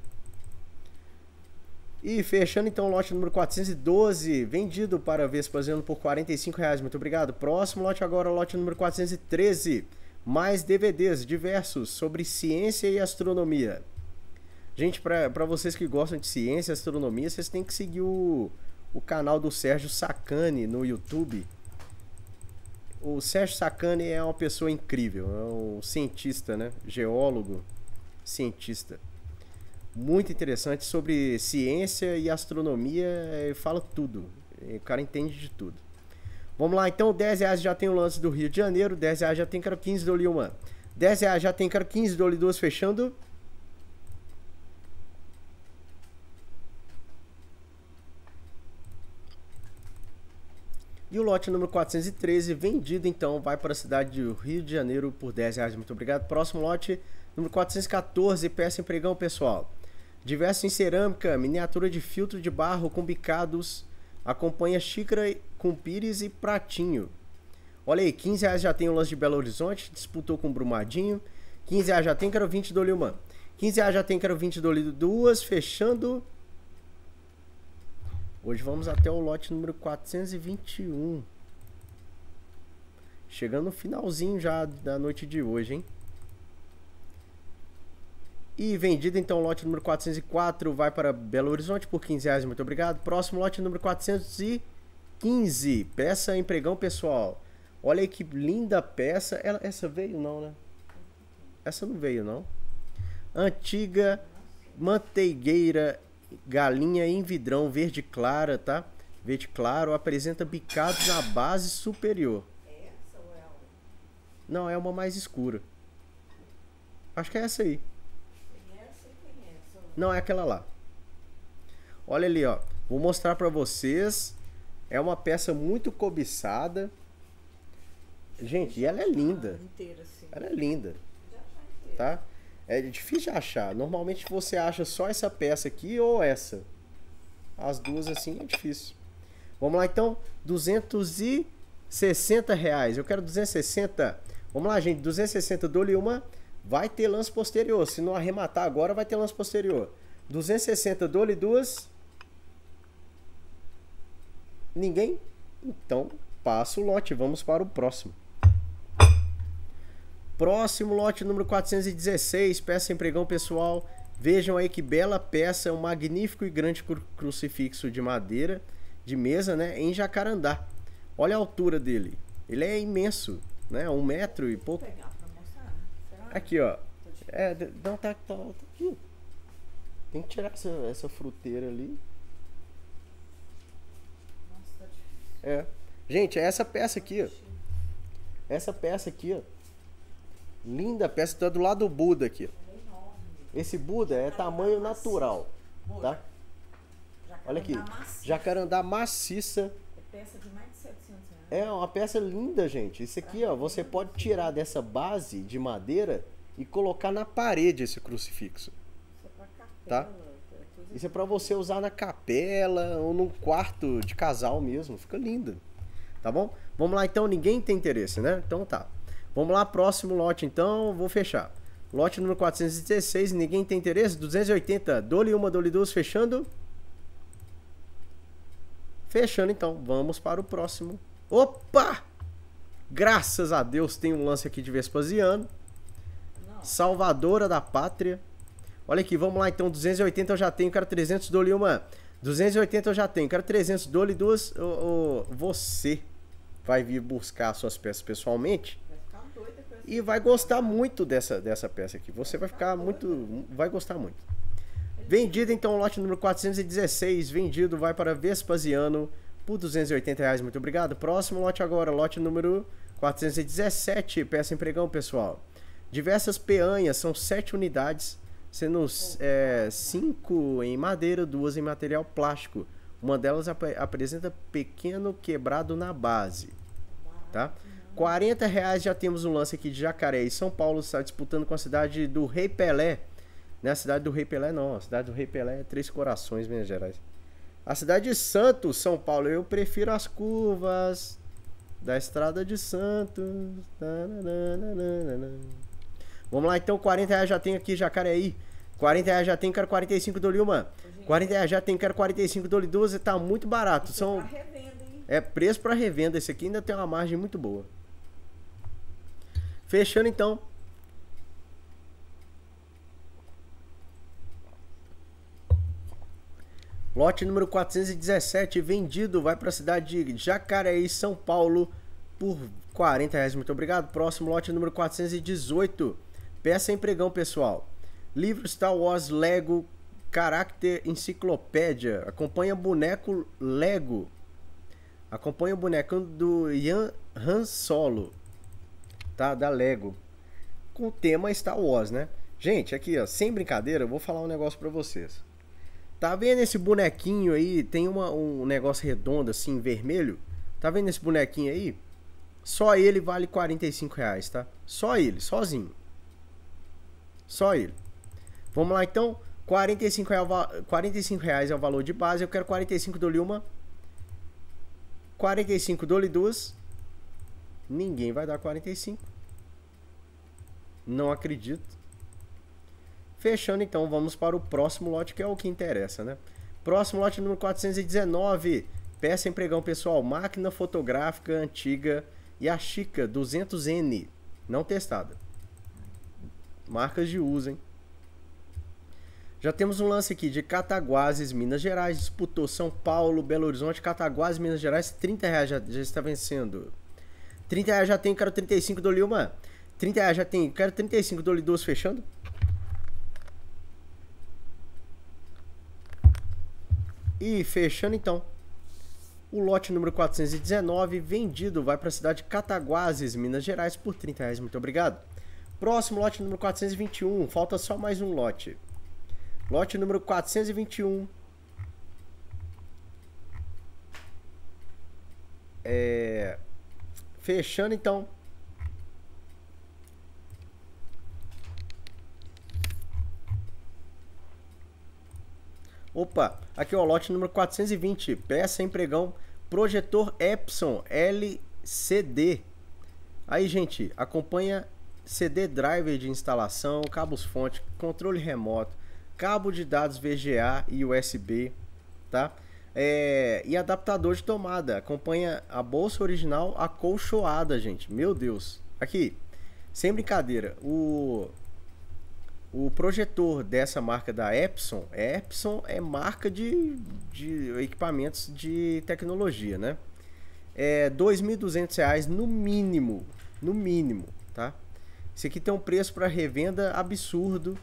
E fechando então o lote número 412, vendido para Vespasiano por 45 reais, muito obrigado. Próximo lote agora, lote número 413 mais DVDs diversos sobre ciência e astronomia. Gente, para vocês que gostam de ciência e astronomia, vocês têm que seguir o, o canal do Sérgio Sacani no YouTube. O Sérgio Sacani é uma pessoa incrível, é um cientista, né? Geólogo, cientista. Muito interessante sobre ciência e astronomia, fala tudo. O cara entende de tudo. Vamos lá, então, 10 reais já tem o lance do Rio de Janeiro, 10 reais já tem cara 15 do Oli 1. 10 reais já tem cara 15 do Oli 2 fechando. E o lote número 413, vendido então, vai para a cidade do Rio de Janeiro por 10 reais. Muito obrigado. Próximo lote, número 414, peça empregão, pessoal. Diverso em cerâmica, miniatura de filtro de barro com bicados, acompanha xícara e com Pires e Pratinho. Olha aí, 15 reais já tem o lance de Belo Horizonte, disputou com Brumadinho. 15 reais já tem, quero 20 do Lilman. 15 reais já tem, quero 20 do duas, fechando. Hoje vamos até o lote número 421. Chegando no finalzinho já da noite de hoje, hein? E vendido então o lote número 404 vai para Belo Horizonte por 15 reais, muito obrigado. Próximo lote número 400 e 15, peça empregão pessoal. Olha aí que linda peça. Ela, essa veio não, né? Essa não veio não. Antiga manteigueira, galinha em vidrão verde clara, tá? Verde claro apresenta bicados na base superior. Não, é uma mais escura. Acho que é essa aí. Não, é aquela lá. Olha ali, ó. Vou mostrar para vocês é uma peça muito cobiçada. Gente, e ela é linda. Assim. Ela é linda. Tá? É difícil de achar. Normalmente você acha só essa peça aqui ou essa. As duas assim é difícil. Vamos lá então, 260 reais. Eu quero 260. Vamos lá, gente, 260 dou-lhe uma. Vai ter lance posterior. Se não arrematar agora, vai ter lance posterior. 260 dou-lhe duas. Ninguém? Então passa o lote, vamos para o próximo. Próximo lote número 416, peça empregão pessoal. Vejam aí que bela peça, um magnífico e grande crucifixo de madeira, de mesa, né, em jacarandá. Olha a altura dele, ele é imenso, né, um metro e pouco. Aqui, ó. É, não, tá, tá, tá aqui. Tem que tirar essa, essa fruteira ali. É. Gente, é essa peça aqui, Essa peça aqui, ó. Linda peça, tá do lado do Buda aqui. Esse Buda é tamanho natural, tá? Olha aqui, jacarandá maciça. É peça de mais de 700 É uma peça linda, gente. Isso aqui, ó, você pode tirar dessa base de madeira e colocar na parede esse crucifixo. É tá? Isso é para você usar na capela ou no quarto de casal mesmo. Fica lindo. Tá bom? Vamos lá então, ninguém tem interesse, né? Então tá. Vamos lá, próximo lote então, vou fechar. Lote número 416, ninguém tem interesse, 280, dole uma, dole duas, fechando. Fechando então, vamos para o próximo. Opa! Graças a Deus tem um lance aqui de Vespasiano. Salvadora da Pátria. Olha aqui, vamos lá então, 280 eu já tenho, cara, 300, dole uma. 280 eu já tenho, cara 300, dole duas. Oh, oh, você vai vir buscar suas peças pessoalmente e vai gostar muito dessa, dessa peça aqui. Você vai ficar muito. Vai gostar muito. Vendido então o lote número 416, vendido vai para Vespasiano por 280 reais. Muito obrigado. Próximo lote agora, lote número 417, peça empregão, pessoal. Diversas peanhas, são 7 unidades sendo é, cinco em madeira, duas em material plástico. Uma delas ap apresenta pequeno quebrado na base. Tá? 40 reais já temos um lance aqui de Jacaré e São Paulo está disputando com a cidade do Rei Pelé. Não é a cidade do Rei Pelé não, a cidade do Rei Pelé é Três Corações, Minas Gerais. A cidade de Santos, São Paulo, eu prefiro as curvas da estrada de Santos. Nananana. Vamos lá então, 40 reais já tem aqui, Jacareí. 40 reais já tem, quero 45 do Lilma. 40 reais já tem, quero 45 do 12, tá muito barato. Isso é São... É, revenda, é preço para revenda, esse aqui ainda tem uma margem muito boa. Fechando então. Lote número 417 vendido, vai para a cidade de Jacareí, São Paulo, por 40 reais. Muito obrigado. Próximo lote número 418. Peça empregão, pessoal. Livro Star Wars Lego Character Enciclopédia. Acompanha boneco Lego. Acompanha o bonecão do Ian Han Solo. Tá? Da Lego. Com o tema Star Wars, né? Gente, aqui, ó, sem brincadeira, eu vou falar um negócio para vocês. Tá vendo esse bonequinho aí? Tem uma, um negócio redondo assim, vermelho. Tá vendo esse bonequinho aí? Só ele vale 45 reais, tá? Só ele, sozinho. Só ele. Vamos lá então. 45 reais, 45 reais é o valor de base. Eu quero 45, dole uma. 45, dole duas. Ninguém vai dar 45. Não acredito. Fechando então, vamos para o próximo lote, que é o que interessa, né? Próximo lote número 419. Peça empregão pessoal, máquina fotográfica antiga e a Chica 200N, não testada. Marcas de uso, hein? Já temos um lance aqui de Cataguases, Minas Gerais. Disputou São Paulo, Belo Horizonte, Cataguases, Minas Gerais. 30 reais já, já está vencendo. 30 reais já tem, quero 35, dou do uma. 30 reais já tem, quero 35, dou do duas fechando. E fechando então. O lote número 419, vendido, vai para a cidade de Cataguases, Minas Gerais, por 30 reais. Muito obrigado. Próximo lote número 421. Falta só mais um lote. Lote número 421. É... Fechando então. Opa, aqui é o lote número 420, peça empregão, projetor Epson LCD. Aí, gente, acompanha CD driver de instalação, cabos fonte, controle remoto, cabo de dados VGA e USB, tá? É, e adaptador de tomada. Acompanha a bolsa original acolchoada, gente. Meu Deus. Aqui, sem brincadeira, o, o projetor dessa marca da Epson, é, Epson é marca de, de equipamentos de tecnologia, né? É R$ 2.200 no mínimo, no mínimo, tá? esse aqui tem um preço para revenda absurdo.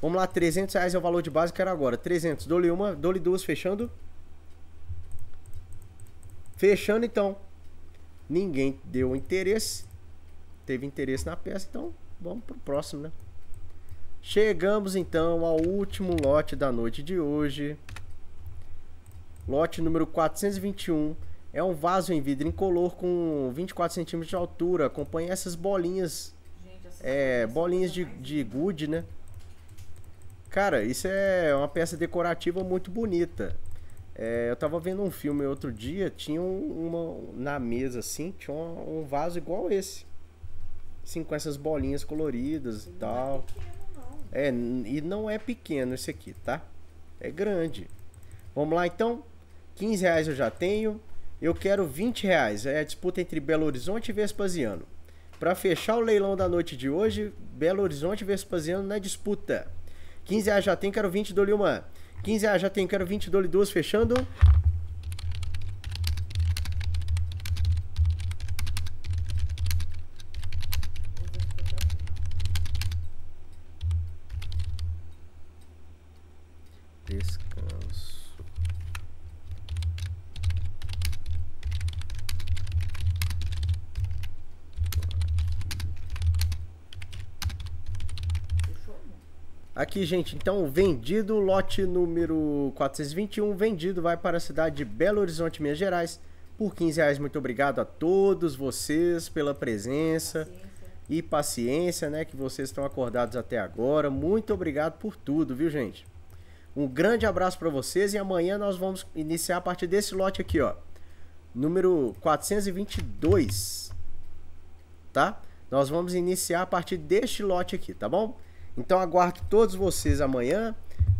Vamos lá, 300 reais é o valor de base, que era agora. 300, dole uma, dole duas, fechando. Fechando, então. Ninguém deu interesse. Teve interesse na peça, então vamos pro próximo, né? Chegamos, então, ao último lote da noite de hoje. Lote número 421. É um vaso em vidro incolor com 24 centímetros de altura. Acompanha essas bolinhas é, bolinhas de, de good, né? Cara, isso é uma peça decorativa muito bonita. É, eu tava vendo um filme outro dia, tinha uma na mesa assim, tinha um, um vaso igual esse. Assim, com essas bolinhas coloridas e não é tal. É, pequeno, não. é, e não é pequeno esse aqui, tá? É grande. Vamos lá então. 15 reais eu já tenho. Eu quero 20 reais. É a disputa entre Belo Horizonte e Vespasiano. Para fechar o leilão da noite de hoje, Belo Horizonte Vespasiano na disputa. 15 a já tem, quero 20 do Lilman. 15 a já tem, quero 20 do 2 fechando. aqui, gente. Então, vendido, lote número 421, vendido, vai para a cidade de Belo Horizonte, Minas Gerais, por 15 reais. Muito obrigado a todos vocês pela presença paciência. e paciência, né? Que vocês estão acordados até agora. Muito obrigado por tudo, viu, gente? Um grande abraço para vocês e amanhã nós vamos iniciar a partir desse lote aqui, ó. Número 422, tá? Nós vamos iniciar a partir deste lote aqui, tá bom? Então aguardo todos vocês amanhã,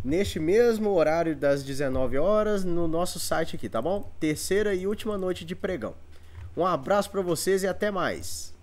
neste mesmo horário das 19 horas, no nosso site aqui, tá bom? Terceira e última noite de pregão. Um abraço para vocês e até mais.